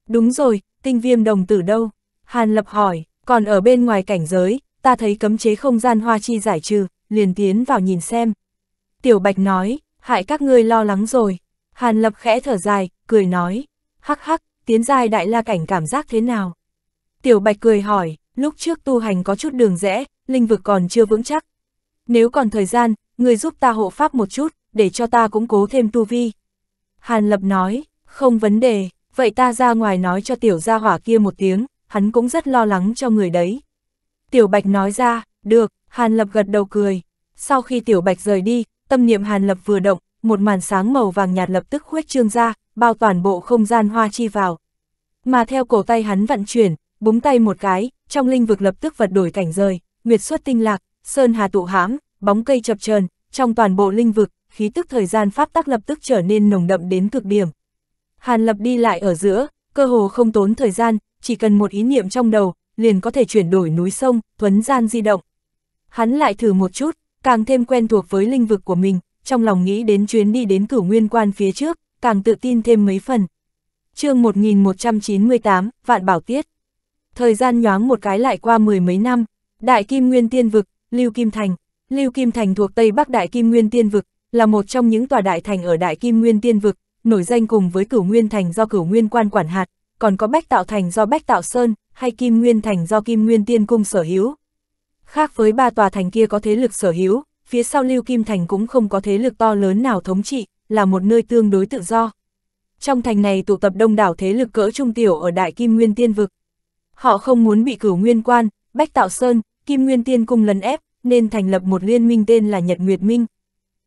Đúng rồi, tinh viêm đồng tử đâu? Hàn Lập hỏi, còn ở bên ngoài cảnh giới, ta thấy cấm chế không gian hoa chi giải trừ, liền tiến vào nhìn xem. Tiểu Bạch nói, hại các ngươi lo lắng rồi. Hàn Lập khẽ thở dài, cười nói, hắc hắc, tiến giai đại la cảnh cảm giác thế nào? Tiểu Bạch cười hỏi, lúc trước tu hành có chút đường rẽ, linh vực còn chưa vững chắc. Nếu còn thời gian, người giúp ta hộ pháp một chút, để cho ta cũng cố thêm tu vi. Hàn Lập nói, không vấn đề, vậy ta ra ngoài nói cho tiểu gia hỏa kia một tiếng, hắn cũng rất lo lắng cho người đấy. Tiểu Bạch nói ra, được, Hàn Lập gật đầu cười. Sau khi Tiểu Bạch rời đi, tâm niệm Hàn Lập vừa động, một màn sáng màu vàng nhạt lập tức khuếch trương ra, bao toàn bộ không gian hoa chi vào. Mà theo cổ tay hắn vận chuyển, búng tay một cái, trong linh vực lập tức vật đổi cảnh rời, nguyệt xuất tinh lạc, sơn hà tụ hãm, bóng cây chập chờn, trong toàn bộ linh vực, khí tức thời gian pháp tắc lập tức trở nên nồng đậm đến cực điểm. Hàn Lập đi lại ở giữa, cơ hồ không tốn thời gian, chỉ cần một ý niệm trong đầu, liền có thể chuyển đổi núi sông, thuấn gian di động. Hắn lại thử một chút, càng thêm quen thuộc với linh vực của mình, trong lòng nghĩ đến chuyến đi đến cửu nguyên quan phía trước, càng tự tin thêm mấy phần. chương 1198, Vạn Bảo Tiết thời gian nhoáng một cái lại qua mười mấy năm, Đại Kim Nguyên Tiên Vực, Lưu Kim Thành. Lưu Kim Thành thuộc Tây Bắc Đại Kim Nguyên Tiên Vực, là một trong những tòa đại thành ở Đại Kim Nguyên Tiên Vực, nổi danh cùng với Cửu Nguyên Thành do Cửu Nguyên Quan quản hạt, còn có Bách Tạo Thành do Bách Tạo Sơn, hay Kim Nguyên Thành do Kim Nguyên Tiên Cung sở hữu. Khác với ba tòa thành kia có thế lực sở hữu, phía sau Lưu Kim Thành cũng không có thế lực to lớn nào thống trị, là một nơi tương đối tự do. Trong thành này tụ tập đông đảo thế lực cỡ trung tiểu ở Đại Kim Nguyên Tiên Vực. Họ không muốn bị cửu nguyên quan, Bách Tạo Sơn, Kim Nguyên Tiên Cung lấn ép, nên thành lập một liên minh tên là Nhật Nguyệt Minh.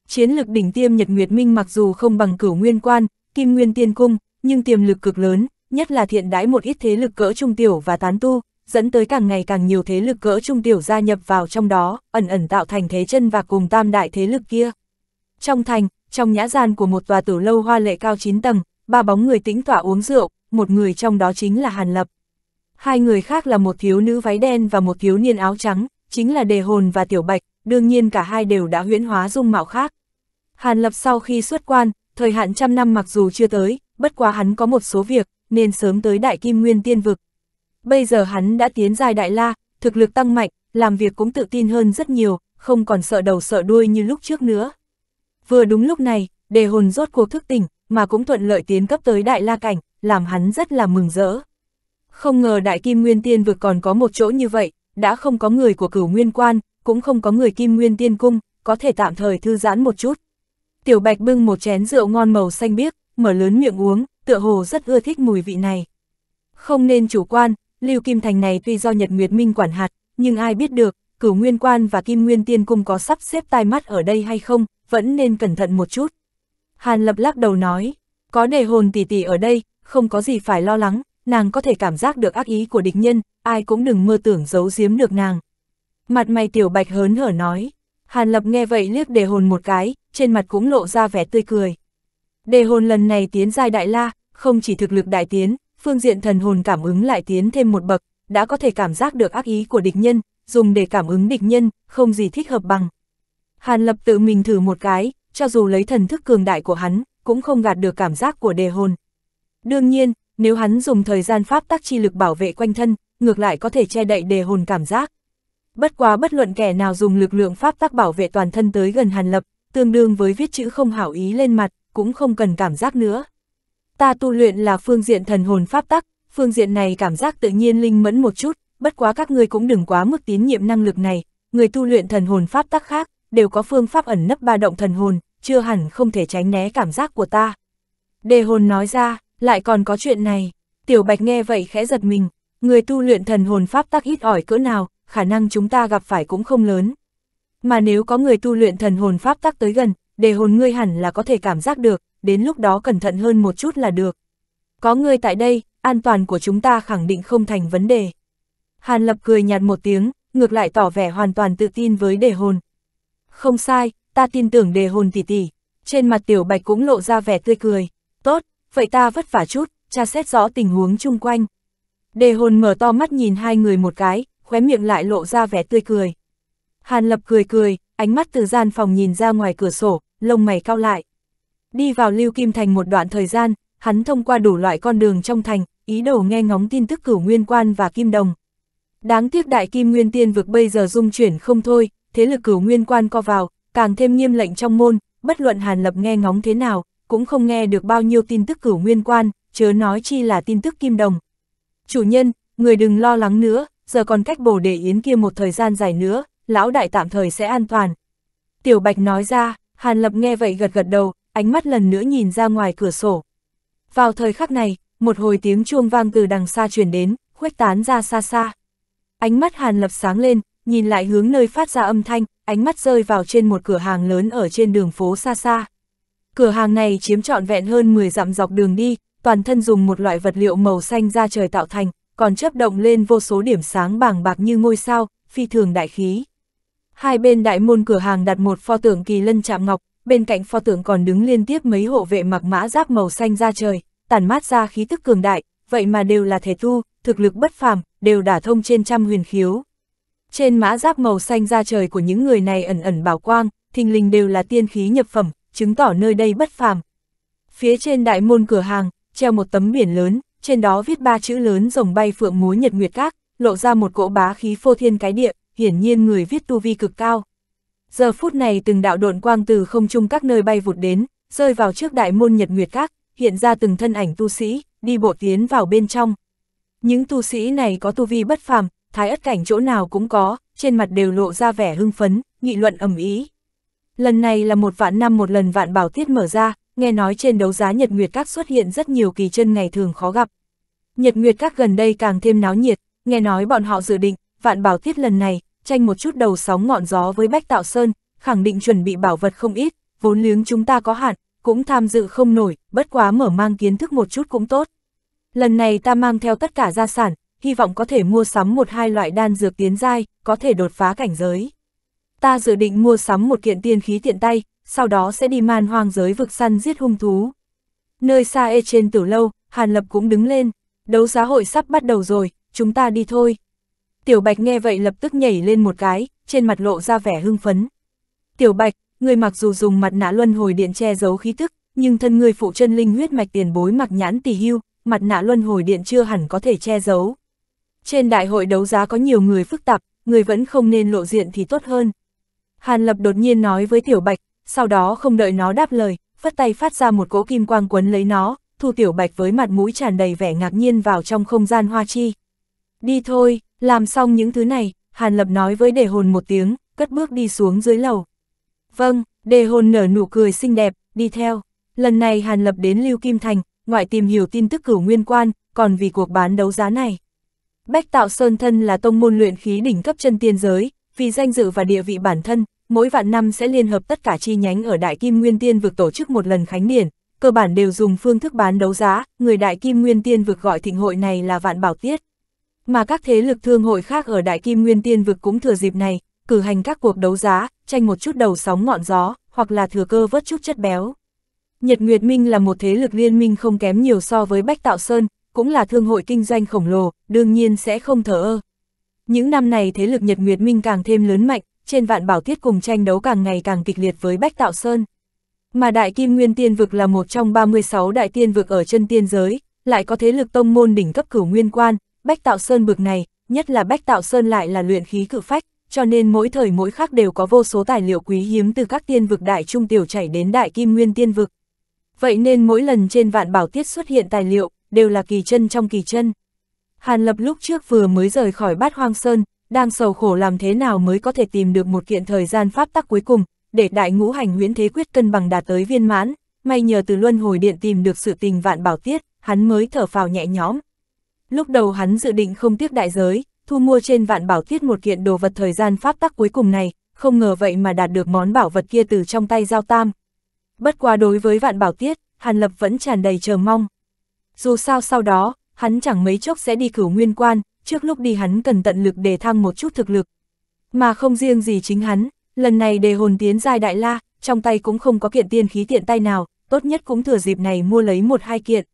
Chiến lực đỉnh tiêm Nhật Nguyệt Minh mặc dù không bằng cửu nguyên quan, Kim Nguyên Tiên Cung, nhưng tiềm lực cực lớn, nhất là thiện đãi một ít thế lực cỡ trung tiểu và tán tu, dẫn tới càng ngày càng nhiều thế lực cỡ trung tiểu gia nhập vào trong đó, ẩn ẩn tạo thành thế chân và cùng tam đại thế lực kia. Trong thành, trong nhã gian của một tòa tử lâu hoa lệ cao 9 tầng, ba bóng người tĩnh tỏa uống rượu, một người trong đó chính là Hàn Lập. Hai người khác là một thiếu nữ váy đen và một thiếu niên áo trắng, chính là Đề Hồn và Tiểu Bạch, đương nhiên cả hai đều đã huyễn hóa dung mạo khác. Hàn Lập sau khi xuất quan, thời hạn trăm năm mặc dù chưa tới, bất quá hắn có một số việc, nên sớm tới Đại Kim Nguyên Tiên Vực. Bây giờ hắn đã tiến dài Đại La, thực lực tăng mạnh, làm việc cũng tự tin hơn rất nhiều, không còn sợ đầu sợ đuôi như lúc trước nữa. Vừa đúng lúc này, đề hồn rốt cuộc thức tỉnh, mà cũng thuận lợi tiến cấp tới Đại La Cảnh, làm hắn rất là mừng rỡ. Không ngờ đại kim nguyên tiên vực còn có một chỗ như vậy, đã không có người của cửu nguyên quan, cũng không có người kim nguyên tiên cung, có thể tạm thời thư giãn một chút. Tiểu Bạch bưng một chén rượu ngon màu xanh biếc, mở lớn miệng uống, tựa hồ rất ưa thích mùi vị này. Không nên chủ quan, Lưu Kim Thành này tuy do Nhật Nguyệt Minh quản hạt, nhưng ai biết được, cửu nguyên quan và kim nguyên tiên cung có sắp xếp tai mắt ở đây hay không, vẫn nên cẩn thận một chút. Hàn Lập lắc đầu nói, có đề hồn tỷ tỷ ở đây, không có gì phải lo lắng, nàng có thể cảm giác được ác ý của địch nhân, ai cũng đừng mơ tưởng giấu giếm được nàng. Mặt mày tiểu bạch hớn hở nói, Hàn Lập nghe vậy liếc đề hồn một cái, trên mặt cũng lộ ra vẻ tươi cười. Đề hồn lần này tiến giai đại la, không chỉ thực lực đại tiến, phương diện thần hồn cảm ứng lại tiến thêm một bậc, đã có thể cảm giác được ác ý của địch nhân, dùng để cảm ứng địch nhân, không gì thích hợp bằng. Hàn Lập tự mình thử một cái, cho dù lấy thần thức cường đại của hắn, cũng không gạt được cảm giác của đề hồn. Đương nhiên, nếu hắn dùng thời gian pháp tắc chi lực bảo vệ quanh thân, ngược lại có thể che đậy đề hồn cảm giác. Bất quá bất luận kẻ nào dùng lực lượng pháp tắc bảo vệ toàn thân tới gần Hàn Lập, tương đương với viết chữ không hảo ý lên mặt, cũng không cần cảm giác nữa. Ta tu luyện là phương diện thần hồn pháp tắc, phương diện này cảm giác tự nhiên linh mẫn một chút, bất quá các ngươi cũng đừng quá mức tín nhiệm năng lực này, người tu luyện thần hồn pháp tắc khác, đều có phương pháp ẩn nấp ba động thần hồn, chưa hẳn không thể tránh né cảm giác của ta. Đề hồn nói ra, lại còn có chuyện này. Tiểu Bạch nghe vậy khẽ giật mình, người tu luyện thần hồn pháp tắc ít ỏi cỡ nào, khả năng chúng ta gặp phải cũng không lớn. Mà nếu có người tu luyện thần hồn pháp tắc tới gần, đề hồn ngươi hẳn là có thể cảm giác được, đến lúc đó cẩn thận hơn một chút là được. Có ngươi tại đây, an toàn của chúng ta khẳng định không thành vấn đề. Hàn Lập cười nhạt một tiếng, ngược lại tỏ vẻ hoàn toàn tự tin với đề hồn. Không sai, ta tin tưởng đề hồn tỷ tỷ. Trên mặt tiểu bạch cũng lộ ra vẻ tươi cười. Tốt, vậy ta vất vả chút, cha xét rõ tình huống chung quanh. Đề hồn mở to mắt nhìn hai người một cái, khóe miệng lại lộ ra vẻ tươi cười. Hàn lập cười cười, ánh mắt từ gian phòng nhìn ra ngoài cửa sổ, lông mày cao lại. Đi vào Lưu Kim Thành một đoạn thời gian, hắn thông qua đủ loại con đường trong thành, ý đồ nghe ngóng tin tức cửu nguyên quan và kim đồng. Đáng tiếc đại kim nguyên tiên vực bây giờ dung chuyển không thôi, thế lực cửu nguyên quan co vào, càng thêm nghiêm lệnh trong môn, bất luận Hàn Lập nghe ngóng thế nào, cũng không nghe được bao nhiêu tin tức cửu nguyên quan, chớ nói chi là tin tức kim đồng. Chủ nhân, người đừng lo lắng nữa, giờ còn cách bổ để yến kia một thời gian dài nữa, lão đại tạm thời sẽ an toàn. Tiểu Bạch nói ra, Hàn Lập nghe vậy gật gật đầu, ánh mắt lần nữa nhìn ra ngoài cửa sổ. Vào thời khắc này, một hồi tiếng chuông vang từ đằng xa truyền đến, khuếch tán ra xa xa. Ánh mắt Hàn Lập sáng lên, nhìn lại hướng nơi phát ra âm thanh, ánh mắt rơi vào trên một cửa hàng lớn ở trên đường phố xa xa. Cửa hàng này chiếm trọn vẹn hơn 10 dặm dọc đường đi, toàn thân dùng một loại vật liệu màu xanh da trời tạo thành, còn chấp động lên vô số điểm sáng bàng bạc như ngôi sao, phi thường đại khí. Hai bên đại môn cửa hàng đặt một pho tượng kỳ lân chạm ngọc, bên cạnh pho tượng còn đứng liên tiếp mấy hộ vệ mặc mã giáp màu xanh da trời, tản mát ra khí tức cường đại, vậy mà đều là thể tu, thực lực bất phàm, đều đả thông trên trăm huyền khiếu. Trên mã giáp màu xanh da trời của những người này ẩn ẩn bảo quang, thình linh đều là tiên khí nhập phẩm, chứng tỏ nơi đây bất phàm. Phía trên đại môn cửa hàng, treo một tấm biển lớn, trên đó viết ba chữ lớn rồng bay phượng múa nhật nguyệt các, lộ ra một cỗ bá khí phô thiên cái địa, hiển nhiên người viết tu vi cực cao. Giờ phút này từng đạo độn quang từ không trung các nơi bay vụt đến, rơi vào trước đại môn nhật nguyệt các, hiện ra từng thân ảnh tu sĩ, đi bộ tiến vào bên trong. Những tu sĩ này có tu vi bất phàm, thái ất cảnh chỗ nào cũng có, trên mặt đều lộ ra vẻ hưng phấn, nghị luận ầm ý. Lần này là một vạn năm một lần vạn bảo tiết mở ra, nghe nói trên đấu giá Nhật Nguyệt Các xuất hiện rất nhiều kỳ chân ngày thường khó gặp. Nhật Nguyệt Các gần đây càng thêm náo nhiệt, nghe nói bọn họ dự định, vạn bảo tiết lần này, tranh một chút đầu sóng ngọn gió với Bách Tạo Sơn, khẳng định chuẩn bị bảo vật không ít, vốn liếng chúng ta có hạn, cũng tham dự không nổi, bất quá mở mang kiến thức một chút cũng tốt. Lần này ta mang theo tất cả gia sản, hy vọng có thể mua sắm một hai loại đan dược tiến giai, có thể đột phá cảnh giới ta dự định mua sắm một kiện tiên khí tiện tay, sau đó sẽ đi man hoang giới vực săn giết hung thú. Nơi xa ê trên tử lâu, Hàn Lập cũng đứng lên, đấu giá hội sắp bắt đầu rồi, chúng ta đi thôi. Tiểu Bạch nghe vậy lập tức nhảy lên một cái, trên mặt lộ ra vẻ hưng phấn. Tiểu Bạch, người mặc dù dùng mặt nạ luân hồi điện che giấu khí tức, nhưng thân người phụ chân linh huyết mạch tiền bối mặc nhãn tỷ hưu, mặt nạ luân hồi điện chưa hẳn có thể che giấu. Trên đại hội đấu giá có nhiều người phức tạp, người vẫn không nên lộ diện thì tốt hơn. Hàn Lập đột nhiên nói với Tiểu Bạch, sau đó không đợi nó đáp lời, phất tay phát ra một cỗ kim quang quấn lấy nó, thu Tiểu Bạch với mặt mũi tràn đầy vẻ ngạc nhiên vào trong không gian hoa chi. Đi thôi, làm xong những thứ này, Hàn Lập nói với đề hồn một tiếng, cất bước đi xuống dưới lầu. Vâng, đề hồn nở nụ cười xinh đẹp, đi theo. Lần này Hàn Lập đến Lưu Kim Thành, ngoại tìm hiểu tin tức cửu nguyên quan, còn vì cuộc bán đấu giá này. Bách Tạo Sơn Thân là tông môn luyện khí đỉnh cấp chân tiên giới, vì danh dự và địa vị bản thân, mỗi vạn năm sẽ liên hợp tất cả chi nhánh ở Đại Kim Nguyên Tiên vực tổ chức một lần khánh điển, cơ bản đều dùng phương thức bán đấu giá, người Đại Kim Nguyên Tiên vực gọi thịnh hội này là vạn bảo tiết. Mà các thế lực thương hội khác ở Đại Kim Nguyên Tiên vực cũng thừa dịp này, cử hành các cuộc đấu giá, tranh một chút đầu sóng ngọn gió, hoặc là thừa cơ vớt chút chất béo. Nhật Nguyệt Minh là một thế lực liên minh không kém nhiều so với Bách Tạo Sơn, cũng là thương hội kinh doanh khổng lồ, đương nhiên sẽ không thở ơ. Những năm này thế lực Nhật Nguyệt Minh càng thêm lớn mạnh, trên vạn bảo thiết cùng tranh đấu càng ngày càng kịch liệt với Bách Tạo Sơn. Mà Đại Kim Nguyên Tiên Vực là một trong 36 đại tiên vực ở chân tiên giới, lại có thế lực tông môn đỉnh cấp cửu nguyên quan, Bách Tạo Sơn bực này, nhất là Bách Tạo Sơn lại là luyện khí cử phách, cho nên mỗi thời mỗi khác đều có vô số tài liệu quý hiếm từ các tiên vực đại trung tiểu chảy đến Đại Kim Nguyên Tiên Vực. Vậy nên mỗi lần trên vạn bảo tiết xuất hiện tài liệu, đều là kỳ chân trong kỳ chân. Hàn Lập lúc trước vừa mới rời khỏi bát hoang sơn, đang sầu khổ làm thế nào mới có thể tìm được một kiện thời gian pháp tắc cuối cùng, để đại ngũ hành huyễn thế quyết cân bằng đạt tới viên mãn, may nhờ từ luân hồi điện tìm được sự tình vạn bảo tiết, hắn mới thở phào nhẹ nhõm. Lúc đầu hắn dự định không tiếc đại giới, thu mua trên vạn bảo tiết một kiện đồ vật thời gian pháp tắc cuối cùng này, không ngờ vậy mà đạt được món bảo vật kia từ trong tay giao tam. Bất quá đối với vạn bảo tiết, Hàn Lập vẫn tràn đầy chờ mong. Dù sao sau đó, hắn chẳng mấy chốc sẽ đi cửu nguyên quan, trước lúc đi hắn cần tận lực để thăng một chút thực lực. Mà không riêng gì chính hắn, lần này đề hồn tiến giai đại la, trong tay cũng không có kiện tiên khí tiện tay nào, tốt nhất cũng thừa dịp này mua lấy một hai kiện.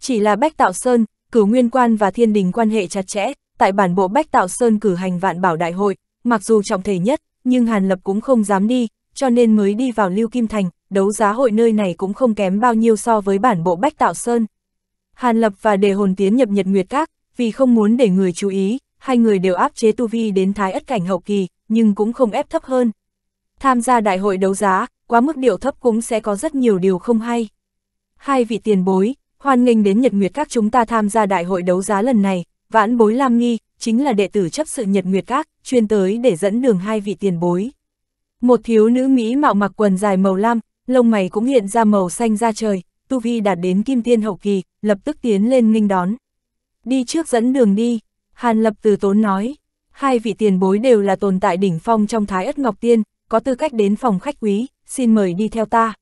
Chỉ là Bách Tạo Sơn, cửu nguyên quan và thiên đình quan hệ chặt chẽ, tại bản bộ Bách Tạo Sơn cử hành vạn bảo đại hội, mặc dù trọng thể nhất, nhưng Hàn Lập cũng không dám đi, cho nên mới đi vào Lưu Kim Thành, đấu giá hội nơi này cũng không kém bao nhiêu so với bản bộ Bách Tạo Sơn. Hàn Lập và đề hồn tiến nhập nhật nguyệt các, vì không muốn để người chú ý, hai người đều áp chế tu vi đến thái ất cảnh hậu kỳ, nhưng cũng không ép thấp hơn. Tham gia đại hội đấu giá, quá mức điệu thấp cũng sẽ có rất nhiều điều không hay. Hai vị tiền bối, hoan nghênh đến Nhật Nguyệt Các chúng ta tham gia đại hội đấu giá lần này, vãn bối Lam Nghi, chính là đệ tử chấp sự Nhật Nguyệt Các, chuyên tới để dẫn đường hai vị tiền bối. Một thiếu nữ Mỹ mạo mặc quần dài màu lam, lông mày cũng hiện ra màu xanh ra trời, tu vi đạt đến kim thiên hậu kỳ, lập tức tiến lên nghênh đón đi trước dẫn đường đi, Hàn Lập từ tốn nói, hai vị tiền bối đều là tồn tại đỉnh phong trong Thái Ất Ngọc Tiên, có tư cách đến phòng khách quý, xin mời đi theo ta.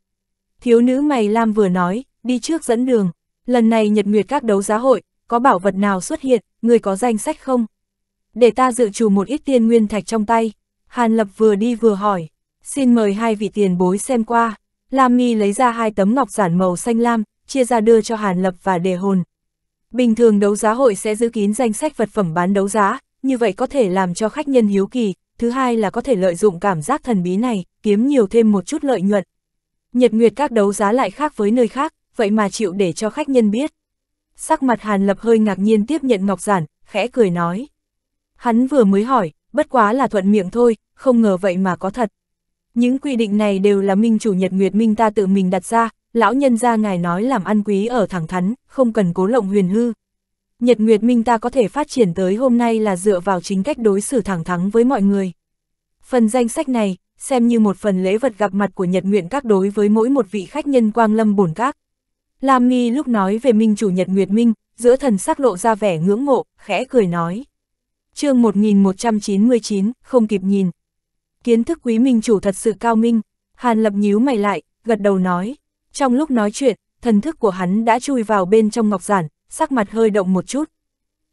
Thiếu nữ mày lam vừa nói, đi trước dẫn đường, lần này nhật nguyệt các đấu giá hội, có bảo vật nào xuất hiện, người có danh sách không? Để ta dự trù một ít tiên nguyên thạch trong tay, Hàn Lập vừa đi vừa hỏi, xin mời hai vị tiền bối xem qua. Lam Mi lấy ra hai tấm ngọc giản màu xanh lam, chia ra đưa cho Hàn Lập và Đề Hồn, Bình thường đấu giá hội sẽ giữ kín danh sách vật phẩm bán đấu giá, như vậy có thể làm cho khách nhân hiếu kỳ, thứ hai là có thể lợi dụng cảm giác thần bí này, kiếm nhiều thêm một chút lợi nhuận. Nhật Nguyệt các đấu giá lại khác với nơi khác, vậy mà chịu để cho khách nhân biết. Sắc mặt Hàn Lập hơi ngạc nhiên tiếp nhận Ngọc Giản, khẽ cười nói. Hắn vừa mới hỏi, bất quá là thuận miệng thôi, không ngờ vậy mà có thật. Những quy định này đều là minh chủ nhật nguyệt minh ta tự mình đặt ra, lão nhân ra ngài nói làm ăn quý ở thẳng thắn, không cần cố lộng huyền hư. Nhật nguyệt minh ta có thể phát triển tới hôm nay là dựa vào chính cách đối xử thẳng thắn với mọi người. Phần danh sách này, xem như một phần lễ vật gặp mặt của Nhật Nguyện Các đối với mỗi một vị khách nhân quang lâm bổn các. Lam Mi lúc nói về minh chủ Nhật Nguyệt Minh, giữa thần sắc lộ ra vẻ ngưỡng mộ, khẽ cười nói. chương 1199, không kịp nhìn, kiến thức quý minh chủ thật sự cao minh, Hàn Lập nhíu mày lại, gật đầu nói. Trong lúc nói chuyện, thần thức của hắn đã chui vào bên trong ngọc giản, sắc mặt hơi động một chút.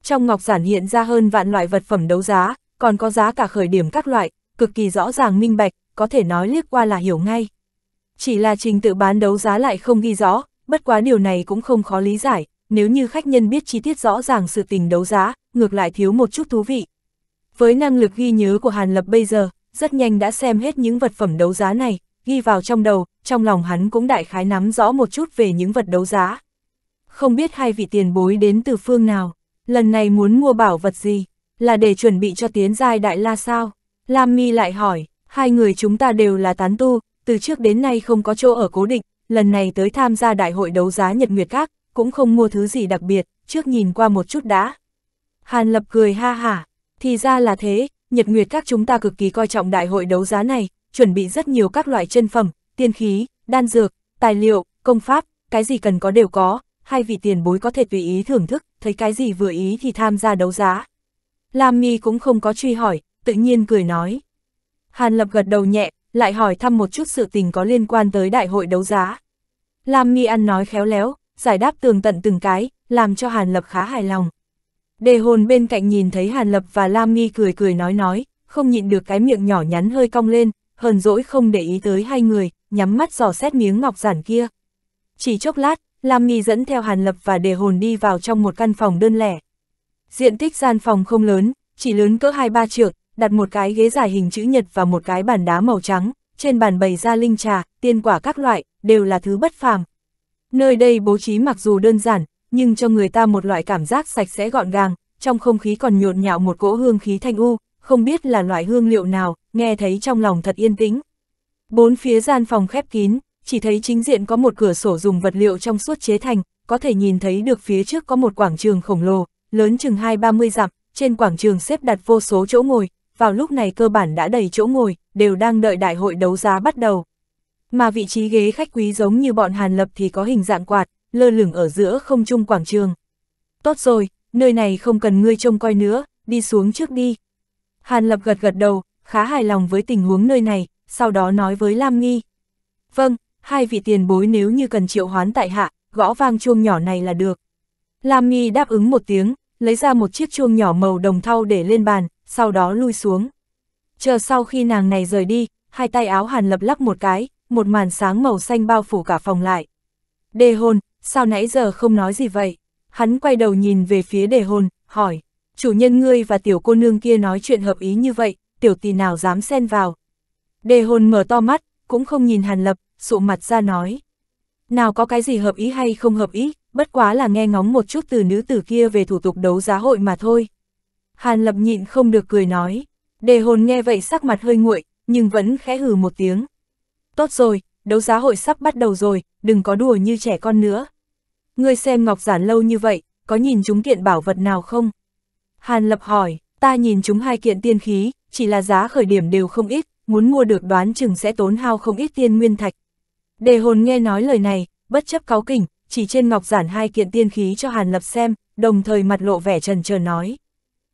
Trong ngọc giản hiện ra hơn vạn loại vật phẩm đấu giá, còn có giá cả khởi điểm các loại, cực kỳ rõ ràng minh bạch, có thể nói liếc qua là hiểu ngay. Chỉ là trình tự bán đấu giá lại không ghi rõ, bất quá điều này cũng không khó lý giải, nếu như khách nhân biết chi tiết rõ ràng sự tình đấu giá, ngược lại thiếu một chút thú vị. Với năng lực ghi nhớ của Hàn Lập bây giờ, rất nhanh đã xem hết những vật phẩm đấu giá này, ghi vào trong đầu, trong lòng hắn cũng đại khái nắm rõ một chút về những vật đấu giá. Không biết hai vị tiền bối đến từ phương nào, lần này muốn mua bảo vật gì, là để chuẩn bị cho tiến giai đại la sao? Lam Mi lại hỏi, hai người chúng ta đều là tán tu, từ trước đến nay không có chỗ ở cố định, lần này tới tham gia đại hội đấu giá Nhật Nguyệt Các, cũng không mua thứ gì đặc biệt, trước nhìn qua một chút đã. Hàn Lập cười ha hả, thì ra là thế, Nhật Nguyệt các chúng ta cực kỳ coi trọng đại hội đấu giá này, chuẩn bị rất nhiều các loại chân phẩm, tiên khí, đan dược, tài liệu, công pháp, cái gì cần có đều có, hai vị tiền bối có thể tùy ý thưởng thức, thấy cái gì vừa ý thì tham gia đấu giá. Lam Mi cũng không có truy hỏi, tự nhiên cười nói. Hàn Lập gật đầu nhẹ, lại hỏi thăm một chút sự tình có liên quan tới đại hội đấu giá. Lam Mi ăn nói khéo léo, giải đáp tường tận từng cái, làm cho Hàn Lập khá hài lòng. Đề hồn bên cạnh nhìn thấy Hàn Lập và Lam Nghi cười cười nói nói, không nhịn được cái miệng nhỏ nhắn hơi cong lên, hờn dỗi không để ý tới hai người, nhắm mắt dò xét miếng ngọc giản kia. Chỉ chốc lát, Lam Nghi dẫn theo Hàn Lập và đề hồn đi vào trong một căn phòng đơn lẻ. Diện tích gian phòng không lớn, chỉ lớn cỡ hai ba trượng, đặt một cái ghế dài hình chữ nhật và một cái bàn đá màu trắng, trên bàn bày ra linh trà, tiên quả các loại, đều là thứ bất phàm. Nơi đây bố trí mặc dù đơn giản, nhưng cho người ta một loại cảm giác sạch sẽ gọn gàng, trong không khí còn nhộn nhạo một cỗ hương khí thanh u, không biết là loại hương liệu nào, nghe thấy trong lòng thật yên tĩnh. Bốn phía gian phòng khép kín, chỉ thấy chính diện có một cửa sổ dùng vật liệu trong suốt chế thành, có thể nhìn thấy được phía trước có một quảng trường khổng lồ, lớn chừng hai ba mươi dặm, trên quảng trường xếp đặt vô số chỗ ngồi, vào lúc này cơ bản đã đầy chỗ ngồi, đều đang đợi đại hội đấu giá bắt đầu. Mà vị trí ghế khách quý giống như bọn Hàn Lập thì có hình dạng quạt, lơ lửng ở giữa không trung quảng trường. Tốt rồi, nơi này không cần ngươi trông coi nữa, đi xuống trước đi. Hàn Lập gật gật đầu, khá hài lòng với tình huống nơi này, sau đó nói với Lam Nghi. Vâng, hai vị tiền bối nếu như cần triệu hoán tại hạ, gõ vang chuông nhỏ này là được. Lam Nghi đáp ứng một tiếng, lấy ra một chiếc chuông nhỏ màu đồng thau để lên bàn, sau đó lui xuống. Chờ sau khi nàng này rời đi, hai tay áo Hàn Lập lắc một cái, một màn sáng màu xanh bao phủ cả phòng lại. Đề hôn, sao nãy giờ không nói gì vậy? Hắn quay đầu nhìn về phía đề hồn, hỏi, chủ nhân ngươi và tiểu cô nương kia nói chuyện hợp ý như vậy, tiểu tì nào dám xen vào? Đề hồn mở to mắt, cũng không nhìn Hàn Lập, sụ mặt ra nói. Nào có cái gì hợp ý hay không hợp ý, bất quá là nghe ngóng một chút từ nữ tử kia về thủ tục đấu giá hội mà thôi. Hàn Lập nhịn không được cười nói, đề hồn nghe vậy sắc mặt hơi nguội, nhưng vẫn khẽ hừ một tiếng. Tốt rồi, đấu giá hội sắp bắt đầu rồi, đừng có đùa như trẻ con nữa. Ngươi xem ngọc giản lâu như vậy, có nhìn chúng kiện bảo vật nào không? Hàn Lập hỏi, ta nhìn chúng hai kiện tiên khí, chỉ là giá khởi điểm đều không ít, muốn mua được đoán chừng sẽ tốn hao không ít tiên nguyên thạch. Đề hồn nghe nói lời này, bất chấp cáo kỉnh, chỉ trên ngọc giản hai kiện tiên khí cho Hàn Lập xem, đồng thời mặt lộ vẻ trần chờ nói.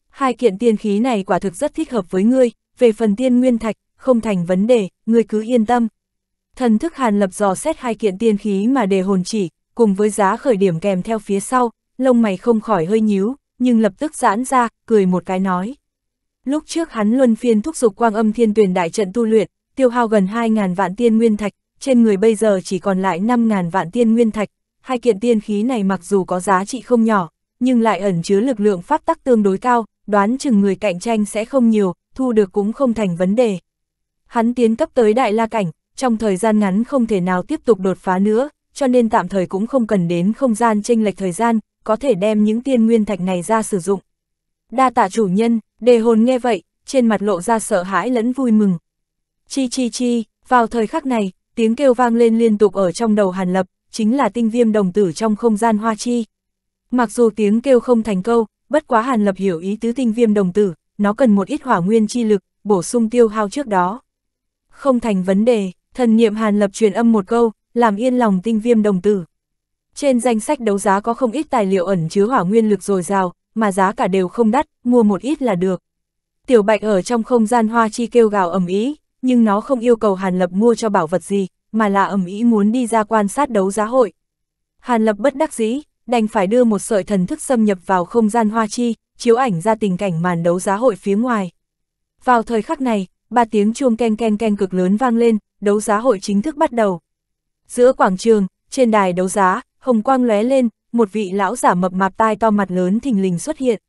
Hai kiện tiên khí này quả thực rất thích hợp với ngươi, về phần tiên nguyên thạch, không thành vấn đề, ngươi cứ yên tâm. Thần thức Hàn Lập dò xét hai kiện tiên khí mà đề hồn chỉ, cùng với giá khởi điểm kèm theo phía sau, lông mày không khỏi hơi nhíu, nhưng lập tức giãn ra, cười một cái nói. Lúc trước hắn luân phiên thúc giục quang âm thiên tuyển đại trận tu luyện, tiêu hao gần 2.000 vạn tiên nguyên thạch, trên người bây giờ chỉ còn lại 5.000 vạn tiên nguyên thạch. Hai kiện tiên khí này mặc dù có giá trị không nhỏ, nhưng lại ẩn chứa lực lượng pháp tắc tương đối cao, đoán chừng người cạnh tranh sẽ không nhiều, thu được cũng không thành vấn đề. Hắn tiến cấp tới đại la cảnh, trong thời gian ngắn không thể nào tiếp tục đột phá nữa, cho nên tạm thời cũng không cần đến không gian chênh lệch thời gian, có thể đem những tiên nguyên thạch này ra sử dụng. Đa tạ chủ nhân, đề hồn nghe vậy, trên mặt lộ ra sợ hãi lẫn vui mừng. Chi chi chi, vào thời khắc này, tiếng kêu vang lên liên tục ở trong đầu Hàn Lập, chính là tinh viêm đồng tử trong không gian hoa chi. Mặc dù tiếng kêu không thành câu, bất quá Hàn Lập hiểu ý tứ tinh viêm đồng tử, nó cần một ít hỏa nguyên chi lực, bổ sung tiêu hao trước đó. Không thành vấn đề, Thần niệm Hàn Lập truyền âm một câu, làm yên lòng tinh viêm đồng tử. Trên danh sách đấu giá có không ít tài liệu ẩn chứa hỏa nguyên lực dồi dào, mà giá cả đều không đắt, mua một ít là được. Tiểu Bạch ở trong không gian hoa chi kêu gào ầm ĩ, nhưng nó không yêu cầu Hàn Lập mua cho bảo vật gì, mà là ầm ĩ muốn đi ra quan sát đấu giá hội. Hàn Lập bất đắc dĩ, đành phải đưa một sợi thần thức xâm nhập vào không gian hoa chi, chiếu ảnh ra tình cảnh màn đấu giá hội phía ngoài. Vào thời khắc này, ba tiếng chuông keng keng keng cực lớn vang lên, đấu giá hội chính thức bắt đầu. Giữa quảng trường, trên đài đấu giá, hồng quang lóe lên, một vị lão giả mập mạp tai to mặt lớn thình lình xuất hiện.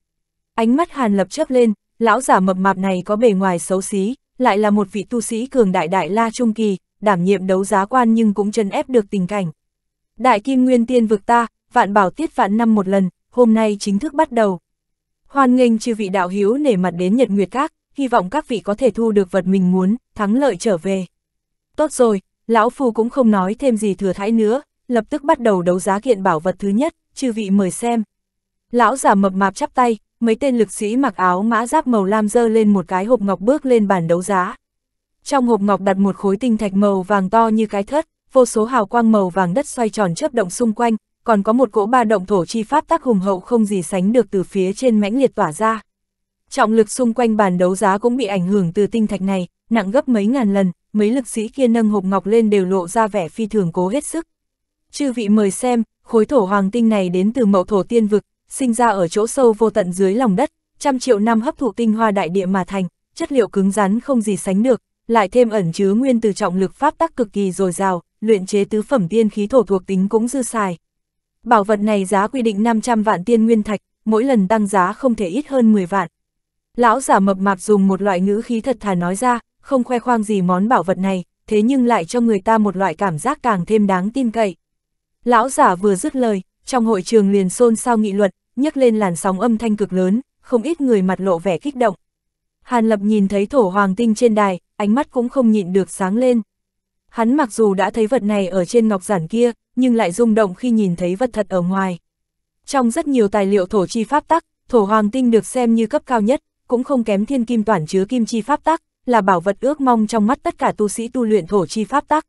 Ánh mắt Hàn Lập chớp lên, lão giả mập mạp này có bề ngoài xấu xí, lại là một vị tu sĩ cường đại đại la trung kỳ, đảm nhiệm đấu giá quan nhưng cũng chân ép được tình cảnh. Đại kim nguyên tiên vực ta, vạn bảo tiết vạn năm một lần, hôm nay chính thức bắt đầu. Hoan nghênh chư vị đạo hiếu nể mặt đến Nhật Nguyệt Các, hy vọng các vị có thể thu được vật mình muốn, thắng lợi trở về. Tốt rồi, lão phu cũng không nói thêm gì thừa thãi nữa, lập tức bắt đầu đấu giá kiện bảo vật thứ nhất, chư vị mời xem. Lão giả mập mạp chắp tay, mấy tên lực sĩ mặc áo mã giáp màu lam dơ lên một cái hộp ngọc bước lên bàn đấu giá. Trong hộp ngọc đặt một khối tinh thạch màu vàng to như cái thất, vô số hào quang màu vàng đất xoay tròn chớp động xung quanh, còn có một cỗ ba động thổ chi pháp tác hùng hậu không gì sánh được từ phía trên mãnh liệt tỏa ra. Trọng lực xung quanh bàn đấu giá cũng bị ảnh hưởng từ tinh thạch này, nặng gấp mấy ngàn lần, mấy lực sĩ kia nâng hộp ngọc lên đều lộ ra vẻ phi thường cố hết sức. Chư vị mời xem, khối thổ hoàng tinh này đến từ mậu thổ tiên vực, sinh ra ở chỗ sâu vô tận dưới lòng đất, trăm triệu năm hấp thụ tinh hoa đại địa mà thành, chất liệu cứng rắn không gì sánh được, lại thêm ẩn chứa nguyên từ trọng lực pháp tắc cực kỳ dồi dào, luyện chế tứ phẩm tiên khí thổ thuộc tính cũng dư xài. Bảo vật này giá quy định 500 vạn tiên nguyên thạch, mỗi lần tăng giá không thể ít hơn 10 vạn, Lão giả mập mạp dùng một loại ngữ khí thật thà nói ra, không khoe khoang gì món bảo vật này, thế nhưng lại cho người ta một loại cảm giác càng thêm đáng tin cậy. Lão giả vừa dứt lời, trong hội trường liền xôn xao nghị luận, nhấc lên làn sóng âm thanh cực lớn, không ít người mặt lộ vẻ kích động. Hàn Lập nhìn thấy thổ hoàng tinh trên đài, ánh mắt cũng không nhịn được sáng lên. Hắn mặc dù đã thấy vật này ở trên ngọc giản kia, nhưng lại rung động khi nhìn thấy vật thật ở ngoài. Trong rất nhiều tài liệu thổ chi pháp tắc, thổ hoàng tinh được xem như cấp cao nhất, cũng không kém thiên kim toàn chứa kim chi pháp tắc, là bảo vật ước mong trong mắt tất cả tu sĩ tu luyện thổ chi pháp tắc.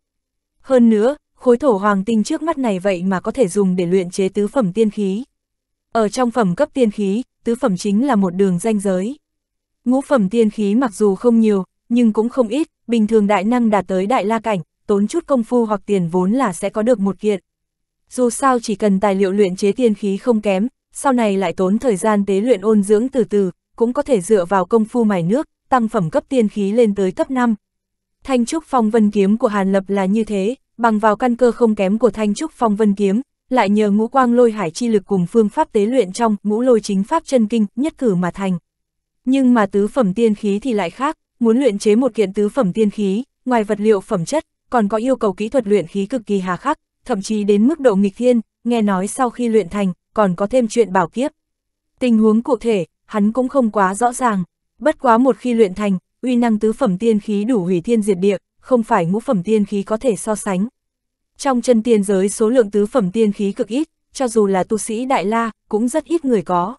Hơn nữa, khối thổ hoàng tinh trước mắt này vậy mà có thể dùng để luyện chế tứ phẩm tiên khí. Ở trong phẩm cấp tiên khí, tứ phẩm chính là một đường danh giới. Ngũ phẩm tiên khí mặc dù không nhiều, nhưng cũng không ít, bình thường đại năng đạt tới đại la cảnh, tốn chút công phu hoặc tiền vốn là sẽ có được một kiện. Dù sao chỉ cần tài liệu luyện chế tiên khí không kém, sau này lại tốn thời gian tế luyện ôn dưỡng từ từ, cũng có thể dựa vào công phu mài nước, tăng phẩm cấp tiên khí lên tới cấp 5. Thanh trúc phong vân kiếm của Hàn Lập là như thế, bằng vào căn cơ không kém của thanh trúc phong vân kiếm, lại nhờ ngũ quang lôi hải chi lực cùng phương pháp tế luyện trong ngũ lôi chính pháp chân kinh nhất cử mà thành. Nhưng mà tứ phẩm tiên khí thì lại khác, muốn luyện chế một kiện tứ phẩm tiên khí, ngoài vật liệu phẩm chất, còn có yêu cầu kỹ thuật luyện khí cực kỳ hà khắc, thậm chí đến mức độ nghịch thiên, nghe nói sau khi luyện thành, còn có thêm chuyện bảo kiếp. Tình huống cụ thể, hắn cũng không quá rõ ràng, bất quá một khi luyện thành, uy năng tứ phẩm tiên khí đủ hủy thiên diệt địa, không phải ngũ phẩm tiên khí có thể so sánh. Trong chân tiên giới số lượng tứ phẩm tiên khí cực ít, cho dù là tu sĩ đại la, cũng rất ít người có.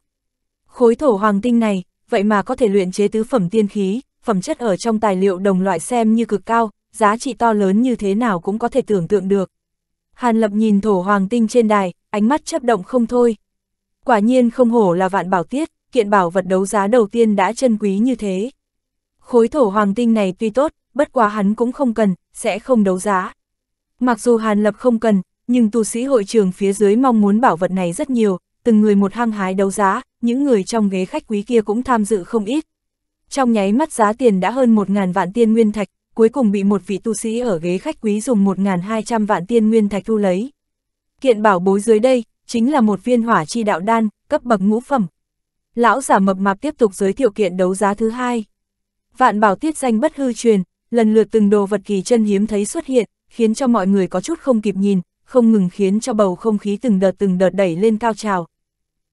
Khối thổ hoàng tinh này, vậy mà có thể luyện chế tứ phẩm tiên khí, phẩm chất ở trong tài liệu đồng loại xem như cực cao, giá trị to lớn như thế nào cũng có thể tưởng tượng được. Hàn Lập nhìn thổ hoàng tinh trên đài, ánh mắt chấp động không thôi. Quả nhiên không hổ là vạn bảo tiết, kiện bảo vật đấu giá đầu tiên đã chân quý như thế. Khối thổ hoàng tinh này tuy tốt, bất quá hắn cũng không cần, sẽ không đấu giá. Mặc dù Hàn Lập không cần, nhưng tu sĩ hội trường phía dưới mong muốn bảo vật này rất nhiều, từng người một hăng hái đấu giá, những người trong ghế khách quý kia cũng tham dự không ít. Trong nháy mắt giá tiền đã hơn 1.000 vạn tiên nguyên thạch, cuối cùng bị một vị tu sĩ ở ghế khách quý dùng 1.200 vạn tiên nguyên thạch thu lấy. Kiện bảo bối dưới đây, chính là một viên hỏa chi đạo đan, cấp bậc ngũ phẩm, lão giả mập mạp tiếp tục giới thiệu kiện đấu giá thứ hai. Vạn bảo tiết danh bất hư truyền, lần lượt từng đồ vật kỳ chân hiếm thấy xuất hiện, khiến cho mọi người có chút không kịp nhìn, không ngừng khiến cho bầu không khí từng đợt từng đợt đẩy lên cao trào.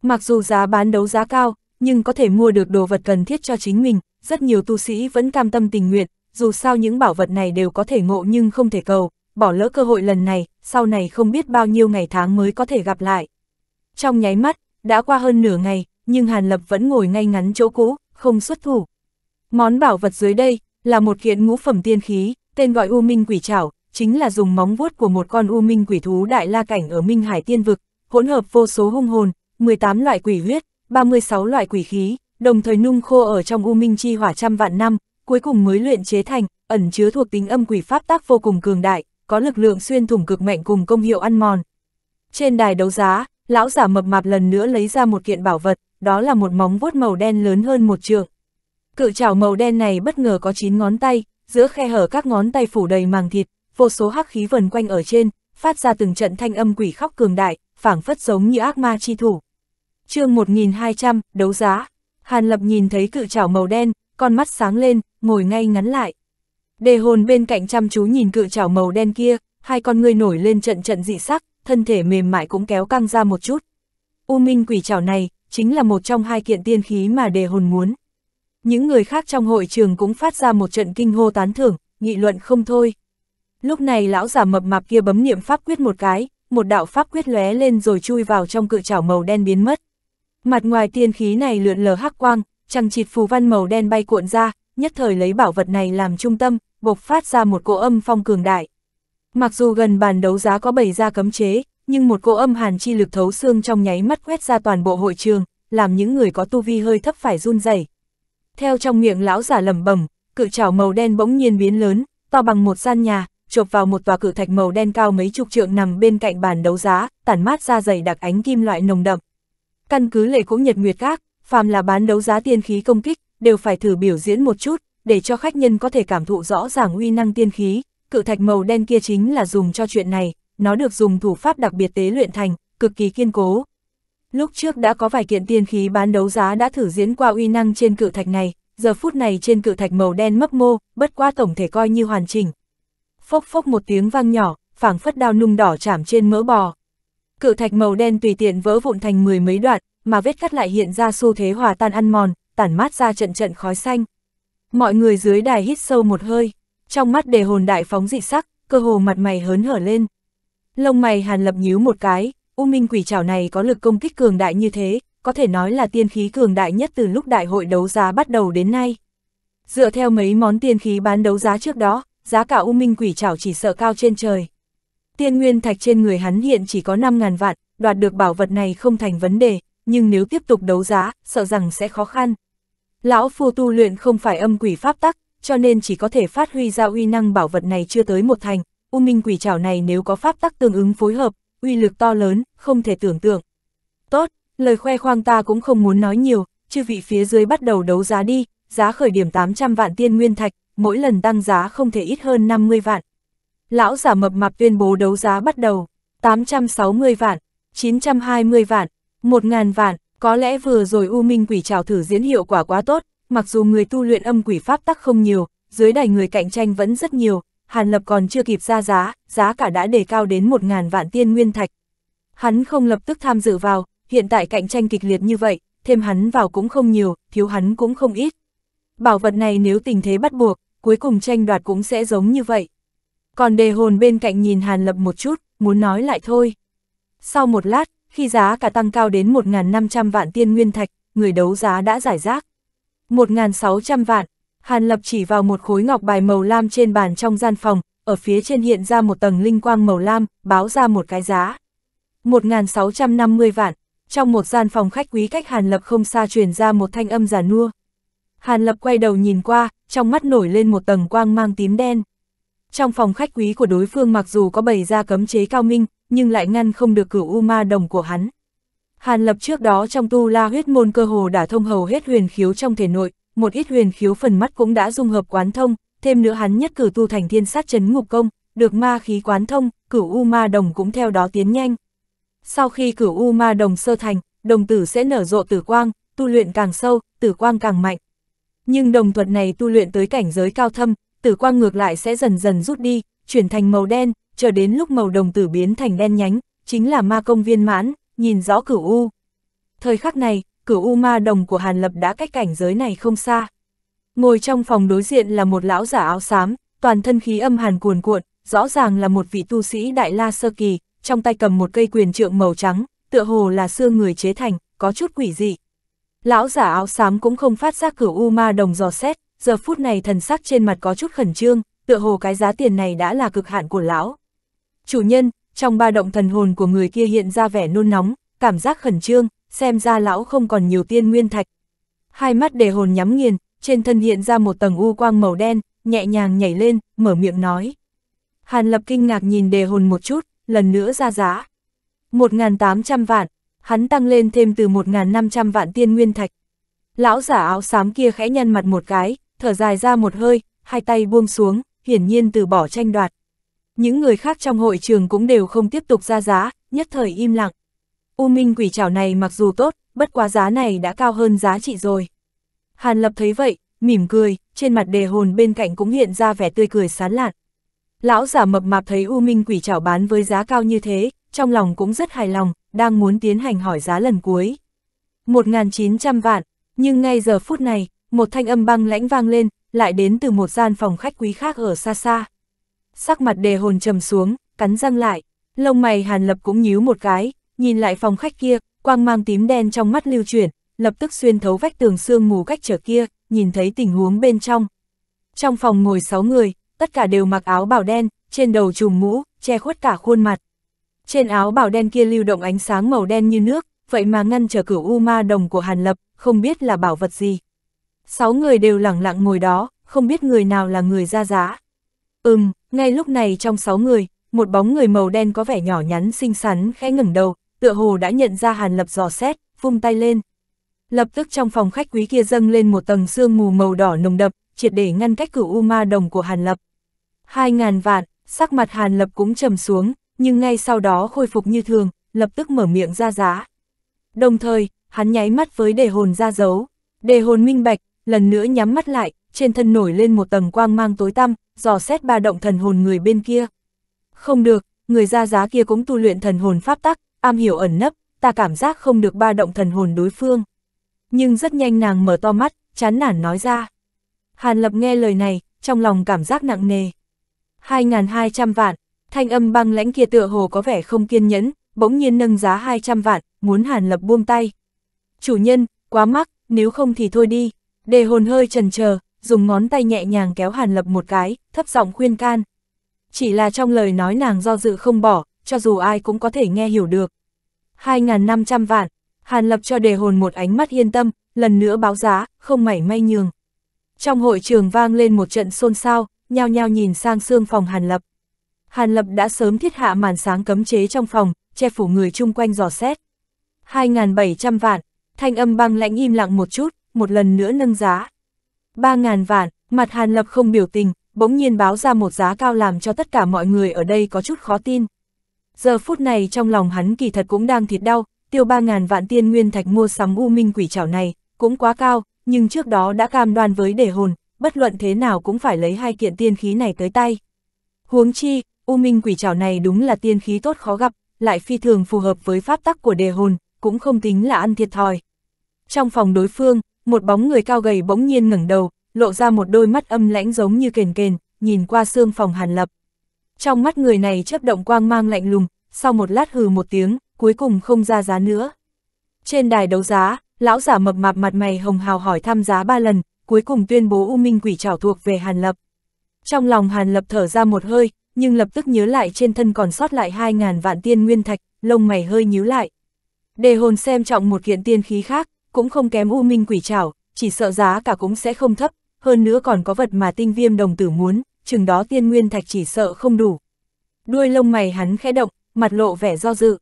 Mặc dù giá bán đấu giá cao, nhưng có thể mua được đồ vật cần thiết cho chính mình, rất nhiều tu sĩ vẫn cam tâm tình nguyện, dù sao những bảo vật này đều có thể ngộ nhưng không thể cầu, bỏ lỡ cơ hội lần này, sau này không biết bao nhiêu ngày tháng mới có thể gặp lại. Trong nháy mắt, đã qua hơn nửa ngày, nhưng Hàn Lập vẫn ngồi ngay ngắn chỗ cũ, không xuất thủ. Món bảo vật dưới đây là một kiện ngũ phẩm tiên khí, tên gọi U Minh Quỷ Trảo, chính là dùng móng vuốt của một con U Minh Quỷ thú đại la cảnh ở Minh Hải Tiên vực, hỗn hợp vô số hung hồn, 18 loại quỷ huyết, 36 loại quỷ khí, đồng thời nung khô ở trong U Minh chi hỏa trăm vạn năm, cuối cùng mới luyện chế thành, ẩn chứa thuộc tính âm quỷ pháp tác vô cùng cường đại, có lực lượng xuyên thủng cực mạnh cùng công hiệu ăn mòn. Trên đài đấu giá, lão giả mập mạp lần nữa lấy ra một kiện bảo vật, đó là một móng vuốt màu đen lớn hơn một trượng. Cự chảo màu đen này bất ngờ có 9 ngón tay, giữa khe hở các ngón tay phủ đầy màng thịt, vô số hắc khí vần quanh ở trên, phát ra từng trận thanh âm quỷ khóc cường đại, phảng phất giống như ác ma chi thủ. chương 1200, đấu giá. Hàn Lập nhìn thấy cự chảo màu đen, con mắt sáng lên, ngồi ngay ngắn lại. Đề hồn bên cạnh chăm chú nhìn cự chảo màu đen kia, hai con người nổi lên trận trận dị sắc, thân thể mềm mại cũng kéo căng ra một chút. U minh quỷ chảo này, chính là một trong hai kiện tiên khí mà đề hồn muốn. Những người khác trong hội trường cũng phát ra một trận kinh hô tán thưởng, nghị luận không thôi. Lúc này lão giả mập mạp kia bấm niệm pháp quyết một cái, một đạo pháp quyết lóe lên rồi chui vào trong cự chảo màu đen biến mất. Mặt ngoài tiên khí này lượn lờ hắc quang, chằng chịt phù văn màu đen bay cuộn ra, nhất thời lấy bảo vật này làm trung tâm, bộc phát ra một cỗ âm phong cường đại. Mặc dù gần bàn đấu giá có bày ra cấm chế, nhưng một cô âm hàn chi lực thấu xương trong nháy mắt quét ra toàn bộ hội trường, làm những người có tu vi hơi thấp phải run rẩy. Theo trong miệng lão giả lẩm bẩm, cự trảo màu đen bỗng nhiên biến lớn, to bằng một gian nhà, chộp vào một tòa cự thạch màu đen cao mấy chục trượng nằm bên cạnh bàn đấu giá, tản mát ra dày đặc ánh kim loại nồng đậm. Căn cứ lệ cũng nhật nguyệt các, phàm là bán đấu giá tiên khí công kích, đều phải thử biểu diễn một chút, để cho khách nhân có thể cảm thụ rõ ràng uy năng tiên khí, cự thạch màu đen kia chính là dùng cho chuyện này, nó được dùng thủ pháp đặc biệt tế luyện thành, cực kỳ kiên cố. Lúc trước đã có vài kiện tiên khí bán đấu giá đã thử diễn qua uy năng trên cự thạch này, giờ phút này trên cự thạch màu đen mấp mô, bất qua tổng thể coi như hoàn chỉnh. Phốc phốc một tiếng vang nhỏ, phảng phất đao nung đỏ chạm trên mỡ bò. Cự thạch màu đen tùy tiện vỡ vụn thành mười mấy đoạn, mà vết cắt lại hiện ra xu thế hòa tan ăn mòn, tản mát ra trận trận khói xanh. Mọi người dưới đài hít sâu một hơi, trong mắt đề hồn đại phóng dị sắc, cơ hồ mặt mày hớn hở lên. Lông mày Hàn Lập nhíu một cái, U Minh Quỷ Trảo này có lực công kích cường đại như thế, có thể nói là tiên khí cường đại nhất từ lúc đại hội đấu giá bắt đầu đến nay. Dựa theo mấy món tiên khí bán đấu giá trước đó, giá cả U Minh Quỷ Trảo chỉ sợ cao trên trời. Tiên nguyên thạch trên người hắn hiện chỉ có 5.000 vạn, đoạt được bảo vật này không thành vấn đề, nhưng nếu tiếp tục đấu giá, sợ rằng sẽ khó khăn. Lão phu tu luyện không phải âm quỷ pháp tắc, cho nên chỉ có thể phát huy ra uy năng bảo vật này chưa tới một thành, U Minh Quỷ Trảo này nếu có pháp tắc tương ứng phối hợp, uy lực to lớn, không thể tưởng tượng. Tốt, lời khoe khoang ta cũng không muốn nói nhiều, chư vị phía dưới bắt đầu đấu giá đi, giá khởi điểm 800 vạn tiên nguyên thạch, mỗi lần tăng giá không thể ít hơn 50 vạn. Lão giả mập mạp tuyên bố đấu giá bắt đầu, 860 vạn, 920 vạn, 1.000 vạn, có lẽ vừa rồi U Minh Quỷ Trào thử diễn hiệu quả quá tốt, mặc dù người tu luyện âm quỷ pháp tắc không nhiều, dưới đài người cạnh tranh vẫn rất nhiều, Hàn Lập còn chưa kịp ra giá, giá cả đã đề cao đến 1.000 vạn tiên nguyên thạch. Hắn không lập tức tham dự vào, hiện tại cạnh tranh kịch liệt như vậy, thêm hắn vào cũng không nhiều, thiếu hắn cũng không ít. Bảo vật này nếu tình thế bắt buộc, cuối cùng tranh đoạt cũng sẽ giống như vậy. Còn đề hồn bên cạnh nhìn Hàn Lập một chút, muốn nói lại thôi. Sau một lát, khi giá cả tăng cao đến 1.500 vạn tiên nguyên thạch, người đấu giá đã giải rác. 1.600 vạn, Hàn Lập chỉ vào một khối ngọc bài màu lam trên bàn trong gian phòng, ở phía trên hiện ra một tầng linh quang màu lam, báo ra một cái giá. 1.650 vạn, trong một gian phòng khách quý cách Hàn Lập không xa truyền ra một thanh âm giả nua. Hàn Lập quay đầu nhìn qua, trong mắt nổi lên một tầng quang mang tím đen. Trong phòng khách quý của đối phương mặc dù có bày ra cấm chế cao minh, nhưng lại ngăn không được cửu u ma đồng của hắn. Hàn Lập trước đó trong tu la huyết môn cơ hồ đã thông hầu hết huyền khiếu trong thể nội, một ít huyền khiếu phần mắt cũng đã dung hợp quán thông, thêm nữa hắn nhất cử tu thành thiên sát chấn ngục công, được ma khí quán thông, cửu U ma đồng cũng theo đó tiến nhanh. Sau khi cửu U ma đồng sơ thành, đồng tử sẽ nở rộ tử quang, tu luyện càng sâu, tử quang càng mạnh. Nhưng đồng thuật này tu luyện tới cảnh giới cao thâm, tử quang ngược lại sẽ dần dần rút đi, chuyển thành màu đen, chờ đến lúc màu đồng tử biến thành đen nhánh, chính là ma công viên mãn, nhìn rõ cửu U. Thời khắc này, cửu U Ma Đồng của Hàn Lập đã cách cảnh giới này không xa. Ngồi trong phòng đối diện là một lão giả áo xám, toàn thân khí âm hàn cuồn cuộn, rõ ràng là một vị tu sĩ Đại La Sơ Kỳ, trong tay cầm một cây quyền trượng màu trắng, tựa hồ là xương người chế thành, có chút quỷ dị. Lão giả áo xám cũng không phát giác cửu U Ma Đồng dò xét, giờ phút này thần sắc trên mặt có chút khẩn trương, tựa hồ cái giá tiền này đã là cực hạn của lão. Chủ nhân, trong ba động thần hồn của người kia hiện ra vẻ nôn nóng, cảm giác khẩn trương, xem ra lão không còn nhiều tiên nguyên thạch. Hai mắt đề hồn nhắm nghiền, trên thân hiện ra một tầng u quang màu đen, nhẹ nhàng nhảy lên, mở miệng nói. Hàn lập kinh ngạc nhìn đề hồn một chút, lần nữa ra giá. 1.800 vạn, hắn tăng lên thêm từ 1.500 vạn tiên nguyên thạch. Lão giả áo xám kia khẽ nhăn mặt một cái, thở dài ra một hơi, hai tay buông xuống, hiển nhiên từ bỏ tranh đoạt. Những người khác trong hội trường cũng đều không tiếp tục ra giá, nhất thời im lặng. U Minh quỷ trảo này mặc dù tốt, bất quá giá này đã cao hơn giá trị rồi. Hàn Lập thấy vậy, mỉm cười, trên mặt đề hồn bên cạnh cũng hiện ra vẻ tươi cười sán lạn. Lão giả mập mạp thấy U Minh quỷ trảo bán với giá cao như thế, trong lòng cũng rất hài lòng, đang muốn tiến hành hỏi giá lần cuối. 1.900 vạn, nhưng ngay giờ phút này, một thanh âm băng lãnh vang lên, lại đến từ một gian phòng khách quý khác ở xa xa. Sắc mặt đề hồn trầm xuống, cắn răng lại, lông mày hàn lập cũng nhíu một cái, nhìn lại phòng khách kia, quang mang tím đen trong mắt lưu chuyển, lập tức xuyên thấu vách tường sương mù cách trở kia, nhìn thấy tình huống bên trong. Trong phòng ngồi 6 người, tất cả đều mặc áo bảo đen, trên đầu trùm mũ, che khuất cả khuôn mặt. Trên áo bảo đen kia lưu động ánh sáng màu đen như nước, vậy mà ngăn trở cửu u ma đồng của Hàn Lập, không biết là bảo vật gì. Sáu người đều lẳng lặng ngồi đó, không biết người nào là người ra giá. Ừm, ngay lúc này trong sáu người, một bóng người màu đen có vẻ nhỏ nhắn xinh xắn khẽ ngẩng đầu, tựa hồ đã nhận ra Hàn Lập dò xét, vung tay lên. Lập tức trong phòng khách quý kia dâng lên một tầng sương mù màu đỏ nồng đậm, triệt để ngăn cách cửu u ma đồng của Hàn Lập. Hai ngàn vạn, sắc mặt Hàn Lập cũng trầm xuống, nhưng ngay sau đó khôi phục như thường, lập tức mở miệng ra giá. Đồng thời, hắn nháy mắt với đề hồn ra dấu, đề hồn minh bạch, lần nữa nhắm mắt lại, trên thân nổi lên một tầng quang mang tối tăm, dò xét ba động thần hồn người bên kia. Không được, người ra giá kia cũng tu luyện thần hồn pháp tắc, am hiểu ẩn nấp, ta cảm giác không được ba động thần hồn đối phương. Nhưng rất nhanh nàng mở to mắt, chán nản nói ra. Hàn Lập nghe lời này, trong lòng cảm giác nặng nề. 2.200 vạn, thanh âm băng lãnh kia tựa hồ có vẻ không kiên nhẫn, bỗng nhiên nâng giá 200 vạn, muốn Hàn Lập buông tay. Chủ nhân, quá mắc, nếu không thì thôi đi. Đề hồn hơi trần chờ dùng ngón tay nhẹ nhàng kéo Hàn Lập một cái, thấp giọng khuyên can. Chỉ là trong lời nói nàng do dự không bỏ, cho dù ai cũng có thể nghe hiểu được. 2.500 vạn, Hàn Lập cho đề hồn một ánh mắt yên tâm, lần nữa báo giá, không mảy may nhường. Trong hội trường vang lên một trận xôn xao, nhao nhao nhìn sang xương phòng Hàn Lập. Hàn Lập đã sớm thiết hạ màn sáng cấm chế trong phòng, che phủ người chung quanh dò xét. 2.700 vạn, thanh âm băng lạnh im lặng một chút, một lần nữa nâng giá. 3.000 vạn, mặt Hàn Lập không biểu tình, bỗng nhiên báo ra một giá cao làm cho tất cả mọi người ở đây có chút khó tin giờ phút này trong lòng hắn kỳ thật cũng đang thịt đau, tiêu 3.000 vạn tiên nguyên thạch mua sắm u minh quỷ chảo này, cũng quá cao, nhưng trước đó đã cam đoan với đề hồn, bất luận thế nào cũng phải lấy hai kiện tiên khí này tới tay. Huống chi, u minh quỷ chảo này đúng là tiên khí tốt khó gặp, lại phi thường phù hợp với pháp tắc của đề hồn, cũng không tính là ăn thiệt thòi. Trong phòng đối phương, một bóng người cao gầy bỗng nhiên ngẩng đầu, lộ ra một đôi mắt âm lãnh giống như kền kền, nhìn qua xương phòng Hàn Lập. Trong mắt người này chấp động quang mang lạnh lùng, sau một lát hừ một tiếng, cuối cùng không ra giá nữa. Trên đài đấu giá, lão giả mập mạp mặt mày hồng hào hỏi thăm giá ba lần, cuối cùng tuyên bố U Minh quỷ trảo thuộc về Hàn Lập. Trong lòng Hàn Lập thở ra một hơi, nhưng lập tức nhớ lại trên thân còn sót lại 2.000 vạn tiên nguyên thạch, lông mày hơi nhíu lại. Đề hồn xem trọng một kiện tiên khí khác, cũng không kém U Minh quỷ trảo, chỉ sợ giá cả cũng sẽ không thấp, hơn nữa còn có vật mà tinh viêm đồng tử muốn, chừng đó tiên nguyên thạch chỉ sợ không đủ. Đuôi lông mày hắn khẽ động, mặt lộ vẻ do dự.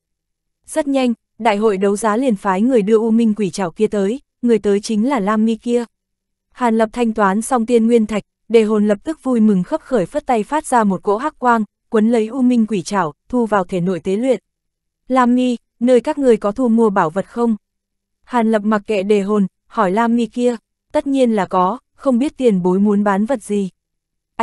Rất nhanh, đại hội đấu giá liền phái người đưa U Minh quỷ trảo kia tới, người tới chính là Lam Mi kia. Hàn Lập thanh toán xong tiên nguyên thạch, đề hồn lập tức vui mừng khấp khởi phất tay phát ra một cỗ hắc quang, cuốn lấy U Minh quỷ trảo, thu vào thể nội tế luyện. Lam Mi, nơi các người có thu mua bảo vật không? Hàn Lập mặc kệ đề hồn, hỏi Lam Mi kia, tất nhiên là có, không biết tiền bối muốn bán vật gì.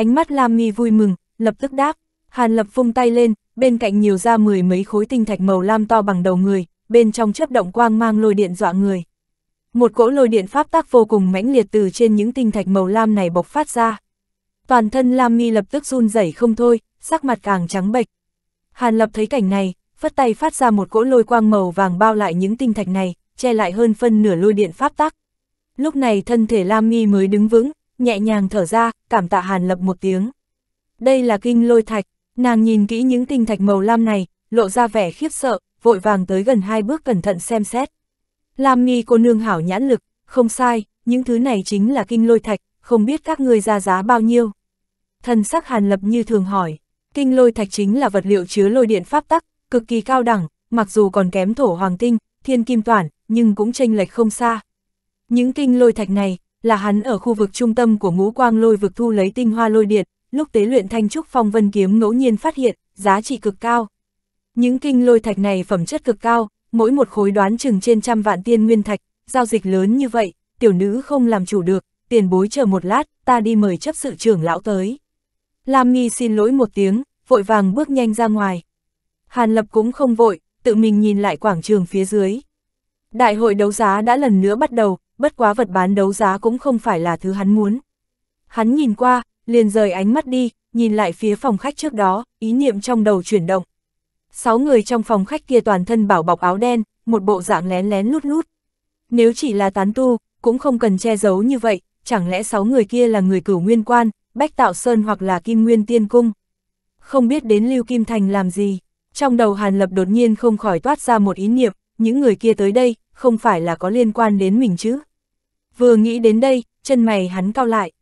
Ánh mắt Lam Mi vui mừng, lập tức đáp, Hàn Lập vung tay lên, bên cạnh nhiều ra mười mấy khối tinh thạch màu lam to bằng đầu người, bên trong chớp động quang mang lôi điện dọa người. Một cỗ lôi điện pháp tác vô cùng mãnh liệt từ trên những tinh thạch màu lam này bộc phát ra. Toàn thân Lam Mi lập tức run rẩy không thôi, sắc mặt càng trắng bệch. Hàn Lập thấy cảnh này, phất tay phát ra một cỗ lôi quang màu vàng bao lại những tinh thạch này, che lại hơn phân nửa lôi điện pháp tác. Lúc này thân thể Lam Mi mới đứng vững, nhẹ nhàng thở ra, cảm tạ Hàn Lập một tiếng. Đây là kinh lôi thạch, nàng nhìn kỹ những tinh thạch màu lam này, lộ ra vẻ khiếp sợ, vội vàng tới gần hai bước cẩn thận xem xét. Lam nghi cô nương hảo nhãn lực, không sai, những thứ này chính là kinh lôi thạch, không biết các ngươi ra giá bao nhiêu. Thần sắc Hàn Lập như thường hỏi, kinh lôi thạch chính là vật liệu chứa lôi điện pháp tắc, cực kỳ cao đẳng, mặc dù còn kém thổ hoàng tinh, thiên kim toản, nhưng cũng tranh lệch không xa. Những kinh lôi thạch này, là hắn ở khu vực trung tâm của ngũ quang lôi vực thu lấy tinh hoa lôi điện, lúc tế luyện thanh trúc phong vân kiếm ngẫu nhiên phát hiện, giá trị cực cao. Những kinh lôi thạch này phẩm chất cực cao, mỗi một khối đoán chừng trên trăm vạn tiên nguyên thạch, giao dịch lớn như vậy, tiểu nữ không làm chủ được, tiền bối chờ một lát, ta đi mời chấp sự trưởng lão tới. Lam Nghi xin lỗi một tiếng, vội vàng bước nhanh ra ngoài. Hàn Lập cũng không vội, tự mình nhìn lại quảng trường phía dưới. Đại hội đấu giá đã lần nữa bắt đầu, bất quá vật bán đấu giá cũng không phải là thứ hắn muốn. Hắn nhìn qua, liền rời ánh mắt đi, nhìn lại phía phòng khách trước đó, ý niệm trong đầu chuyển động. Sáu người trong phòng khách kia toàn thân bảo bọc áo đen, một bộ dạng lén lén lút lút. Nếu chỉ là tán tu, cũng không cần che giấu như vậy, chẳng lẽ sáu người kia là người cửu nguyên quan, bách tạo sơn hoặc là kim nguyên tiên cung. Không biết đến Lưu Kim Thành làm gì, trong đầu Hàn Lập đột nhiên không khỏi toát ra một ý niệm, những người kia tới đây, không phải là có liên quan đến mình chứ. Vừa nghĩ đến đây, chân mày hắn cao lại.